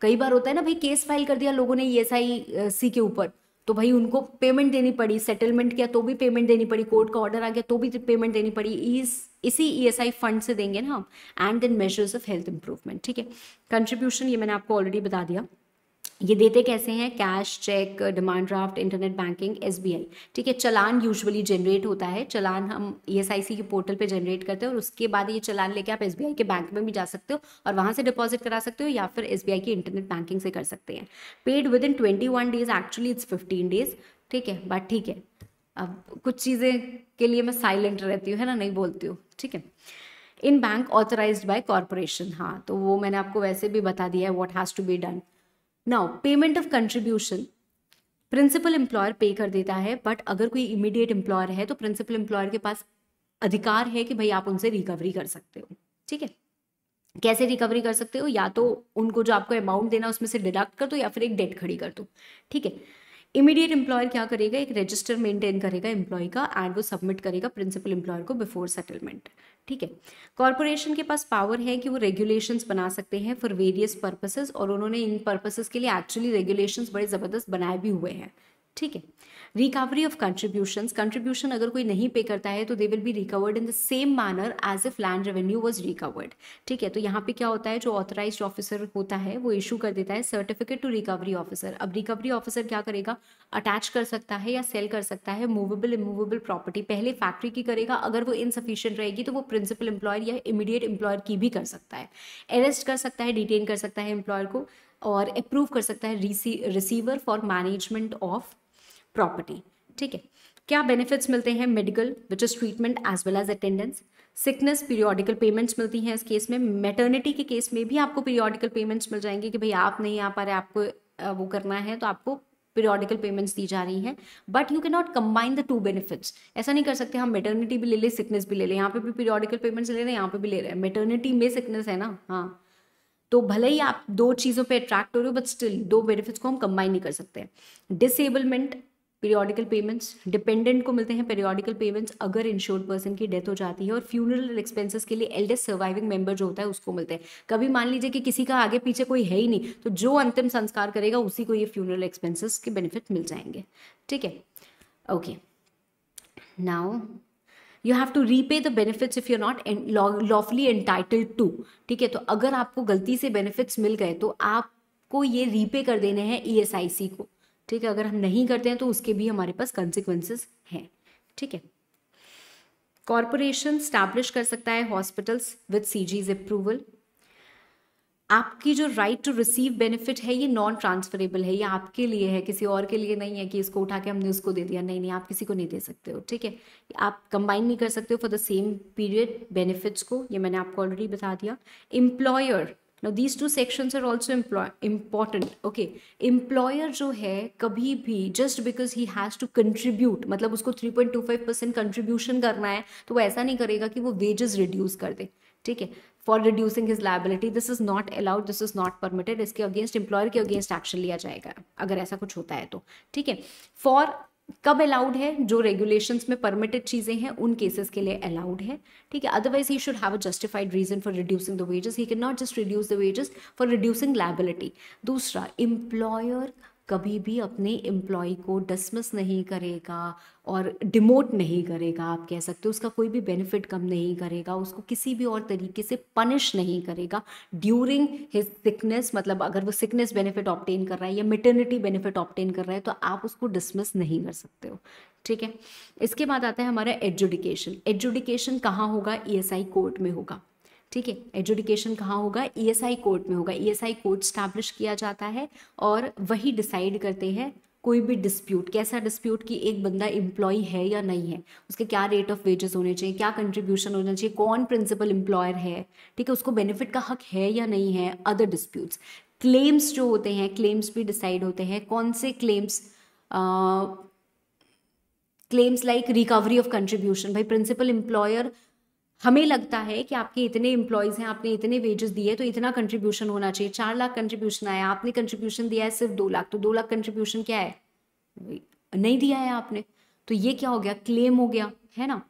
कई बार होता है ना भाई केस फाइल कर दिया लोगों ने ई सी के ऊपर तो भाई उनको पेमेंट देनी पड़ी सेटलमेंट किया तो भी पेमेंट देनी पड़ी कोर्ट का ऑर्डर आ गया तो भी पेमेंट देनी पड़ी इस इसी आई e फंड से देंगे ना हम and then measures of health improvement ठीक है कंट्रीब्यूशन ये मैंने आपको ऑलरेडी बता दिया ये देते कैसे हैं cash cheque demand draft internet banking एस ठीक है चलान यूजुअली जनरेट होता है चलान हम ई एस आई सी के पोर्टल पे जनरेट करते हैं और उसके बाद ये चलान लेके आप एस के बैंक में भी जा सकते हो और वहाँ से डिपॉजिट करा सकते हो या फिर एस की इंटरनेट बैंकिंग से कर सकते हैं paid within twenty one days actually it's fifteen days ठीक है बट ठीक है अब कुछ चीज़ें के लिए मैं साइलेंट रहती हूँ है ना नहीं बोलती हूँ ठीक है in bank authorize by corporation हाँ तो वो मैंने आपको वैसे भी बता दिया है what has to be done now payment of contribution principal employer pay कर देता है बट अगर कोई इमीडिएट एम्प्लॉयर है तो प्रिंसिपल एम्प्लॉयर के पास अधिकार है कि भाई आप उनसे रिकवरी कर सकते हो ठीक है कैसे रिकवरी कर सकते हो या तो उनको जो आपको अमाउंट देना उसमें से डिडक्ट कर दो या फिर एक डेट खड़ी कर दो ठीक है इमीडिएट एम्प्लॉयर क्या करेगा एक रजिस्टर मेंटेन करेगा एम्प्लॉय का एंड वो सबमिट करेगा प्रिंसिपल एम्प्लॉयर को बिफोर सेटलमेंट ठीक है कॉरपोरेशन के पास पावर है कि वो रेगुलेशंस बना सकते हैं फॉर वेरियस पर्पसेस और उन्होंने इन पर्पसेस के लिए एक्चुअली रेगुलेशंस बड़े ज़बरदस्त बनाए भी हुए हैं ठीक है रिकवरी ऑफ कंट्रीब्यूशन कंट्रीब्यूशन अगर कोई नहीं पे करता है तो they will be recovered in the same manner as if land revenue was recovered ठीक है तो यहाँ पे क्या होता है जो ऑथराइज ऑफिसर होता है वो इशू कर देता है सर्टिफिकेट टू रिकवरी ऑफिसर अब रिकवरी ऑफिसर क्या करेगा अटैच कर सकता है या सेल कर सकता है मूवेबल इमूवेबल प्रॉपर्टी पहले फैक्ट्री की करेगा अगर वो इनसफिशियंट रहेगी तो वो प्रिंसिपल एम्प्लॉयर या इमीडिएट एम्प्लॉयर की भी कर सकता है अरेस्ट कर सकता है डिटेन कर सकता है एम्प्लॉयर को और अप्रूव कर सकता है receiver for management of property ठीक है क्या बेनिफिट्स मिलते हैं medical which is treatment as well as attendance sickness periodical payments मिलती हैं इस केस में मेटर्निटी के केस में भी आपको पीरियोडिकल पेमेंट्स मिल जाएंगे कि भाई आप नहीं आ पा रहे आपको वो करना है तो आपको पीरियोडिकल पेमेंट्स दी जा रही हैं but you can not combine the two benefits ऐसा नहीं कर सकते हम मेटर्निटी भी ले लें सिकनेस भी ले लें यहाँ पे भी पीरियोडिकल पेमेंट्स ले रहे हैं यहाँ पे भी ले रहे हैं मेटर्निटी में सिकनेस है ना हाँ तो भले ही आप दो चीज़ों पे अट्रैक्ट हो रहे हो बट स्टिल दो बेनिफिट्स को हम कंबाइन नहीं कर सकते डिसेबलमेंट पीरियोडिकल पेमेंट्स डिपेंडेंट को मिलते हैं पीरियोडिकल पेमेंट्स अगर इंश्योर्ड पर्सन की डेथ हो जाती है और फ्यूनरल एक्सपेंसेस के लिए एल्डेस्ट सर्वाइविंग मेंबर जो होता है उसको मिलते हैं कभी मान लीजिए कि किसी का आगे पीछे कोई है ही नहीं तो जो अंतिम संस्कार करेगा उसी को ये फ्यूनरल एक्सपेंसेस के बेनिफिट मिल जाएंगे ठीक है okay now you have to repay the benefits if you not lawfully entitled to ठीक है तो अगर आपको गलती से बेनिफिट्स मिल गए तो आपको ये रीपे कर देने हैं ई e को ठीक है अगर हम नहीं करते हैं तो उसके भी हमारे पास कॉन्सिक्वेंसेस हैं ठीक है कॉरपोरेशन स्टैब्लिश कर सकता है हॉस्पिटल्स विद सीजीज अप्रूवल आपकी जो राइट टू रिसीव बेनिफिट है ये नॉन ट्रांसफरेबल है ये आपके लिए है किसी और के लिए नहीं है कि इसको उठा के हमने उसको दे दिया नहीं नहीं आप किसी को नहीं दे सकते हो ठीक है आप कंबाइन नहीं कर सकते हो for the same period benefits को ये मैंने आपको ऑलरेडी बता दिया employer now these two sections are also employ- important okay जो है कभी भी just because he has to contribute मतलब उसको three point two five percent contribution करना है तो वो ऐसा नहीं करेगा कि वो वेजेस रिड्यूस कर दे ठीक है for reducing his liability this is not allowed this is not permitted इसके अगेंस्ट एम्प्लॉयर के अगेंस्ट एक्शन लिया जाएगा अगर ऐसा कुछ होता है तो ठीक है फॉर कब अलाउड है जो रेगुलेशंस में परमिटेड चीज़ें हैं उन केसेस के लिए अलाउड है ठीक है otherwise he should have a justified reason for reducing the wages he can not just reduce the wages for reducing liability दूसरा इंप्लॉयर कभी भी अपने एम्प्लॉय को डिसमिस नहीं करेगा और डिमोट नहीं करेगा आप कह सकते हो उसका कोई भी बेनिफिट कम नहीं करेगा उसको किसी भी और तरीके से पनिश नहीं करेगा ड्यूरिंग हिज सिकनेस मतलब अगर वो सिकनेस बेनिफिट ऑप्टेन कर रहा है या मिटर्निटी बेनिफिट ऑप्टेन कर रहा है तो आप उसको डिसमिस नहीं कर सकते हो ठीक है इसके बाद आता है हमारा एजुडिकेशन एजुडिकेशन कहाँ होगा आई e कोर्ट में होगा ठीक है एजुडिकेशन कहाँ होगा ईएसआई e कोर्ट में होगा ईएसआई कोर्ट स्टैब्लिश किया जाता है और वही डिसाइड करते हैं कोई भी डिस्प्यूट कैसा डिस्प्यूट कि एक बंदा एम्प्लॉय है या नहीं है उसके क्या रेट ऑफ वेजेस होने चाहिए क्या कंट्रीब्यूशन होना चाहिए कौन प्रिंसिपल इम्प्लॉयर है ठीक है उसको बेनिफिट का हक है या नहीं है अदर डिस्प्यूट्स क्लेम्स जो होते हैं क्लेम्स भी डिसाइड होते हैं कौन से claims claims like recovery of contribution भाई प्रिंसिपल इम्प्लॉयर हमें लगता है कि आपके इतने इंप्लॉयज़ हैं आपने इतने वेजेस दिए तो इतना कंट्रीब्यूशन होना चाहिए चार लाख कंट्रीब्यूशन आया आपने कंट्रीब्यूशन दिया है सिर्फ दो लाख तो दो लाख कंट्रीब्यूशन क्या है नहीं दिया है आपने तो ये क्या हो गया क्लेम हो गया है ना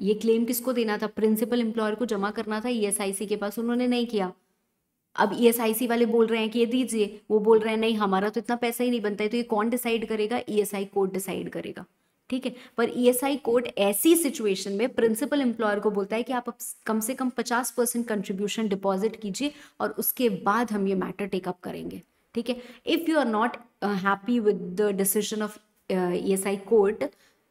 ये क्लेम किसको देना था प्रिंसिपल एम्प्लॉयर को जमा करना था ई e के पास उन्होंने नहीं किया अब ई e वाले बोल रहे हैं कि ये दीजिए वो बोल रहे हैं नहीं हमारा तो इतना पैसा ही नहीं बनता है तो ये कौन डिसाइड करेगा ई कोर्ट डिसाइड करेगा ठीक है पर ईएसआई e कोड ऐसी सिचुएशन में प्रिंसिपल एम्प्लॉयर को बोलता है कि आप कम से कम पचास परसेंट कंट्रीब्यूशन डिपॉजिट कीजिए और उसके बाद हम ये मैटर टेकअप करेंगे ठीक है if you are not happy with the decision of E court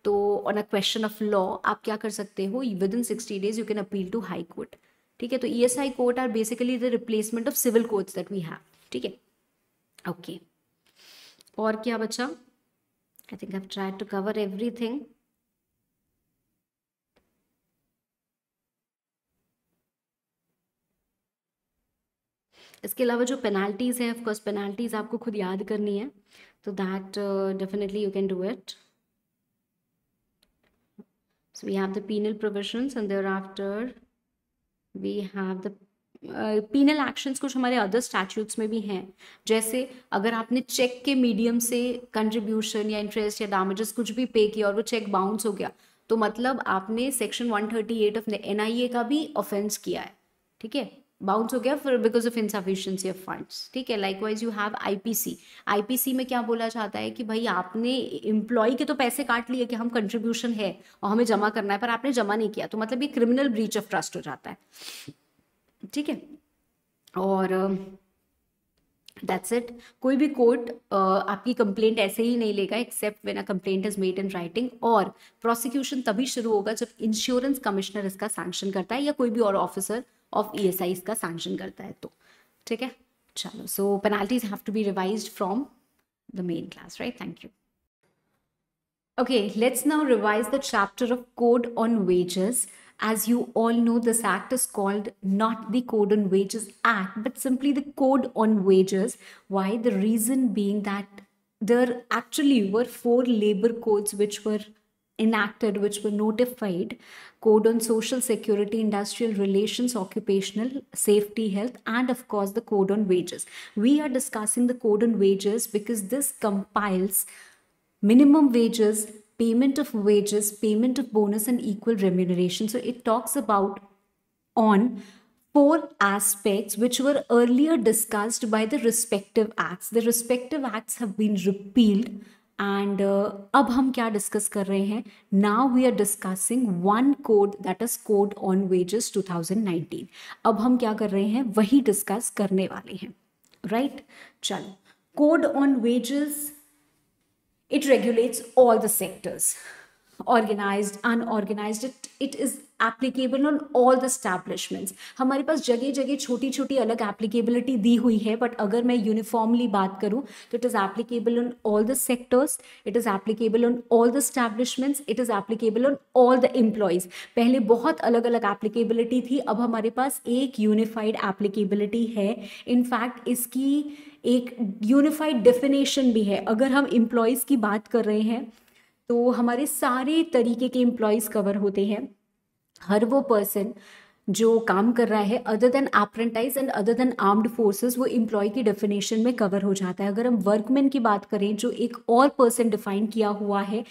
तो on a question of law आप क्या कर सकते हो within sixty days you can appeal to high court ठीक है तो E S I court are basically the replacement of civil courts that we have ठीक है ओके और क्या बच्चा I think I've tried to cover everything. इसके अलावा जो पेनाल्टीज़ है ऑफकोर्स पेनाल्टीज़ आपको खुद याद करनी है तो that definitely you can do it So we have the penal provisions and thereafter we have the penal actions कुछ हमारे अदर स्टैट्यूट्स में भी हैं जैसे अगर आपने चेक के मीडियम से कंट्रीब्यूशन या इंटरेस्ट या डैमेजेस कुछ भी पे किया और वो चेक बाउंस हो गया तो मतलब आपने सेक्शन 138 ऑफ एन का भी ऑफेंस किया है ठीक है बाउंस हो गया for because of insufficiency of funds ठीक है likewise you have IPC IPC में क्या बोला जाता है कि भाई आपने इम्प्लॉय के तो पैसे काट लिए कि हम कंट्रीब्यूशन है और हमें जमा करना है पर आपने जमा नहीं किया तो मतलब ये क्रिमिनल ब्रीच ऑफ ट्रस्ट हो जाता है ठीक है और दैट्स इट कोई भी कोर्ट आपकी कंप्लेंट ऐसे ही नहीं लेगा except when a complaint is made in writing और प्रोसिक्यूशन तभी शुरू होगा जब इंश्योरेंस कमिश्नर इसका सैंक्शन करता है या कोई भी और officer of E S I इसका सैंक्शन करता है तो ठीक है चलो so penalties have to be revise from the main class right thank you okay let's now revise the chapter of code on wages As you all know, this act is called not the Code on Wages Act, but simply the Code on Wages. Why? The reason being that there actually were four labor codes which were enacted, which were notified Code on Social Security, Industrial Relations, Occupational Safety, Health, and of course the Code on Wages. We are discussing the Code on Wages because this compiles minimum wages, payment of wages, payment of bonus, and equal remuneration. So it talks about on four aspects which were earlier discussed by the respective acts. The respective acts have been repealed. And uh, अब हम क्या discuss कर रहे हैं Now we are discussing one code that is code on wages 2019. अब हम क्या कर रहे हैं वही discuss करने वाले हैं right? चलो Code on Wages. It regulates all the sectors organized unorganized it it is applicable on all the establishments हमारे पास जगह जगह छोटी छोटी अलग एप्लीकेबिलिटी दी हुई है बट अगर मैं यूनिफॉर्मली बात करूँ तो it is applicable on all the sectors it is applicable on all the establishments it is applicable on all the employees पहले बहुत अलग अलग एप्लीकेबिलिटी थी अब हमारे पास एक यूनिफाइड एप्लीकेबिलिटी है इनफैक्ट इसकी एक यूनिफाइड डेफिनेशन भी है अगर हम इम्प्लॉयज़ की बात कर रहे हैं तो हमारे सारे तरीके के एम्प्लॉयज़ कवर होते हैं हर वो पर्सन जो काम कर रहा है other than apprentice and other than armed forces वो एम्प्लॉय की डेफिनेशन में कवर हो जाता है अगर हम वर्कमैन की बात करें जो एक और पर्सन डिफाइन किया हुआ है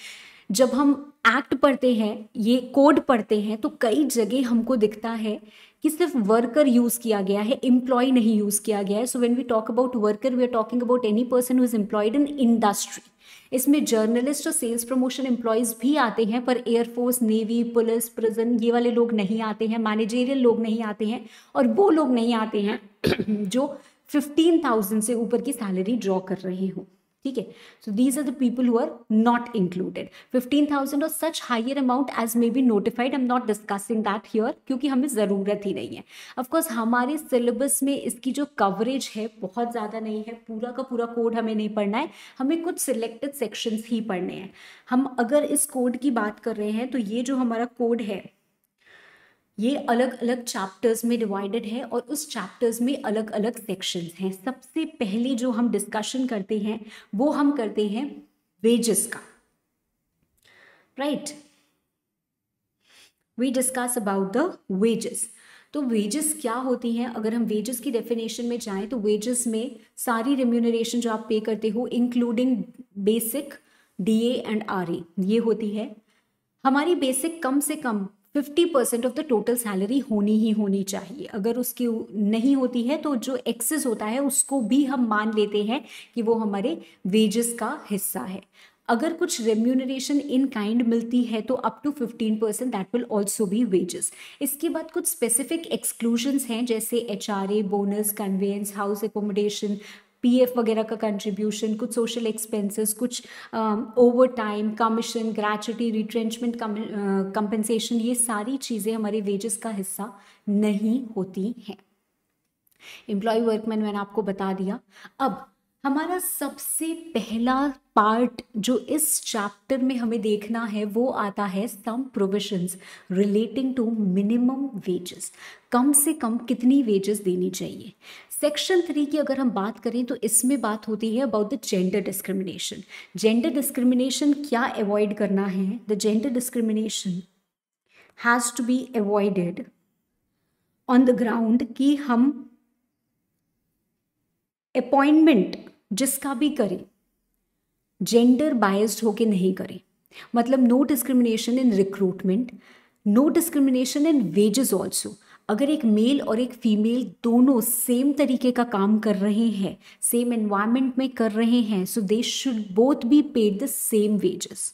जब हम एक्ट पढ़ते हैं ये कोड पढ़ते हैं तो कई जगह हमको दिखता है कि सिर्फ वर्कर यूज किया गया है एम्प्लॉय नहीं यूज किया गया है so when we talk about worker we are talking about any person who is employed in industry इसमें जर्नलिस्ट और सेल्स प्रमोशन एम्प्लॉयज़ भी आते हैं पर एयरफोर्स नेवी पुलिस प्रिजन ये वाले लोग नहीं आते हैं मैनेजेरियल लोग नहीं आते हैं और वो लोग नहीं आते हैं जो फिफ्टीन थाउजेंड से ऊपर की सैलरी ड्रॉ कर रहे हों ठीक है so these are the people who are not included fifteen thousand और such higher amount as may be notified I am not discussing that here क्योंकि हमें ज़रूरत ही नहीं है अफकोर्स हमारे सिलेबस में इसकी जो कवरेज है बहुत ज़्यादा नहीं है पूरा का पूरा कोड हमें नहीं पढ़ना है हमें कुछ सिलेक्टेड सेक्शंस ही पढ़ने हैं हम अगर इस कोड की बात कर रहे हैं तो ये जो हमारा कोड है ये अलग अलग चैप्टर्स में डिवाइडेड है और उस चैप्टर्स में अलग अलग सेक्शन हैं सबसे पहले जो हम डिस्कशन करते हैं वो हम करते हैं वेजेस का right we discuss about the wages तो वेजेस क्या होती हैं अगर हम वेजेस की डेफिनेशन में जाएं तो वेजेस में सारी रेम्यूनरेशन जो आप पे करते हो including basic DA and RA ये होती है हमारी बेसिक कम से कम fifty percent of the total salary होनी ही होनी चाहिए अगर उसकी नहीं होती है तो जो एक्सेस होता है उसको भी हम मान लेते हैं कि वो हमारे वेजेस का हिस्सा है अगर कुछ रेम्यूनरेशन इन काइंड मिलती है तो up to fifteen percent that will also भी वेजेस इसके बाद कुछ स्पेसिफिक एक्सक्लूजन्स हैं जैसे H R A bonus conveyance house accommodation PF वगैरह का कंट्रीब्यूशन कुछ सोशल एक्सपेंसेस कुछ overtime commission gratuity retrenchment compensation ये सारी चीज़ें हमारे वेजेस का हिस्सा नहीं होती हैं एम्प्लॉय वर्कमैन मैंने आपको बता दिया अब हमारा सबसे पहला पार्ट जो इस चैप्टर में हमें देखना है वो आता है some provisions relating to minimum wages कम से कम कितनी वेजेस देनी चाहिए सेक्शन थ्री की अगर हम बात करें तो इसमें बात होती है about the gender discrimination gender discrimination क्या अवॉइड करना है the gender discrimination has to be avoided on the ground कि हम अपॉइंटमेंट जिसका भी करे जेंडर बायस्ड होके नहीं करे मतलब no discrimination in recruitment no discrimination in wages also अगर एक मेल और एक फीमेल दोनों सेम तरीके का काम कर रहे हैं सेम एनवायरमेंट में कर रहे हैं so they should both be paid the same wages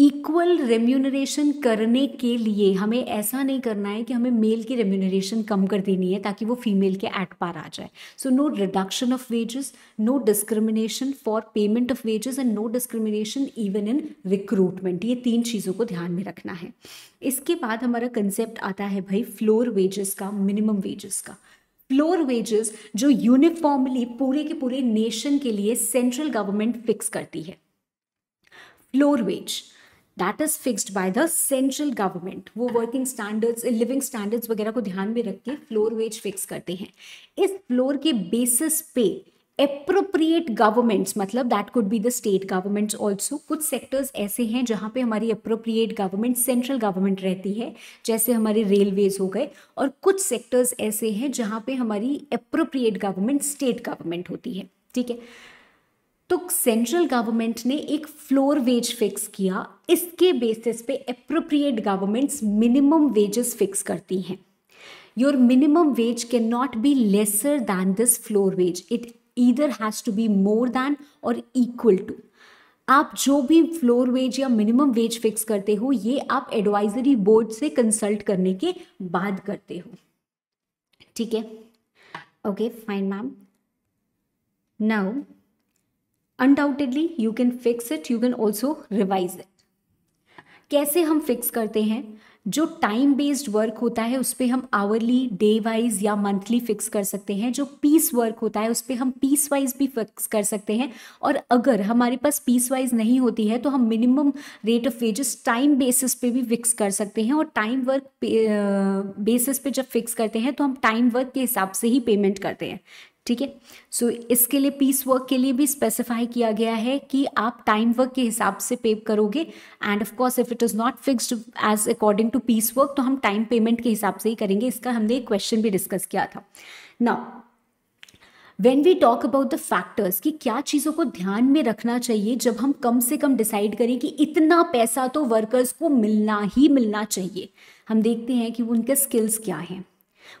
equal remuneration करने के लिए हमें ऐसा नहीं करना है कि हमें मेल की रेम्यूनरेशन कम कर देनी है ताकि वो फीमेल के एट पार आ जाए so no reduction of wages no discrimination for payment of wages and no discrimination even in recruitment ये तीन चीज़ों को ध्यान में रखना है इसके बाद हमारा कंसेप्ट आता है भाई फ्लोर वेजेस का मिनिमम वेजेस का फ्लोर वेजेस जो यूनिफॉर्मली पूरे के पूरे नेशन के लिए सेंट्रल गवर्नमेंट फिक्स करती है floor wage that is fixed by the central government वो वर्किंग स्टैंडर्ड्स लिविंग स्टैंडर्ड्स वगैरह को ध्यान में रख के फ्लोर वेज फिक्स करते हैं इस फ्लोर के बेसिस पे अप्रोप्रिएट गवर्नमेंट्स मतलब that could be the state governments also कुछ सेक्टर्स ऐसे हैं जहाँ पे हमारी अप्रोप्रिएट गवर्नमेंट सेंट्रल गवर्नमेंट रहती है जैसे हमारे रेलवेज हो गए और कुछ सेक्टर्स ऐसे हैं जहाँ पे हमारी अप्रोप्रिएट गवर्नमेंट स्टेट गवर्नमेंट होती है ठीक है तो सेंट्रल गवर्नमेंट ने एक फ्लोर वेज फिक्स किया इसके बेसिस पे appropriate governments minimum wages fix करती हैं your minimum wage can not be lesser than this floor wage it either has to be more than और इक्वल टू आप जो भी फ्लोर वेज या मिनिमम वेज फिक्स करते हो ये आप एडवाइजरी बोर्ड से कंसल्ट करने के बाद करते हो ठीक है okay fine ma'am now undoubtedly you can fix it you can also revise it कैसे हम फिक्स करते हैं जो टाइम बेस्ड वर्क होता है उस पर हम आवरली डे वाइज या मंथली फिक्स कर सकते हैं जो पीस वर्क होता है उस पर हम पीस वाइज भी फिक्स कर सकते हैं और अगर हमारे पास पीस वाइज नहीं होती है तो हम minimum rate of wages time basis पे भी फिक्स कर सकते हैं और टाइम वर्क बेसिस पे जब फिक्स करते हैं तो हम टाइम वर्क के हिसाब से ही पेमेंट करते हैं ठीक है सो इसके लिए पीस वर्क के लिए भी स्पेसिफाई किया गया है कि आप टाइम वर्क के हिसाब से पे करोगे and of course if it is not fixed as according to piece work तो हम टाइम पेमेंट के हिसाब से ही करेंगे इसका हमने एक क्वेश्चन भी डिस्कस किया था now when we talk about the factors कि क्या चीज़ों को ध्यान में रखना चाहिए जब हम कम से कम डिसाइड करें कि इतना पैसा तो वर्कर्स को मिलना ही मिलना चाहिए हम देखते हैं कि उनके स्किल्स क्या हैं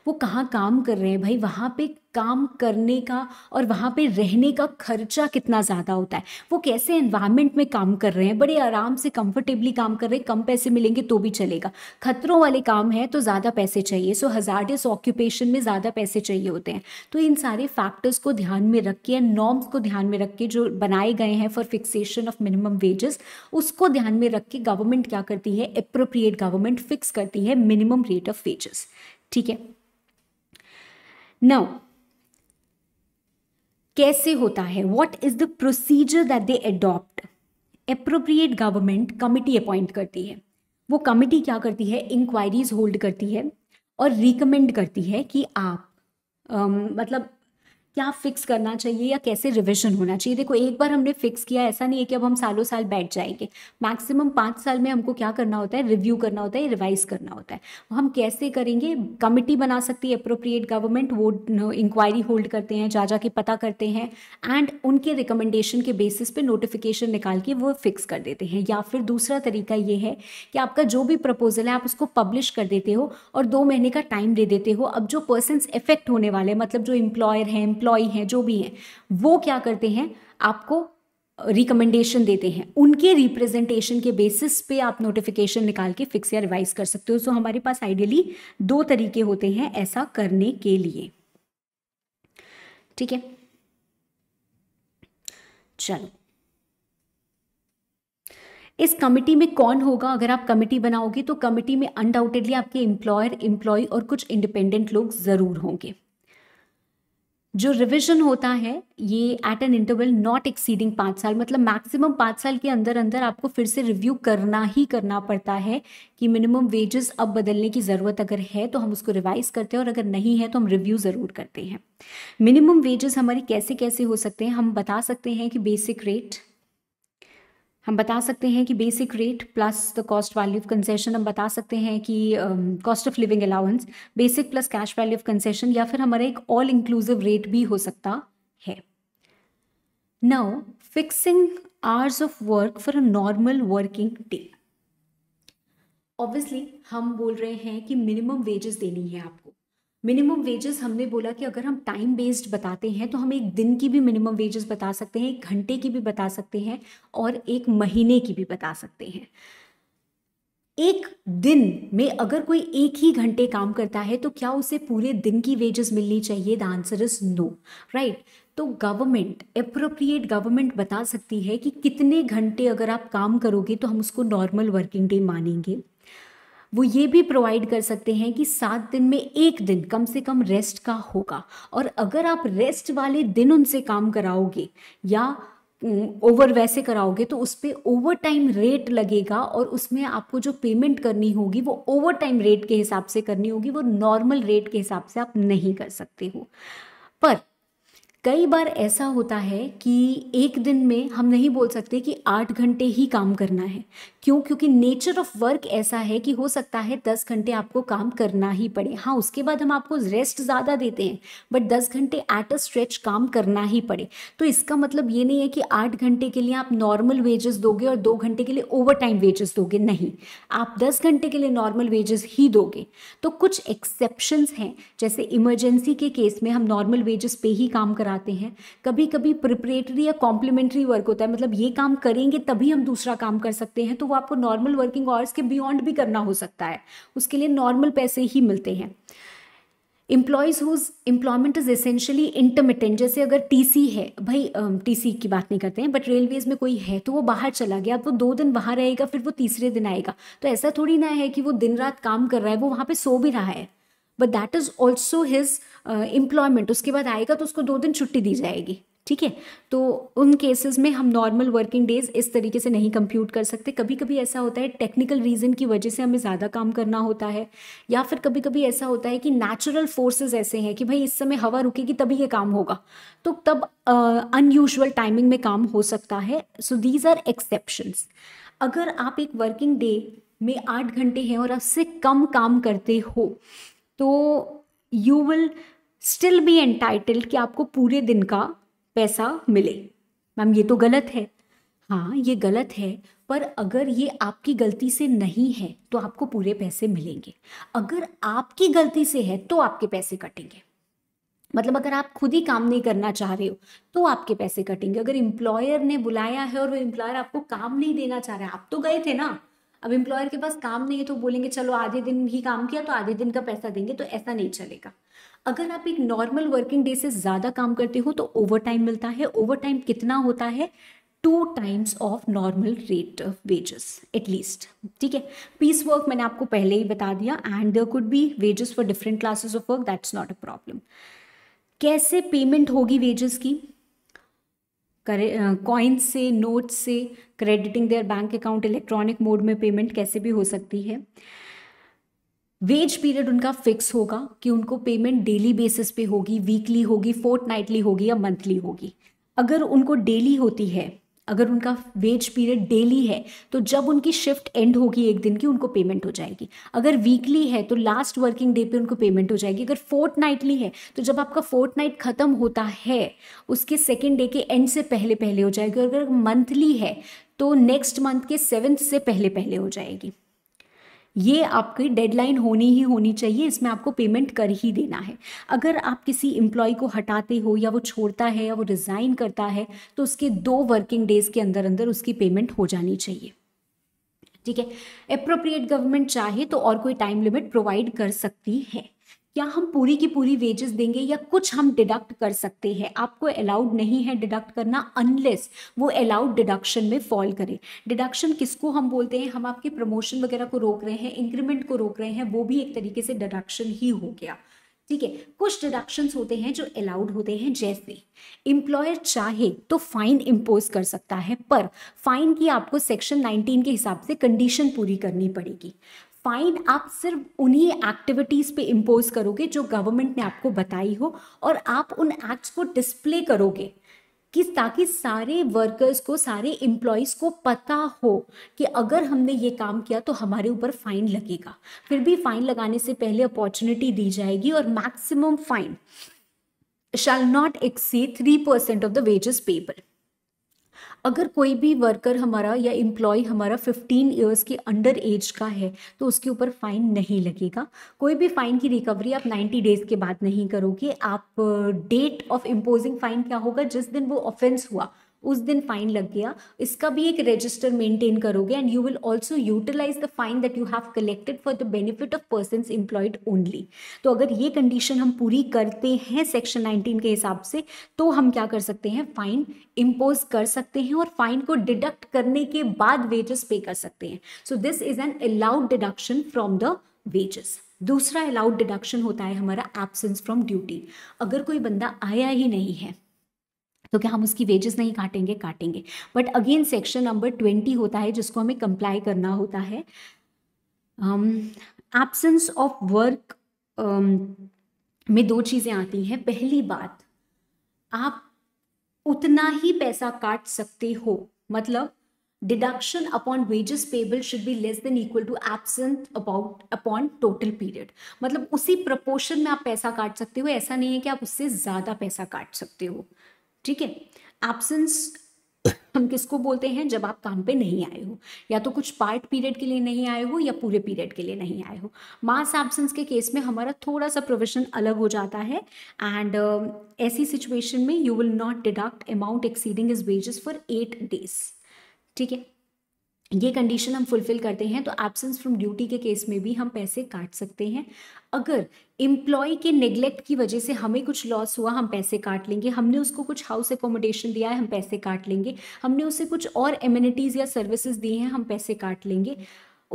वो कहाँ काम कर रहे हैं भाई वहाँ पे काम करने का और वहाँ पे रहने का खर्चा कितना ज़्यादा होता है वो कैसे एनवायरमेंट में काम कर रहे हैं बड़े आराम से कंफर्टेबली काम कर रहे हैं कम पैसे मिलेंगे तो भी चलेगा खतरों वाले काम है तो ज़्यादा पैसे चाहिए सो हजार्डस ऑक्यूपेशन में ज़्यादा पैसे चाहिए होते हैं तो इन सारे फैक्टर्स को ध्यान में रख के नॉर्म्स को ध्यान में रख के जो बनाए गए हैं for fixation of minimum wages उसको ध्यान में रख के गवर्नमेंट क्या करती है अप्रोप्रिएट गवर्नमेंट फिक्स करती है मिनिमम रेट ऑफ वेजेस ठीक है नाउ कैसे होता है what is the procedure that they adopt appropriate government committee appoint करती है वो कमिटी क्या करती है इंक्वायरीज होल्ड करती है और रिकमेंड करती है कि आप अम, मतलब क्या फिक्स करना चाहिए या कैसे रिविजन होना चाहिए देखो एक बार हमने फिक्स किया ऐसा नहीं है कि अब हम सालों साल बैठ जाएंगे मैक्सिमम पाँच साल में हमको क्या करना होता है रिव्यू करना होता है रिवाइज करना होता है हम कैसे करेंगे कमिटी बना सकती है अप्रोप्रिएट गवर्नमेंट वो इंक्वायरी होल्ड करते हैं जा जा के पता करते हैं एंड उनके रिकमेंडेशन के बेसिस पे नोटिफिकेशन निकाल के वो फिक्स कर देते हैं या फिर दूसरा तरीका ये है कि आपका जो भी प्रपोजल है आप उसको पब्लिश कर देते हो और दो महीने का टाइम दे देते हो अब जो पर्सन इफेक्ट होने वाले मतलब जो इम्प्लॉयर है एम्प्लॉय हैं जो भी हैं वो क्या करते हैं आपको रिकमेंडेशन देते हैं उनके रिप्रेजेंटेशन के बेसिस पे आप नोटिफिकेशन निकाल के फिक्स या रिवाइज कर सकते हो सो हमारे पास आइडियली दो तरीके होते हैं ऐसा करने के लिए ठीक है चलो इस कमिटी में कौन होगा अगर आप कमिटी बनाओगे तो कमिटी में अनडाउटेडली आपके एम्प्लॉयर एम्प्लॉय और कुछ इंडिपेंडेंट लोग ज़रूर होंगे जो रिविजन होता है ये at an interval not exceeding पाँच साल मतलब मैक्सिमम पाँच साल के अंदर अंदर आपको फिर से रिव्यू करना ही करना पड़ता है कि मिनिमम वेजेस अब बदलने की ज़रूरत अगर है तो हम उसको रिवाइज़ करते हैं और अगर नहीं है तो हम रिव्यू ज़रूर करते हैं मिनिमम वेजेस हमारे कैसे कैसे हो सकते हैं हम बता सकते हैं कि बेसिक रेट हम बता सकते हैं कि basic rate plus the cost value of concession हम बता सकते हैं कि cost of living allowance basic plus cash value of concession या फिर हमारा एक ऑल इंक्लूसिव रेट भी हो सकता है now fixing hours of work for a normal working day obviously हम बोल रहे हैं कि मिनिमम वेजेस देनी है आपको मिनिमम वेजेस हमने बोला कि अगर हम टाइम बेस्ड बताते हैं तो हम एक दिन की भी मिनिमम वेजेस बता सकते हैं एक घंटे की भी बता सकते हैं और एक महीने की भी बता सकते हैं एक दिन में अगर कोई एक ही घंटे काम करता है तो क्या उसे पूरे दिन की वेजेस मिलनी चाहिए the answer is no right तो गवर्नमेंट अप्रोप्रिएट गवर्नमेंट बता सकती है कि कितने घंटे अगर आप काम करोगे तो हम उसको नॉर्मल वर्किंग डे मानेंगे वो ये भी प्रोवाइड कर सकते हैं कि सात दिन में एक दिन कम से कम रेस्ट का होगा और अगर आप रेस्ट वाले दिन उनसे काम कराओगे या ओवर वैसे कराओगे तो उस पर ओवर टाइम रेट लगेगा और उसमें आपको जो पेमेंट करनी होगी वो ओवर टाइम रेट के हिसाब से करनी होगी वो नॉर्मल रेट के हिसाब से आप नहीं कर सकते हो पर कई बार ऐसा होता है कि एक दिन में हम नहीं बोल सकते कि आठ घंटे ही काम करना है क्यों क्योंकि नेचर ऑफ वर्क ऐसा है कि हो सकता है दस घंटे आपको काम करना ही पड़े हाँ उसके बाद हम आपको रेस्ट ज़्यादा देते हैं बट दस घंटे एट अ स्ट्रेच काम करना ही पड़े तो इसका मतलब ये नहीं है कि आठ घंटे के लिए आप नॉर्मल वेजेस दोगे और दो घंटे के लिए ओवर टाइम वेजेस दोगे नहीं आप दस घंटे के लिए नॉर्मल वेजेस ही दोगे तो कुछ एक्सेप्शंस हैं जैसे इमरजेंसी के केस में हम नॉर्मल वेजेस पे ही काम करा आते हैं कभी कभी प्रिपरेटरी या कॉम्प्लीमेंट्री वर्क होता है मतलब ये काम करेंगे तभी हम दूसरा काम कर सकते हैं तो वो आपको नॉर्मल वर्किंग आवर्स के बियॉन्ड भी करना हो सकता है उसके लिए नॉर्मल पैसे ही मिलते हैं employees whose employment is essentially intermittent जैसे अगर टी सी है भाई टी सी की बात नहीं करते हैं बट रेलवेज में कोई है तो वो बाहर चला गया वो दो दिन वहाँ रहेगा फिर वो तीसरे दिन आएगा तो ऐसा थोड़ी ना है कि वो दिन रात काम कर रहा है वो वहाँ पर सो भी रहा है but that is also his employment उसके बाद आएगा तो उसको दो दिन छुट्टी दी जाएगी ठीक है तो उन केसेस में हम नॉर्मल वर्किंग डेज इस तरीके से नहीं कंप्यूट कर सकते कभी कभी ऐसा होता है टेक्निकल रीज़न की वजह से हमें ज़्यादा काम करना होता है या फिर कभी कभी ऐसा होता है कि नेचुरल फोर्सेस ऐसे हैं कि भाई इस समय हवा रुकेगी तभी ये काम होगा तो तब अनयूजल uh, टाइमिंग में काम हो सकता है सो दीज आर एक्सेप्शंस अगर आप एक वर्किंग डे में आठ घंटे हैं और आपसे कम काम करते हो तो you will still be entitled कि आपको पूरे दिन का पैसा मिले मैम ये तो गलत है हाँ ये गलत है पर अगर ये आपकी गलती से नहीं है तो आपको पूरे पैसे मिलेंगे अगर आपकी गलती से है तो आपके पैसे कटेंगे मतलब अगर आप खुद ही काम नहीं करना चाह रहे हो तो आपके पैसे कटेंगे अगर इम्प्लॉयर ने बुलाया है और वो इम्प्लॉयर आपको काम नहीं देना चाह रहा है आप तो गए थे ना अब एम्प्लॉयर के पास काम नहीं है तो बोलेंगे चलो आधे दिन ही काम किया तो आधे दिन का पैसा देंगे तो ऐसा नहीं चलेगा अगर आप एक नॉर्मल वर्किंग डे से ज़्यादा काम करते हो तो ओवर टाइम मिलता है ओवर टाइम कितना होता है two times of normal rate of wages at least ठीक है पीस वर्क मैंने आपको पहले ही बता दिया and there could be wages for different classes of work that's not a problem कैसे पेमेंट होगी वेजेस की करे कॉइन्स से नोट्स से crediting their bank account electronic mode में पेमेंट कैसे भी हो सकती है वेज पीरियड उनका फिक्स होगा कि उनको पेमेंट डेली बेसिस पे होगी वीकली होगी फोर्थ नाइटली होगी या मंथली होगी अगर उनको डेली होती है अगर उनका वेज पीरियड डेली है तो जब उनकी शिफ्ट एंड होगी एक दिन की उनको पेमेंट हो जाएगी अगर वीकली है तो लास्ट वर्किंग डे पे उनको पेमेंट हो जाएगी अगर फोर्थ नाइटली है तो जब आपका फोर्थ नाइट ख़त्म होता है उसके सेकेंड डे के एंड से पहले पहले हो जाएगी और अगर मंथली है तो नेक्स्ट मंथ के सेवेंथ से पहले पहले हो जाएगी ये आपकी डेडलाइन होनी ही होनी चाहिए इसमें आपको पेमेंट कर ही देना है अगर आप किसी एम्प्लॉय को हटाते हो या वो छोड़ता है या वो रिज़ाइन करता है तो उसके दो वर्किंग डेज़ के अंदर अंदर उसकी पेमेंट हो जानी चाहिए ठीक है अप्रोप्रिएट गवर्नमेंट चाहे तो और कोई टाइम लिमिट प्रोवाइड कर सकती है क्या हम पूरी की पूरी वेजेस देंगे या कुछ हम डिडक्ट कर सकते हैं आपको अलाउड नहीं है डिडक्ट करना अनलेस वो अलाउड डिडक्शन में फॉल करे डिडक्शन किसको हम बोलते हैं हम आपके प्रमोशन वगैरह को रोक रहे हैं इंक्रीमेंट को रोक रहे हैं वो भी एक तरीके से डिडक्शन ही हो गया ठीक है कुछ डिडक्शंस होते हैं जो अलाउड होते हैं जैसे इम्प्लॉयर चाहे तो फाइन इम्पोज कर सकता है पर फाइन की आपको सेक्शन 19 के हिसाब से कंडीशन पूरी करनी पड़ेगी फ़ाइन आप सिर्फ उन्हीं एक्टिविटीज़ पे इम्पोज करोगे जो गवर्नमेंट ने आपको बताई हो और आप उन एक्ट्स को डिस्प्ले करोगे कि ताकि सारे वर्कर्स को सारे एम्प्लॉयज़ को पता हो कि अगर हमने ये काम किया तो हमारे ऊपर फ़ाइन लगेगा फिर भी फ़ाइन लगाने से पहले अपॉर्चुनिटी दी जाएगी और maximum fine not exceed three percent of the wages paper अगर कोई भी वर्कर हमारा या एम्प्लॉय हमारा 15 इयर्स के अंडर एज का है तो उसके ऊपर फ़ाइन नहीं लगेगा कोई भी फ़ाइन की रिकवरी आप 90 डेज़ के बाद नहीं करोगे आप डेट ऑफ इम्पोजिंग फ़ाइन क्या होगा जिस दिन वो ऑफेंस हुआ उस दिन फाइन लग गया इसका भी एक रजिस्टर मेंटेन करोगे and you will also utilise the fine that you have collected for the benefit of person employed only तो अगर ये कंडीशन हम पूरी करते हैं सेक्शन 19 के हिसाब से तो हम क्या कर सकते हैं फाइन इम्पोज कर सकते हैं और फाइन को डिडक्ट करने के बाद वेजेस पे कर सकते हैं so this is an allowed deduction from the wages दूसरा अलाउड डिडक्शन होता है हमारा एबसेंस फ्रॉम ड्यूटी अगर कोई बंदा आया ही नहीं है तो क्या हम उसकी वेजेस नहीं काटेंगे काटेंगे but again section number twenty होता है जिसको हमें कंप्लाई करना होता है एब्सेंस ऑफ वर्क में दो चीज़ें आती हैं पहली बात आप उतना ही पैसा काट सकते हो मतलब deduction upon wages payable should be less than equal to absent about upon total period मतलब उसी प्रपोर्शन में आप पैसा काट सकते हो ऐसा नहीं है कि आप उससे ज़्यादा पैसा काट सकते हो ठीक है एबसेंस हम किसको बोलते हैं जब आप काम पे नहीं आए हो या तो कुछ पार्ट पीरियड के लिए नहीं आए हो या पूरे पीरियड के लिए नहीं आए हो मास एब्सेंस के केस में हमारा थोड़ा सा प्रोविजन अलग हो जाता है एंड uh, ऐसी सिचुएशन में you will not deduct amount exceeding is wages for eight days ठीक है ये कंडीशन हम फुलफिल करते हैं तो एबसेंस फ्रॉम ड्यूटी के केस में भी हम पैसे काट सकते हैं अगर एम्प्लॉय के नेग्लेक्ट की वजह से हमें कुछ लॉस हुआ हम पैसे काट लेंगे हमने उसको कुछ हाउस एकोमोडेशन दिया है हम पैसे काट लेंगे हमने उसे कुछ और एम्यूनिटीज़ या सर्विसेज दी हैं हम पैसे काट लेंगे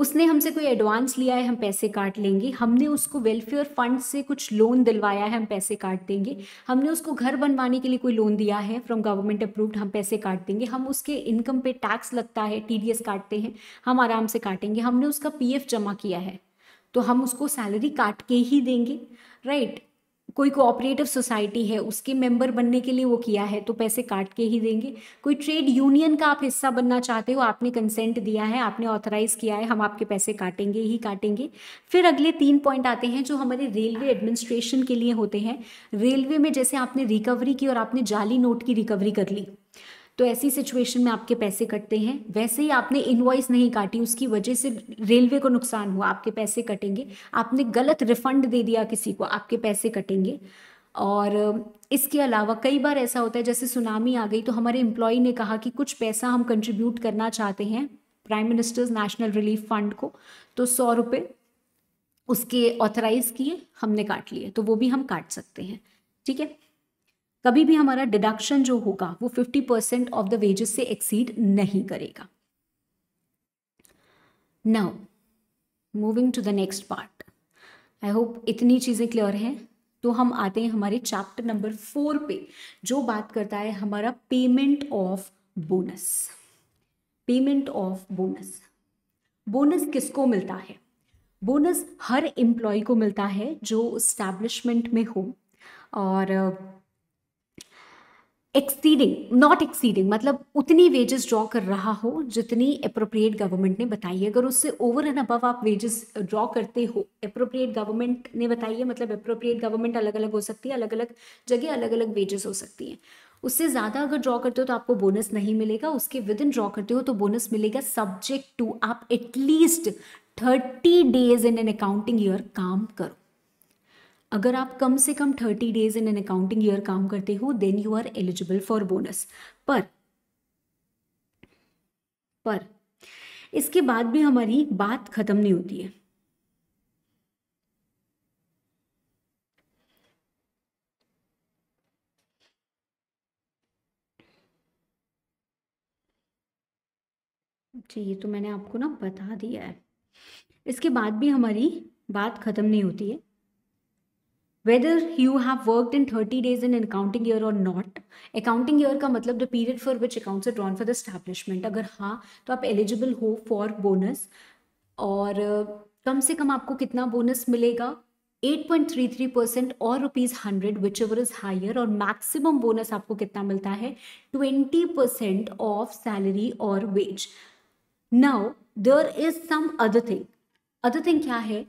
उसने हमसे कोई एडवांस लिया है हम पैसे काट लेंगे हमने उसको वेलफेयर फंड से कुछ लोन दिलवाया है हम पैसे काट देंगे हमने उसको घर बनवाने के लिए कोई लोन दिया है फ्रॉम गवर्नमेंट अप्रूव्ड हम पैसे काट देंगे हम उसके इनकम पे टैक्स लगता है टीडीएस काटते हैं हम आराम से काटेंगे हमने उसका पी जमा किया है तो हम उसको सैलरी काट के ही देंगे राइट right? कोई कोऑपरेटिव सोसाइटी है उसके मेंबर बनने के लिए वो किया है तो पैसे काट के ही देंगे कोई ट्रेड यूनियन का आप हिस्सा बनना चाहते हो आपने कंसेंट दिया है आपने ऑथराइज किया है हम आपके पैसे काटेंगे ही काटेंगे फिर अगले तीन पॉइंट आते हैं जो हमारे रेलवे एडमिनिस्ट्रेशन के लिए होते हैं रेलवे में जैसे आपने रिकवरी की और आपने जाली नोट की रिकवरी कर ली तो ऐसी सिचुएशन में आपके पैसे कटते हैं वैसे ही आपने इनवॉइस नहीं काटी उसकी वजह से रेलवे को नुकसान हुआ आपके पैसे कटेंगे आपने गलत रिफंड दे दिया किसी को आपके पैसे कटेंगे और इसके अलावा कई बार ऐसा होता है जैसे सुनामी आ गई तो हमारे एम्प्लॉय ने कहा कि कुछ पैसा हम कंट्रीब्यूट करना चाहते हैं prime minister's national relief fund को तो सौ रुपये उसके ऑथराइज किए हमने काट लिए तो वो भी हम काट सकते हैं ठीक है कभी भी हमारा डिडक्शन जो होगा वो 50 परसेंट ऑफ द वेजेस से एक्सीड नहीं करेगा now moving to the next part I hope इतनी चीज़ें क्लियर हैं तो हम आते हैं हमारे चैप्टर नंबर फोर पे जो बात करता है हमारा payment of bonus payment of bonus bonus किसको मिलता है बोनस हर एम्प्लॉय को मिलता है जो स्टैब्लिशमेंट में हो और एक्सीडिंग नॉट एक्सीडिंग मतलब उतनी वेजेस ड्रॉ कर रहा हो जितनी अप्रोप्रिएट गवर्नमेंट ने बताई है अगर उससे ओवर एंड अबव आप वेजेस ड्रॉ करते हो अप्रोप्रिएट गवर्नमेंट ने बताई है मतलब अप्रोप्रिएट गवर्नमेंट अलग अलग हो सकती है अलग अलग जगह अलग अलग वेजेस हो सकती हैं उससे ज़्यादा अगर ड्रॉ करते हो तो आपको बोनस नहीं मिलेगा उसके विद इन ड्रॉ करते हो तो बोनस मिलेगा सब्जेक्ट टू आप at least thirty days in an accounting year काम करो अगर आप कम से कम thirty days in an accounting year काम करते हो then you are eligible for bonus पर पर इसके बाद भी हमारी बात खत्म नहीं होती है ये तो मैंने आपको ना बता दिया है इसके बाद भी हमारी बात ख़त्म नहीं होती है whether you have worked in 30 days in an accounting year or not accounting year ka matlab the period for which accounts are drawn for the establishment agar ha to aap eligible ho for bonus और kam se kam aapko kitna bonus milega 8.33 or rupees 100 whichever is higher or maximum bonus aapko kitna milta hai 20 of salary or wage now there is some other thing other thing kya hai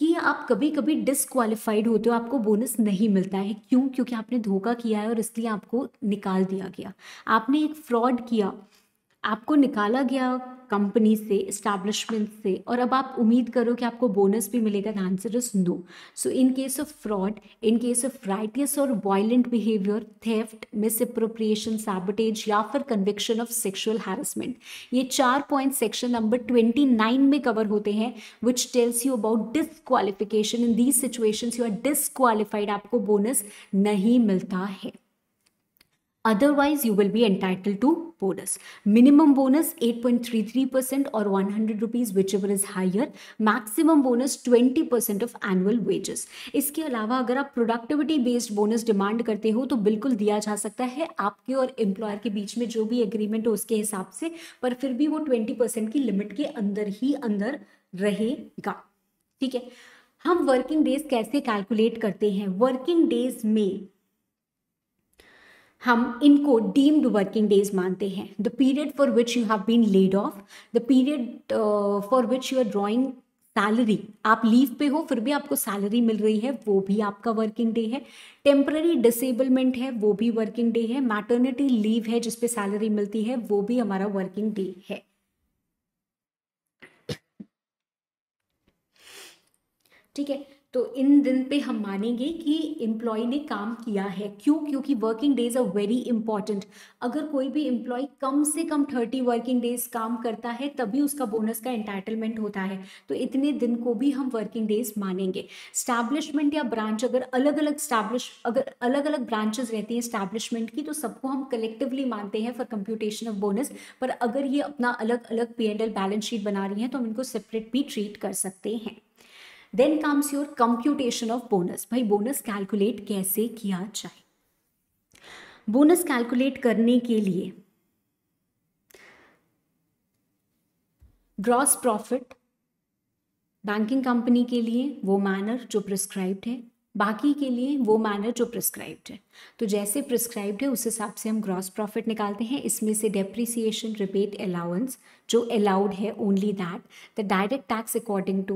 कि आप कभी कभी डिसक्वालिफाइड होते हो आपको बोनस नहीं मिलता है क्यों क्योंकि आपने धोखा किया है और इसलिए आपको निकाल दिया गया आपने एक फ्रॉड किया आपको निकाला गया कंपनी से इस्टेब्लिशमेंट से और अब आप उम्मीद करो कि आपको बोनस भी मिलेगा answer is no so in case of fraud in case of righteous और violent behaviour theft misappropriation sabotage या फिर कन्विक्शन ऑफ सेक्शुअल हैरेसमेंट ये चार point section number twenty nine में कवर होते हैं which tells you about disqualification in these situation you are disqualified आपको बोनस नहीं मिलता है Otherwise, you will be entitle to bonus. Minimum bonus 8.33% hundred 100 rupees, whichever is higher. Maximum bonus 20% of annual wages. इसके अलावा अगर आप प्रोडक्टिविटी बेस्ड बोनस डिमांड करते हो तो बिल्कुल दिया जा सकता है आपके और एम्प्लॉयर के बीच में जो भी एग्रीमेंट हो उसके हिसाब से पर फिर भी वो ट्वेंटी परसेंट की लिमिट के अंदर ही अंदर रहेगा ठीक है हम वर्किंग डेज कैसे कैलकुलेट करते हैं वर्किंग डेज में हम इनको डीम्ड वर्किंग डेज मानते हैं the period for which you have been laid off the period for which you are drawing salary आप लीव पे हो फिर भी आपको सैलरी मिल रही है वो भी आपका वर्किंग डे है टेम्प्ररी डिसेबलमेंट है वो भी वर्किंग डे है मैटर्निटी लीव है जिसपे सैलरी मिलती है वो भी हमारा वर्किंग डे है ठीक है तो इन दिन पे हम मानेंगे कि एम्प्लॉय ने काम किया है क्यों क्योंकि working days are very important अगर कोई भी एम्प्लॉय कम से कम थर्टी वर्किंग डेज काम करता है तभी उसका बोनस का एंटाइटलमेंट होता है तो इतने दिन को भी हम वर्किंग डेज मानेंगे स्टैब्लिशमेंट या ब्रांच अगर अलग अलग स्टैब्लिश अगर अलग अलग ब्रांचेज रहती हैं स्टैब्लिशमेंट की तो सबको हम कलेक्टिवली मानते हैं फॉर कंप्यूटेशन ऑफ बोनस पर अगर ये अपना अलग अलग P and L balance sheet बना रही हैं तो हम इनको सेपरेट भी ट्रीट कर सकते हैं then comes your computation of bonus भाई बोनस कैलकुलेट कैसे किया जाए बोनस कैलकुलेट करने के लिए ग्रॉस प्रॉफिट बैंकिंग कंपनी के लिए वो मैनर जो प्रिस्क्राइब्ड है बाकी के लिए वो मैनर जो प्रिस्क्राइब्ड है तो जैसे प्रिस्क्राइब्ड है उस हिसाब से हम ग्रॉस प्रॉफिट निकालते हैं इसमें से डेप्रिसिएशन रिबेट अलाउंस जो अलाउड है only that the direct tax according to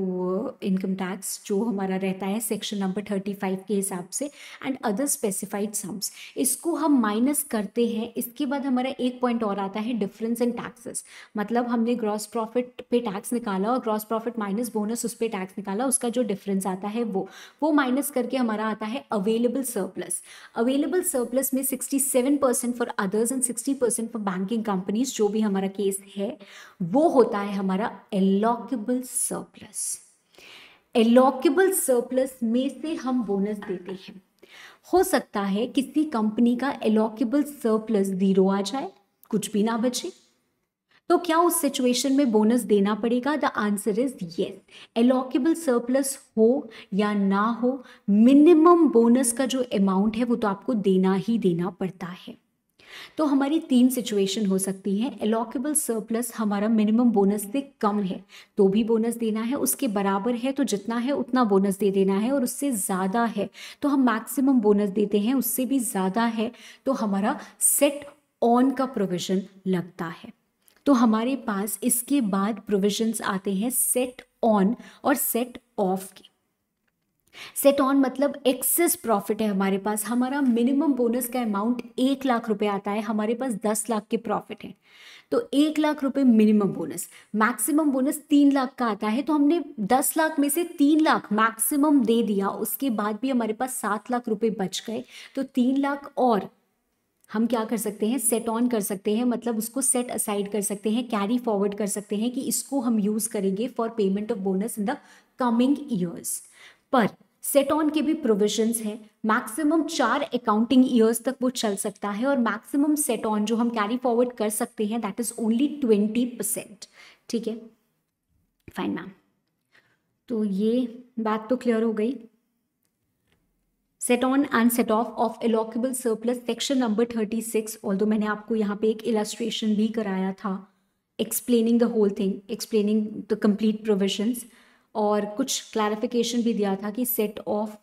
income tax जो हमारा रहता है सेक्शन नंबर थर्टी फाइव के हिसाब से एंड अदर स्पेसिफाइड सम्स इसको हम माइनस करते हैं इसके बाद हमारा एक पॉइंट और आता है डिफरेंस इन टैक्सेस मतलब हमने ग्रॉस प्रॉफिट पे टैक्स निकाला और ग्रॉस प्रॉफिट माइनस बोनस उस पर टैक्स निकाला उसका जो डिफरेंस आता है वो वो माइनस करके हमारा आता है available surplus available available surplus में 67 percent for others and 60 percent for banking companies जो भी हमारा केस है वो होता है हमारा एलॉकेबल सरप्लस एलॉकेबल सरप्लस में से हम बोनस देते हैं हो सकता है किसी कंपनी का एलॉकेबल सरप्लस जीरो आ जाए कुछ भी ना बचे तो क्या उस सिचुएशन में बोनस देना पड़ेगा the answer is yes allocable surplus हो या ना हो मिनिमम बोनस का जो अमाउंट है वो तो आपको देना ही देना पड़ता है तो हमारी तीन सिचुएशन हो सकती हैं एलोकेबल सरप्लस हमारा मिनिमम बोनस से कम है तो भी बोनस देना है उसके बराबर है तो जितना है उतना बोनस दे देना है और उससे ज़्यादा है तो हम मैक्सिमम बोनस देते हैं उससे भी ज़्यादा है तो हमारा सेट ऑन का प्रोविज़न लगता है तो हमारे पास इसके बाद प्रोविजंस आते हैं सेट ऑन और सेट ऑफ के सेट ऑन मतलब एक्सेस प्रॉफिट है हमारे पास हमारा मिनिमम बोनस का अमाउंट एक लाख रुपए आता है हमारे पास दस लाख के प्रॉफिट है तो एक लाख रुपए मिनिमम बोनस मैक्सिमम बोनस तीन लाख का आता है तो हमने दस लाख में से तीन लाख मैक्सिमम दे दिया उसके बाद भी हमारे पास सात लाख रुपए बच गए तो तीन लाख और हम क्या कर सकते हैं सेट ऑन कर सकते हैं मतलब उसको सेट असाइड कर सकते हैं कैरी फॉरवर्ड कर सकते हैं कि इसको हम यूज़ करेंगे for payment of bonus in the coming years पर सेट ऑन के भी प्रोविजंस हैं मैक्सिमम चार अकाउंटिंग ईयर्स तक वो चल सकता है और मैक्सिमम सेट ऑन जो हम कैरी फॉरवर्ड कर सकते हैं that is only twenty percent ठीक है फाइन मैम तो ये बात तो क्लियर हो गई set on and set off of allocable surplus section number thirty six all दो मैंने आपको यहाँ पे एक इलास्ट्रेशन भी कराया था explaining the whole thing explaining the complete provisions और कुछ क्लैरिफिकेशन भी दिया था कि set off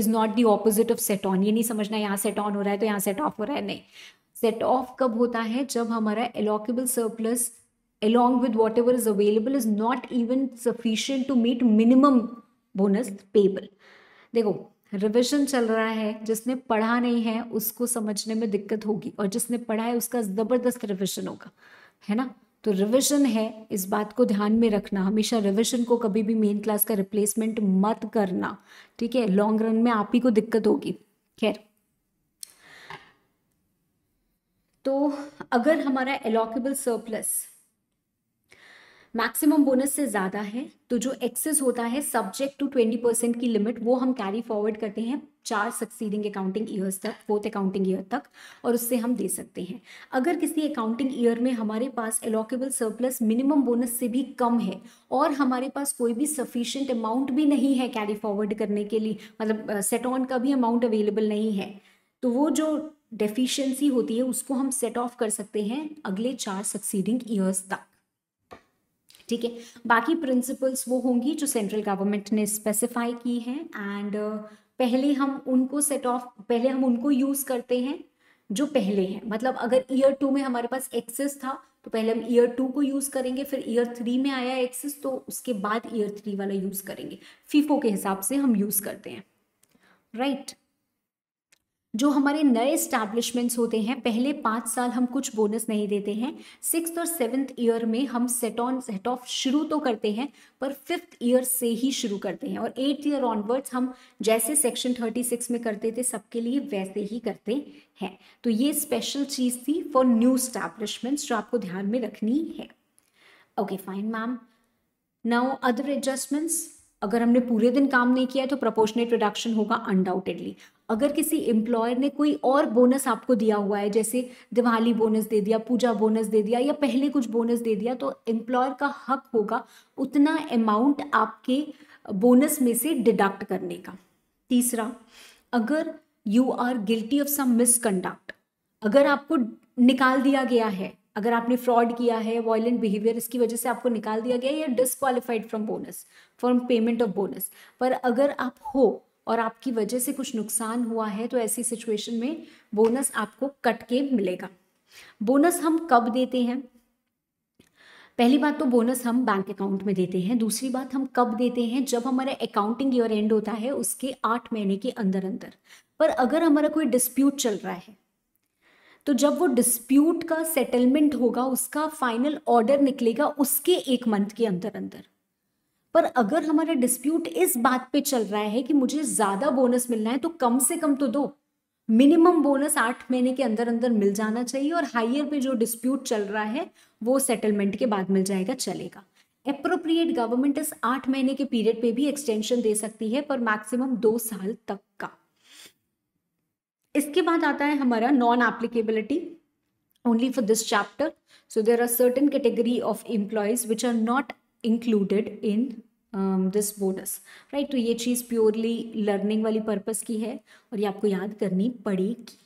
is not the opposite of set on ये नहीं समझना यहाँ सेट ऑन हो रहा है तो यहाँ सेट ऑफ हो रहा है नहीं सेट ऑफ कब होता है जब हमारा allocable surplus with whatever is available is not even sufficient to meet minimum bonus payable देखो रिविजन चल रहा है जिसने पढ़ा नहीं है उसको समझने में दिक्कत होगी और जिसने पढ़ा है उसका ज़बरदस्त रिविजन होगा है ना तो रिविजन है इस बात को ध्यान में रखना हमेशा रिविजन को कभी भी मेन क्लास का रिप्लेसमेंट मत करना ठीक है लॉन्ग रन में आप ही को दिक्कत होगी खैर तो अगर हमारा एलोकेबल सरप्लस मैक्सिमम बोनस से ज़्यादा है तो जो एक्सेस होता है सब्जेक्ट टू ट्वेंटी परसेंट की लिमिट वो हम कैरी फॉरवर्ड करते हैं चार सक्सीडिंग अकाउंटिंग ईयर्स तक फोर्थ अकाउंटिंग ईयर तक और उससे हम दे सकते हैं अगर किसी अकाउंटिंग ईयर में हमारे पास एलोकेबल सरप्लस मिनिमम बोनस से भी कम है और हमारे पास कोई भी सफिशियंट अमाउंट भी नहीं है कैरी फॉरवर्ड करने के लिए मतलब सेट ऑन का भी अमाउंट अवेलेबल नहीं है तो वो जो डेफिशिएंसी होती है उसको हम सेट ऑफ कर सकते हैं अगले चार सक्सीडिंग ईयर्स तक ठीक है बाकी प्रिंसिपल्स वो होंगी जो सेंट्रल गवर्नमेंट ने स्पेसिफाई की हैं एंड uh, पहले हम उनको सेट ऑफ पहले हम उनको यूज़ करते हैं जो पहले हैं मतलब अगर ईयर टू में हमारे पास एक्सेस था तो पहले हम ईयर टू को यूज़ करेंगे फिर ईयर थ्री में आया एक्सेस तो उसके बाद ईयर थ्री वाला यूज़ करेंगे फीफो के हिसाब से हम यूज़ करते हैं राइट right? जो हमारे नए इस्टेब्लिशमेंट्स होते हैं पहले पाँच साल हम कुछ बोनस नहीं देते हैं सिक्स और सेवन्थ ईयर में हम सेट ऑन सेट ऑफ शुरू तो करते हैं पर फिफ्थ ईयर से ही शुरू करते हैं और एट ईयर ऑनवर्ड्स हम जैसे सेक्शन थर्टी सिक्स में करते थे सबके लिए वैसे ही करते हैं तो ये स्पेशल चीज़ थी फॉर न्यू स्टैब्लिशमेंट्स जो आपको ध्यान में रखनी है okay fine ma'am now other adjustments अगर हमने पूरे दिन काम नहीं किया तो प्रपोर्शनेट रिडक्शन होगा अनडाउटेडली अगर किसी एम्प्लॉयर ने कोई और बोनस आपको दिया हुआ है जैसे दिवाली बोनस दे दिया पूजा बोनस दे दिया या पहले कुछ बोनस दे दिया तो एम्प्लॉयर का हक होगा उतना अमाउंट आपके बोनस में से डिडक्ट करने का तीसरा अगर you are guilty of some misconduct अगर आपको निकाल दिया गया है अगर आपने फ्रॉड किया है वॉयलेंट बिहेवियर इसकी वजह से आपको निकाल दिया गया है या disqualified from bonus from payment of bonus पर अगर आप हो और आपकी वजह से कुछ नुकसान हुआ है तो ऐसी सिचुएशन में बोनस आपको कट के मिलेगा बोनस हम कब देते हैं पहली बात तो बोनस हम बैंक अकाउंट में देते हैं दूसरी बात हम कब देते हैं जब हमारा अकाउंटिंग ईयर एंड होता है उसके आठ महीने के अंदर अंदर पर अगर हमारा कोई डिस्प्यूट चल रहा है तो जब वो डिस्प्यूट का सेटलमेंट होगा उसका फाइनल ऑर्डर निकलेगा उसके एक मंथ के अंदर अंदर पर अगर हमारा डिस्प्यूट इस बात पे चल रहा है कि मुझे ज़्यादा बोनस मिलना है तो कम से कम तो दो मिनिमम बोनस आठ महीने के अंदर अंदर मिल जाना चाहिए और हाइयर पे जो डिस्प्यूट चल रहा है वो सेटलमेंट के बाद मिल जाएगा चलेगा अप्रोप्रिएट गवर्नमेंट इस आठ महीने के पीरियड पे भी एक्सटेंशन दे सकती है पर मैक्सिमम दो साल तक का इसके बाद आता है हमारा non applicability only for this chapter so there are certain category of employees which are not included in this bonus right तो ये चीज़ प्योरली लर्निंग वाली पर्पज की है और ये आपको याद करनी पड़ेगी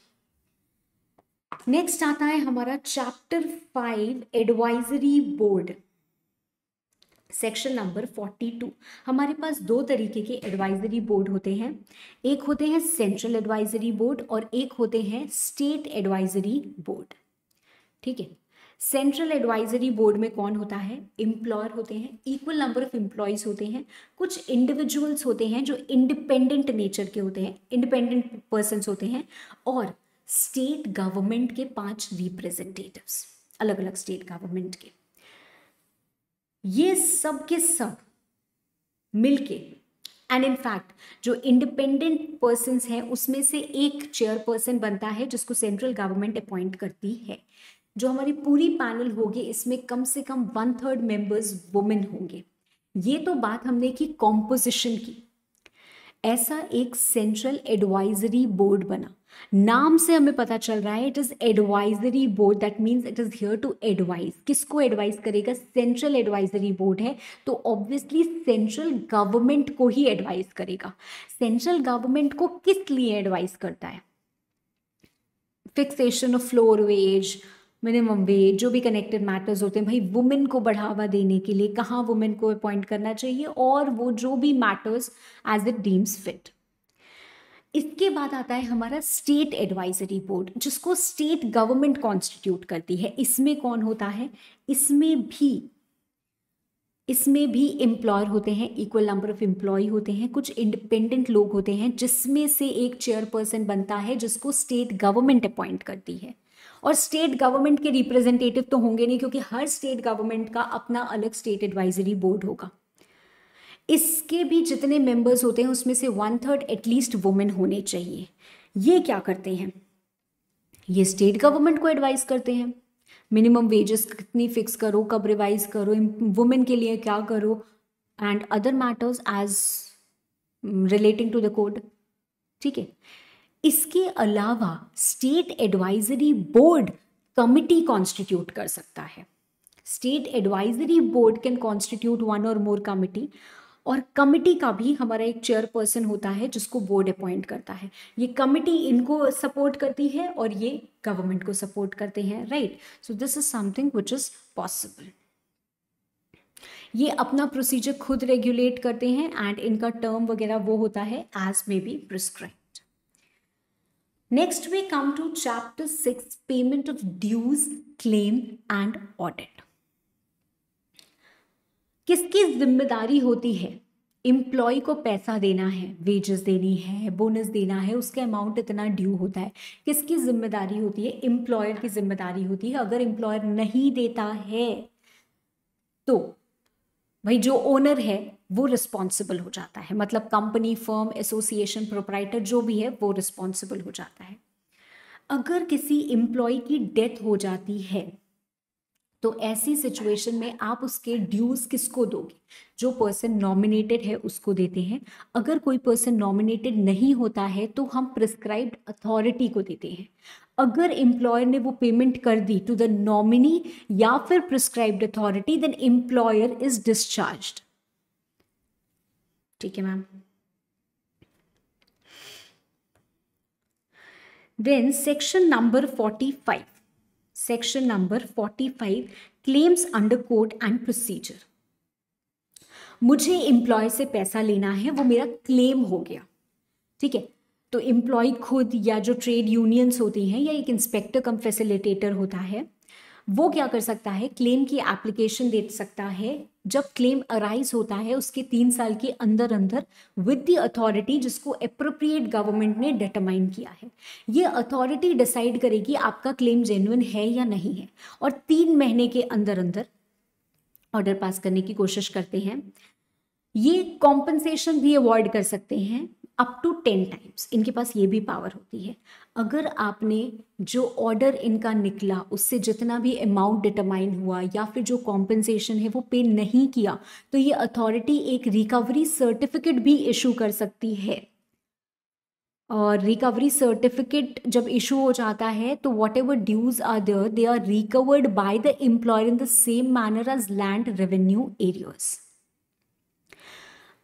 नेक्स्ट आता है हमारा chapter five advisory board section number forty two हमारे पास दो तरीके के एडवाइजरी बोर्ड होते हैं एक होते हैं सेंट्रल एडवाइजरी बोर्ड और एक होते हैं स्टेट एडवाइजरी बोर्ड ठीक है सेंट्रल एडवाइजरी बोर्ड में कौन होता है इम्प्लॉयर होते हैं इक्वल नंबर ऑफ इम्प्लॉयज़ होते हैं कुछ इंडिविजुअल्स होते हैं जो इंडिपेंडेंट नेचर के होते हैं इंडिपेंडेंट पर्सनस होते हैं और स्टेट गवर्नमेंट के पांच रिप्रेजेंटेटिव अलग अलग स्टेट गवर्नमेंट के ये सब के सब मिलके एंड इनफैक्ट जो इंडिपेंडेंट पर्सन हैं उसमें से एक चेयरपर्सन बनता है जिसको सेंट्रल गवर्नमेंट अपॉइंट करती है जो हमारी पूरी पैनल होगी इसमें कम से कम वन थर्ड मेंबर्स वुमेन होंगे ये तो बात हमने की कॉम्पोजिशन की ऐसा एक सेंट्रल एडवाइजरी बोर्ड बना नाम से हमें पता चल रहा है it is advisory board that means it is here to advise किसको एडवाइज करेगा सेंट्रल एडवाइजरी बोर्ड है तो ऑब्वियसली सेंट्रल गवर्नमेंट को ही एडवाइज करेगा सेंट्रल गवर्नमेंट को किस लिए एडवाइज करता है fixation of floor wage minimum wage जो भी कनेक्टेड मैटर्स होते हैं भाई वुमेन को बढ़ावा देने के लिए कहाँ वुमेन को अपॉइंट करना चाहिए और वो जो भी matters as it deems fit इसके बाद आता है हमारा स्टेट एडवाइजरी बोर्ड जिसको स्टेट गवर्नमेंट कॉन्स्टिट्यूट करती है इसमें कौन होता है इसमें भी इसमें भी एम्प्लॉयर होते हैं इक्वल नंबर ऑफ एम्प्लॉय होते हैं कुछ इंडिपेंडेंट लोग होते हैं जिसमें से एक चेयरपर्सन बनता है जिसको स्टेट गवर्नमेंट अपॉइंट करती है और स्टेट गवर्नमेंट के रिप्रेजेंटेटिव तो होंगे नहीं क्योंकि हर स्टेट गवर्नमेंट का अपना अलग स्टेट एडवाइजरी बोर्ड होगा इसके भी जितने मेंबर्स होते हैं उसमें से वन थर्ड एटलीस्ट वुमेन होने चाहिए ये क्या करते हैं ये स्टेट गवर्नमेंट को एडवाइस करते हैं मिनिमम वेजेस कितनी फिक्स करो कब रिवाइज करो वुमेन के लिए क्या करो and other matters as relating to the code ठीक है इसके अलावा state advisory board committee constitute कर सकता है state advisory board can constitute one और मोर कमिटी और कमिटी का भी हमारा एक चेयरपर्सन होता है जिसको बोर्ड अपॉइंट करता है ये कमिटी इनको सपोर्ट करती है और ये गवर्नमेंट को सपोर्ट करते हैं right so this is something which is possible ये अपना प्रोसीजर खुद रेगुलेट करते हैं एंड इनका टर्म वगैरह वो होता है as may be prescribe Next, we come to chapter 6 payment of dues, claim, and audit. किसकी जिम्मेदारी होती है एम्प्लॉय को पैसा देना है वेजेस देनी है बोनस देना है उसके अमाउंट इतना ड्यू होता है किसकी जिम्मेदारी होती है एम्प्लॉयर की जिम्मेदारी होती है अगर इम्प्लॉयर नहीं देता है तो भाई जो ओनर है वो रिस्पॉन्सिबल हो जाता है मतलब कंपनी फर्म एसोसिएशन प्रोपराइटर जो भी है वो रिस्पॉन्सिबल हो जाता है अगर किसी एम्प्लॉय की डेथ हो जाती है तो ऐसी सिचुएशन में आप उसके ड्यूज किसको दोगे जो पर्सन नॉमिनेटेड है उसको देते हैं अगर कोई पर्सन नॉमिनेटेड नहीं होता है तो हम प्रिस्क्राइब्ड अथॉरिटी को देते हैं अगर एम्प्लॉयर ने वो पेमेंट कर दी टू द नॉमिनी या फिर prescribed authority then employer is discharged ठीक है ma'am number forty five 45 number forty 45 claims under court and procedure मुझे एम्प्लॉय से पैसा लेना है वो मेरा क्लेम हो गया ठीक है तो एम्प्लॉय खुद या जो ट्रेड यूनियंस होती हैं या एक इंस्पेक्टर कम फैसिलिटेटर होता है वो क्या कर सकता है क्लेम की एप्लीकेशन दे सकता है जब क्लेम अराइज होता है उसके तीन साल के अंदर अंदर विद द अथॉरिटी जिसको अप्रोप्रिएट गवर्नमेंट ने डिटरमाइन किया है ये अथॉरिटी डिसाइड करेगी आपका क्लेम जेन्युन है या नहीं है और तीन महीने के अंदर अंदर ऑर्डर पास करने की कोशिश करते हैं ये कॉम्पनसेशन भी अवॉइड कर सकते हैं अप टू टेन टाइम्स इनके पास ये भी पावर होती है अगर आपने जो ऑर्डर इनका निकला उससे जितना भी अमाउंट डिटरमाइन हुआ या फिर जो कॉम्पनसेशन है वो पे नहीं किया तो ये अथॉरिटी एक रिकवरी सर्टिफिकेट भी इशू कर सकती है और रिकवरी सर्टिफिकेट जब इशू हो जाता है तो whatever dues are they are recovered by the employer in the same manner as land revenue arrears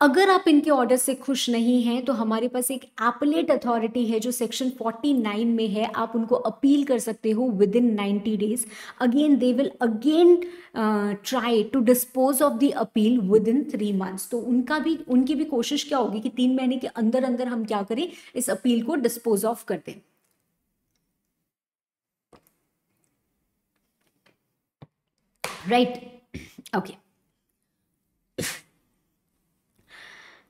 अगर आप इनके ऑर्डर से खुश नहीं हैं तो हमारे पास एक एपलेट अथॉरिटी है जो सेक्शन 49 में है आप उनको अपील कर सकते हो within ninety days again they will again try to dispose of the appeal within three months तो उनका भी उनकी भी कोशिश क्या होगी कि तीन महीने के अंदर अंदर हम क्या करें इस अपील को डिस्पोज ऑफ कर दें right okay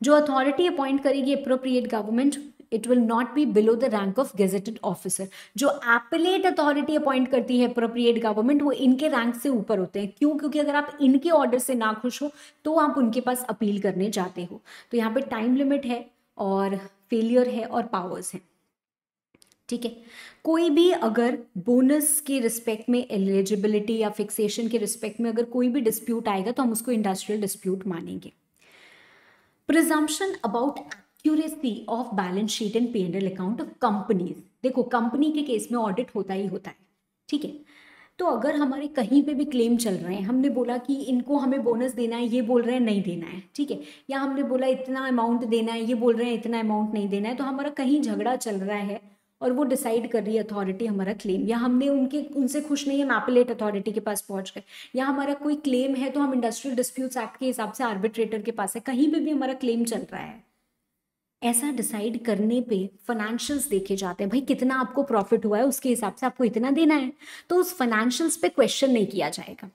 जो अथॉरिटी अपॉइंट करेगी appropriate government it will not be below the rank of gazetted officer जो एपलेट अथॉरिटी अपॉइंट करती है अप्रोप्रिएट गवर्नमेंट वो इनके रैंक से ऊपर होते हैं क्यों क्योंकि अगर आप इनके ऑर्डर से ना खुश हो तो आप उनके पास अपील करने जाते हो तो यहाँ पे टाइम लिमिट है और फेलियर है और पावर्स हैं ठीक है कोई भी अगर बोनस के रिस्पेक्ट में एलिजिबिलिटी या फिक्सेशन के रिस्पेक्ट में अगर कोई भी डिस्प्यूट आएगा तो हम उसको इंडस्ट्रियल डिस्प्यूट मानेंगे presumption about accuracy of balance sheet and P and account of companies देखो कंपनी के केस में ऑडिट होता ही होता है ठीक है तो अगर हमारे कहीं पे भी क्लेम चल रहे हैं हमने बोला कि इनको हमें बोनस देना है ये बोल रहे हैं नहीं देना है ठीक है या हमने बोला इतना अमाउंट देना है ये बोल रहे हैं इतना अमाउंट नहीं देना है तो हमारा कहीं झगड़ा चल रहा है और वो डिसाइड कर रही है अथॉरिटी हमारा क्लेम या हमने उनके उनसे खुश नहीं हम एपलेट अथॉरिटी के पास पहुंच गए या हमारा कोई क्लेम है तो हम इंडस्ट्रियल डिस्प्यूट्स एक्ट के हिसाब से आर्बिट्रेटर के पास है कहीं पर भी हमारा क्लेम चल रहा है ऐसा डिसाइड करने पे फाइनेंशियल्स देखे जाते हैं भाई कितना आपको प्रॉफिट हुआ है उसके हिसाब से आपको इतना देना है तो उस फाइनेंशियल्स पे क्वेश्चन नहीं किया जाएगा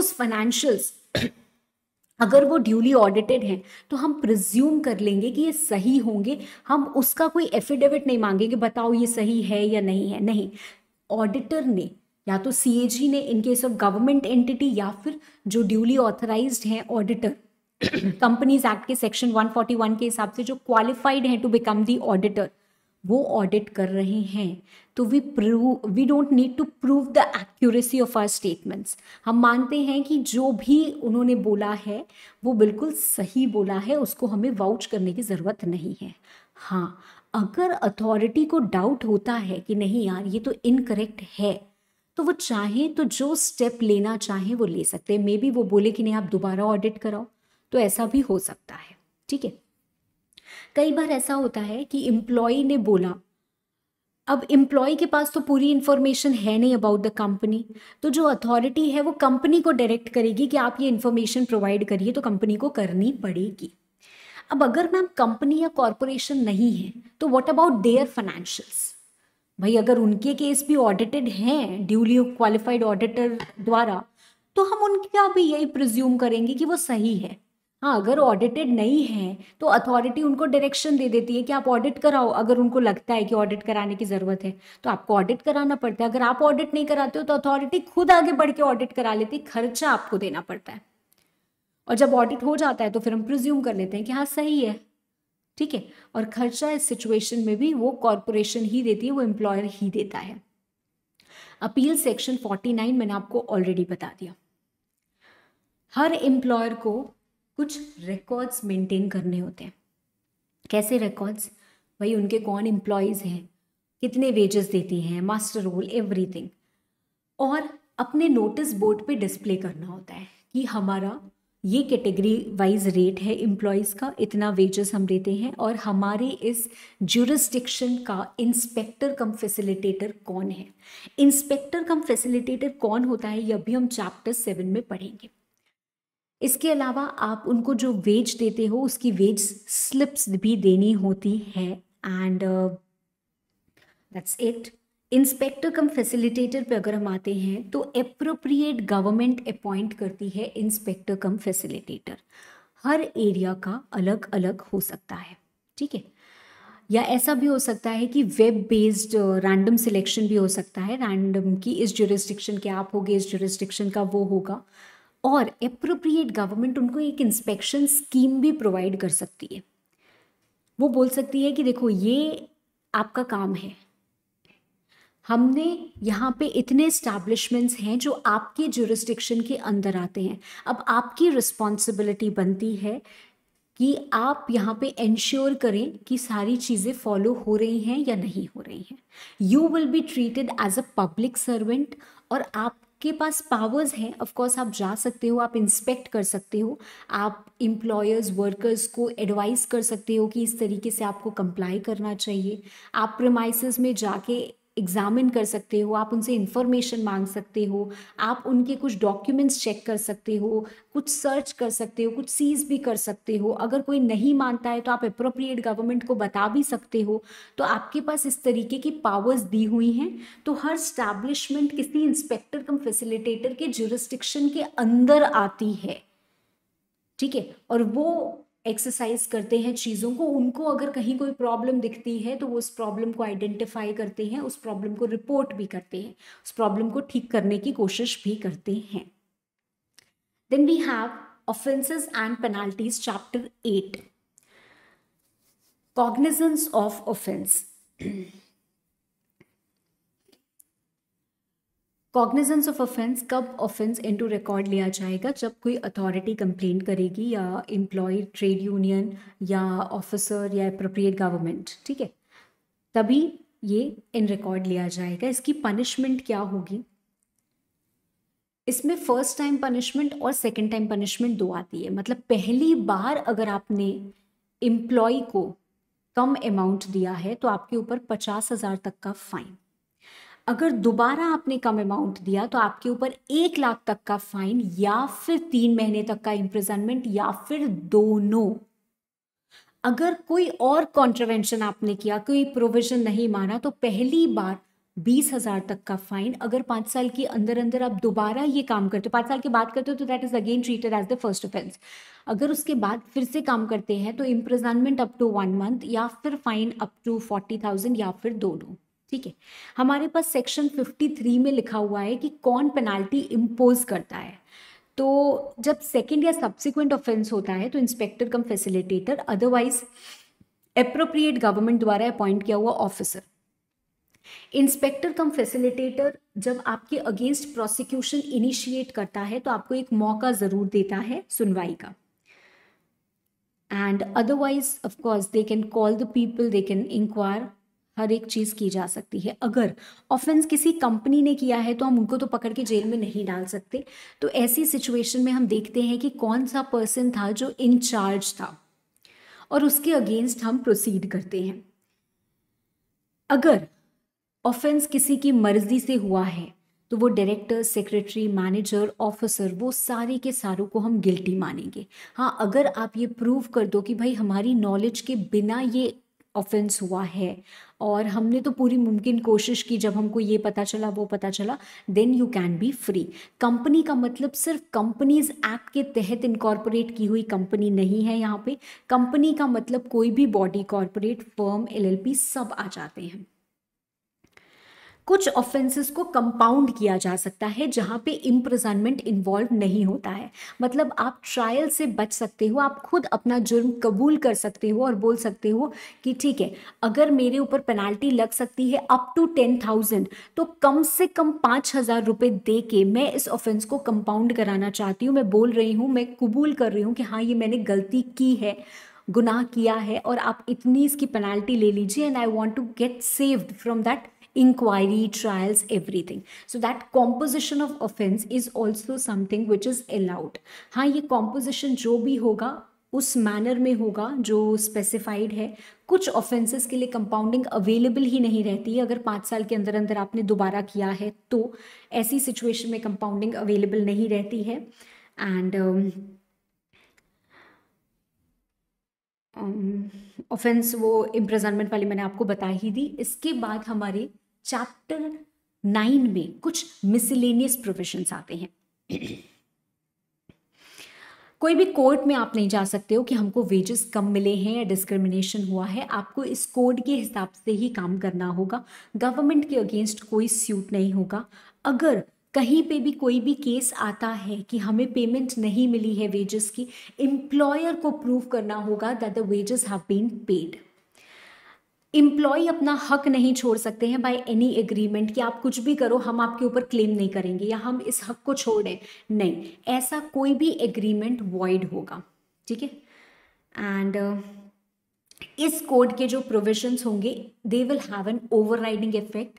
उस फाइनेंशियल्स अगर वो ड्यूली ऑडिटेड हैं तो हम प्रिज्यूम कर लेंगे कि ये सही होंगे हम उसका कोई एफिडेविट नहीं मांगेंगे बताओ ये सही है या नहीं है नहीं ऑडिटर ने या तो सी ने in case of government entity या फिर जो ड्यूली ऑथराइज हैं ऑडिटर कंपनीज एक्ट के सेक्शन 141 के हिसाब से जो क्वालिफाइड हैं टू बिकम दी ऑडिटर वो ऑडिट कर रहे हैं तो we prove we don't need to prove the accuracy of our statements हम मानते हैं कि जो भी उन्होंने बोला है वो बिल्कुल सही बोला है उसको हमें वाउच करने की ज़रूरत नहीं है हाँ अगर अथॉरिटी को डाउट होता है कि नहीं यार ये तो इनकरेक्ट है तो वो चाहें तो जो स्टेप लेना चाहें वो ले सकते हैं मे बी वो बोले कि नहीं आप दोबारा ऑडिट कराओ तो ऐसा भी हो सकता है ठीक है कई बार ऐसा होता है कि एम्प्लॉय ने बोला अब इम्प्लॉय के पास तो पूरी इन्फॉर्मेशन है नहीं अबाउट द कंपनी तो जो अथॉरिटी है वो कंपनी को डायरेक्ट करेगी कि आप ये इन्फॉर्मेशन प्रोवाइड करिए तो कंपनी को करनी पड़ेगी अब अगर मैम कंपनी या कॉरपोरेशन नहीं है तो व्हाट अबाउट देयर फाइनेंशियल्स भाई अगर उनके केस भी ऑडिटेड हैं ड्यूली क्वालिफाइड ऑडिटर द्वारा तो हम उनका भी यही प्रिज्यूम करेंगे कि वो सही है हाँ अगर ऑडिटेड नहीं है तो अथॉरिटी उनको डायरेक्शन दे देती है कि आप ऑडिट कराओ अगर उनको लगता है कि ऑडिट कराने की ज़रूरत है तो आपको ऑडिट कराना पड़ता है अगर आप ऑडिट नहीं कराते हो तो अथॉरिटी खुद आगे बढ़ के ऑडिट करा लेती है खर्चा आपको देना पड़ता है और जब ऑडिट हो जाता है तो फिर हम प्रिज्यूम कर लेते हैं कि हाँ सही है ठीक है और खर्चा इस सिचुएशन में भी वो कॉरपोरेशन ही देती है वो एम्प्लॉयर ही देता है अपील सेक्शन 49 मैंने आपको ऑलरेडी बता दिया हर एम्प्लॉयर को कुछ रिकॉर्ड्स मेंटेन करने होते हैं कैसे रिकॉर्ड्स भाई उनके कौन एम्प्लॉयज़ हैं कितने वेजेस देती हैं मास्टर रोल एवरीथिंग और अपने नोटिस बोर्ड पे डिस्प्ले करना होता है कि हमारा ये कैटेगरी वाइज रेट है एम्प्लॉयज़ का इतना वेजेस हम देते हैं और हमारे इस जुरिस्डिक्शन का इंस्पेक्टर कम फैसिलिटेटर कौन है इंस्पेक्टर कम फैसिलिटेटर कौन होता है ये अभी हम चैप्टर सेवन में पढ़ेंगे इसके अलावा आप उनको जो वेज देते हो उसकी वेज स्लिप्स भी देनी होती है and that's it inspector cum facilitator पे अगर हम आते हैं तो अप्रोप्रिएट गवर्नमेंट अपॉइंट करती है इंस्पेक्टर कम फैसिलिटेटर हर एरिया का अलग अलग हो सकता है ठीक है या ऐसा भी हो सकता है कि वेब बेस्ड रैंडम सिलेक्शन भी हो सकता है रैंडम की इस जुरिस्डिक्शन के आप होगे इस जुरिस्डिक्शन का वो होगा और अप्रोप्रिएट गवर्नमेंट उनको एक इंस्पेक्शन स्कीम भी प्रोवाइड कर सकती है वो बोल सकती है कि देखो ये आपका काम है हमने यहाँ पे इतने इस्टेब्लिशमेंट्स हैं जो आपके जुरिस्टिक्शन के अंदर आते हैं अब आपकी रिस्पॉन्सिबिलिटी बनती है कि आप यहाँ पे इंश्योर करें कि सारी चीज़ें फॉलो हो रही हैं या नहीं हो रही हैं you will be treated as a public servant और आप आपके पास पावर्स हैं ऑफकोर्स आप जा सकते हो आप इंस्पेक्ट कर सकते हो आप इम्प्लॉयर्स वर्कर्स को एडवाइस कर सकते हो कि इस तरीके से आपको कंप्लाई करना चाहिए आप प्रमाइसिस में जाके एग्ज़ामिन कर सकते हो आप उनसे इन्फॉर्मेशन मांग सकते हो आप उनके कुछ डॉक्यूमेंट्स चेक कर सकते हो कुछ सर्च कर सकते हो कुछ सीज भी कर सकते हो अगर कोई नहीं मानता है तो आप अप्रोप्रिएट गवर्नमेंट को बता भी सकते हो तो आपके पास इस तरीके की पावर्स दी हुई हैं तो हर स्टैब्लिशमेंट किसी इंस्पेक्टर कम फैसिलिटेटर के जुरिस्टिक्शन के अंदर आती है ठीक है और वो एक्सरसाइज करते हैं चीज़ों को उनको अगर कहीं कोई प्रॉब्लम दिखती है तो वो उस प्रॉब्लम को आइडेंटिफाई करते हैं उस प्रॉब्लम को रिपोर्ट भी करते हैं उस प्रॉब्लम को ठीक करने की कोशिश भी करते हैं then we have offences and penalties chapter eight cognizance of offence cognizance of offence कब ऑफेंस इनटू रिकॉर्ड लिया जाएगा जब कोई अथॉरिटी कंप्लेन करेगी या एम्प्लॉय ट्रेड यूनियन या ऑफिसर या अप्रोप्रिएट गवर्नमेंट ठीक है तभी ये इन रिकॉर्ड लिया जाएगा इसकी पनिशमेंट क्या होगी इसमें फर्स्ट टाइम पनिशमेंट और सेकेंड टाइम पनिशमेंट दो आती है मतलब पहली बार अगर आपने एम्प्लॉय को कम अमाउंट दिया है तो आपके ऊपर पचास हज़ार तक का फाइन अगर दोबारा आपने कम अमाउंट दिया तो आपके ऊपर एक लाख तक का फाइन या फिर तीन महीने तक का इंप्रिजनमेंट या फिर दोनों अगर कोई और कॉन्ट्रवेंशन आपने किया कोई प्रोविजन नहीं माना तो पहली बार बीस हजार तक का फाइन अगर पाँच साल के अंदर अंदर आप दोबारा ये काम करते हो पाँच साल की बात करते हो तो that is again treated as the first offence अगर उसके बाद फिर से काम करते हैं तो imprisonment up to one month या फिर fine up to forty thousand या फिर दोनों ठीक है हमारे पास सेक्शन 53 में लिखा हुआ है कि कौन पेनाल्टी इम्पोज करता है तो जब सेकेंड या सब्सिक्वेंट ऑफेंस होता है तो inspector cum facilitator otherwise appropriate government द्वारा अपॉइंट किया हुआ ऑफिसर इंस्पेक्टर कम फैसिलिटेटर जब आपके अगेंस्ट प्रोसिक्यूशन इनिशिएट करता है तो आपको एक मौका ज़रूर देता है सुनवाई का and otherwise of course they can call the people they can inquire हर एक चीज़ की जा सकती है अगर ऑफेंस किसी कंपनी ने किया है तो हम उनको तो पकड़ के जेल में नहीं डाल सकते तो ऐसी सिचुएशन में हम देखते हैं कि कौन सा पर्सन था जो इंचार्ज था और उसके अगेंस्ट हम प्रोसीड करते हैं अगर ऑफेंस किसी की मर्जी से हुआ है तो वो डायरेक्टर सेक्रेटरी मैनेजर ऑफिसर वो सारे के सारों को हम गिल्टी मानेंगे हाँ अगर आप ये प्रूव कर दो कि भाई हमारी नॉलेज के बिना ये ऑफेंस हुआ है और हमने तो पूरी मुमकिन कोशिश की जब हमको ये पता चला वो पता चला then you can be free company का मतलब सिर्फ कंपनीज एक्ट के तहत इनकॉर्पोरेट की हुई कंपनी नहीं है यहाँ पे कंपनी का मतलब कोई भी बॉडी कॉरपोरेट फर्म एलएलपी सब आ जाते हैं कुछ ऑफेंसेस को कंपाउंड किया जा सकता है जहाँ पे इम्प्रजनमेंट इन्वॉल्व नहीं होता है मतलब आप ट्रायल से बच सकते हो आप खुद अपना जुर्म कबूल कर सकते हो और बोल सकते हो कि ठीक है अगर मेरे ऊपर पेनाल्टी लग सकती है अप टू टेन थाउजेंड तो कम से कम पाँच हज़ार रुपये दे के मैं इस ऑफेंस को कंपाउंड कराना चाहती हूँ मैं बोल रही हूँ मैं कबूल कर रही हूँ कि हाँ ये मैंने गलती की है गुनाह किया है और आप इतनी इसकी पेनाल्टी ले लीजिए and I want to get saved from that inquiry, trials, everything. So that composition of offense is also something which is allowed. हाँ ये composition जो भी होगा उस मैनर में होगा जो स्पेसिफाइड है कुछ ऑफेंसेस के लिए कंपाउंडिंग अवेलेबल ही नहीं रहती है अगर पाँच साल के अंदर अंदर आपने दोबारा किया है तो ऐसी सिचुएशन में कंपाउंडिंग अवेलेबल नहीं रहती है एंड ऑफेंस um, um वो इम्प्रजनमेंट वाली मैंने आपको बता ही दी इसके बाद हमारे चैप्टर नाइन में कुछ मिसलेनियस प्रोविजंस आते हैं कोई भी कोर्ट में आप नहीं जा सकते हो कि हमको वेजेस कम मिले हैं या डिस्क्रिमिनेशन हुआ है आपको इस कोड के हिसाब से ही काम करना होगा गवर्नमेंट के अगेंस्ट कोई सूट नहीं होगा अगर कहीं पे भी कोई भी केस आता है कि हमें पेमेंट नहीं मिली है वेजेस की एम्प्लॉयर को प्रूव करना होगा that the wages have been paid employ अपना हक नहीं छोड़ सकते हैं बाय एनी एग्रीमेंट कि आप कुछ भी करो हम आपके ऊपर क्लेम नहीं करेंगे या हम इस हक को छोड़ें नहीं ऐसा कोई भी एग्रीमेंट वॉइड होगा ठीक है एंड uh, इस कोड के जो प्रोविजंस होंगे they will have an overriding effect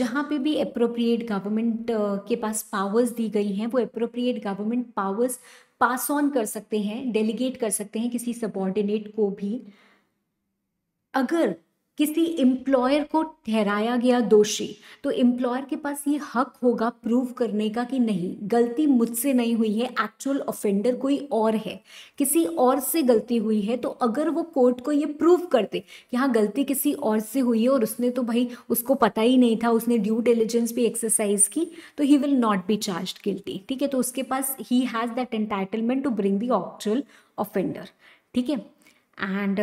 जहाँ पे भी अप्रोप्रिएट गवर्नमेंट uh, के पास पावर्स दी गई हैं वो appropriate government powers pass on कर सकते हैं डेलीगेट कर सकते हैं किसी सबॉर्डिनेट को भी अगर किसी एम्प्लॉयर को ठहराया गया दोषी तो एम्प्लॉयर के पास ये हक होगा प्रूव करने का कि नहीं गलती मुझसे नहीं हुई है एक्चुअल ऑफेंडर कोई और है किसी और से गलती हुई है तो अगर वो कोर्ट को ये प्रूव करते कि हाँ गलती किसी और से हुई है और उसने तो भाई उसको पता ही नहीं था उसने ड्यू डिलिजेंस भी एक्सरसाइज की तो he will not be charge guilty ठीक है तो उसके पास he has that entitlement to bring the actual offender ठीक है एंड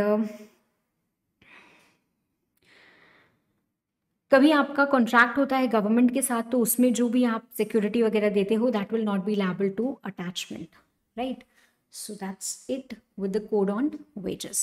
कभी आपका कॉन्ट्रैक्ट होता है गवर्नमेंट के साथ तो उसमें जो भी आप सिक्योरिटी वगैरह देते हो that will not be liable to attachment right so that's it with the code on wages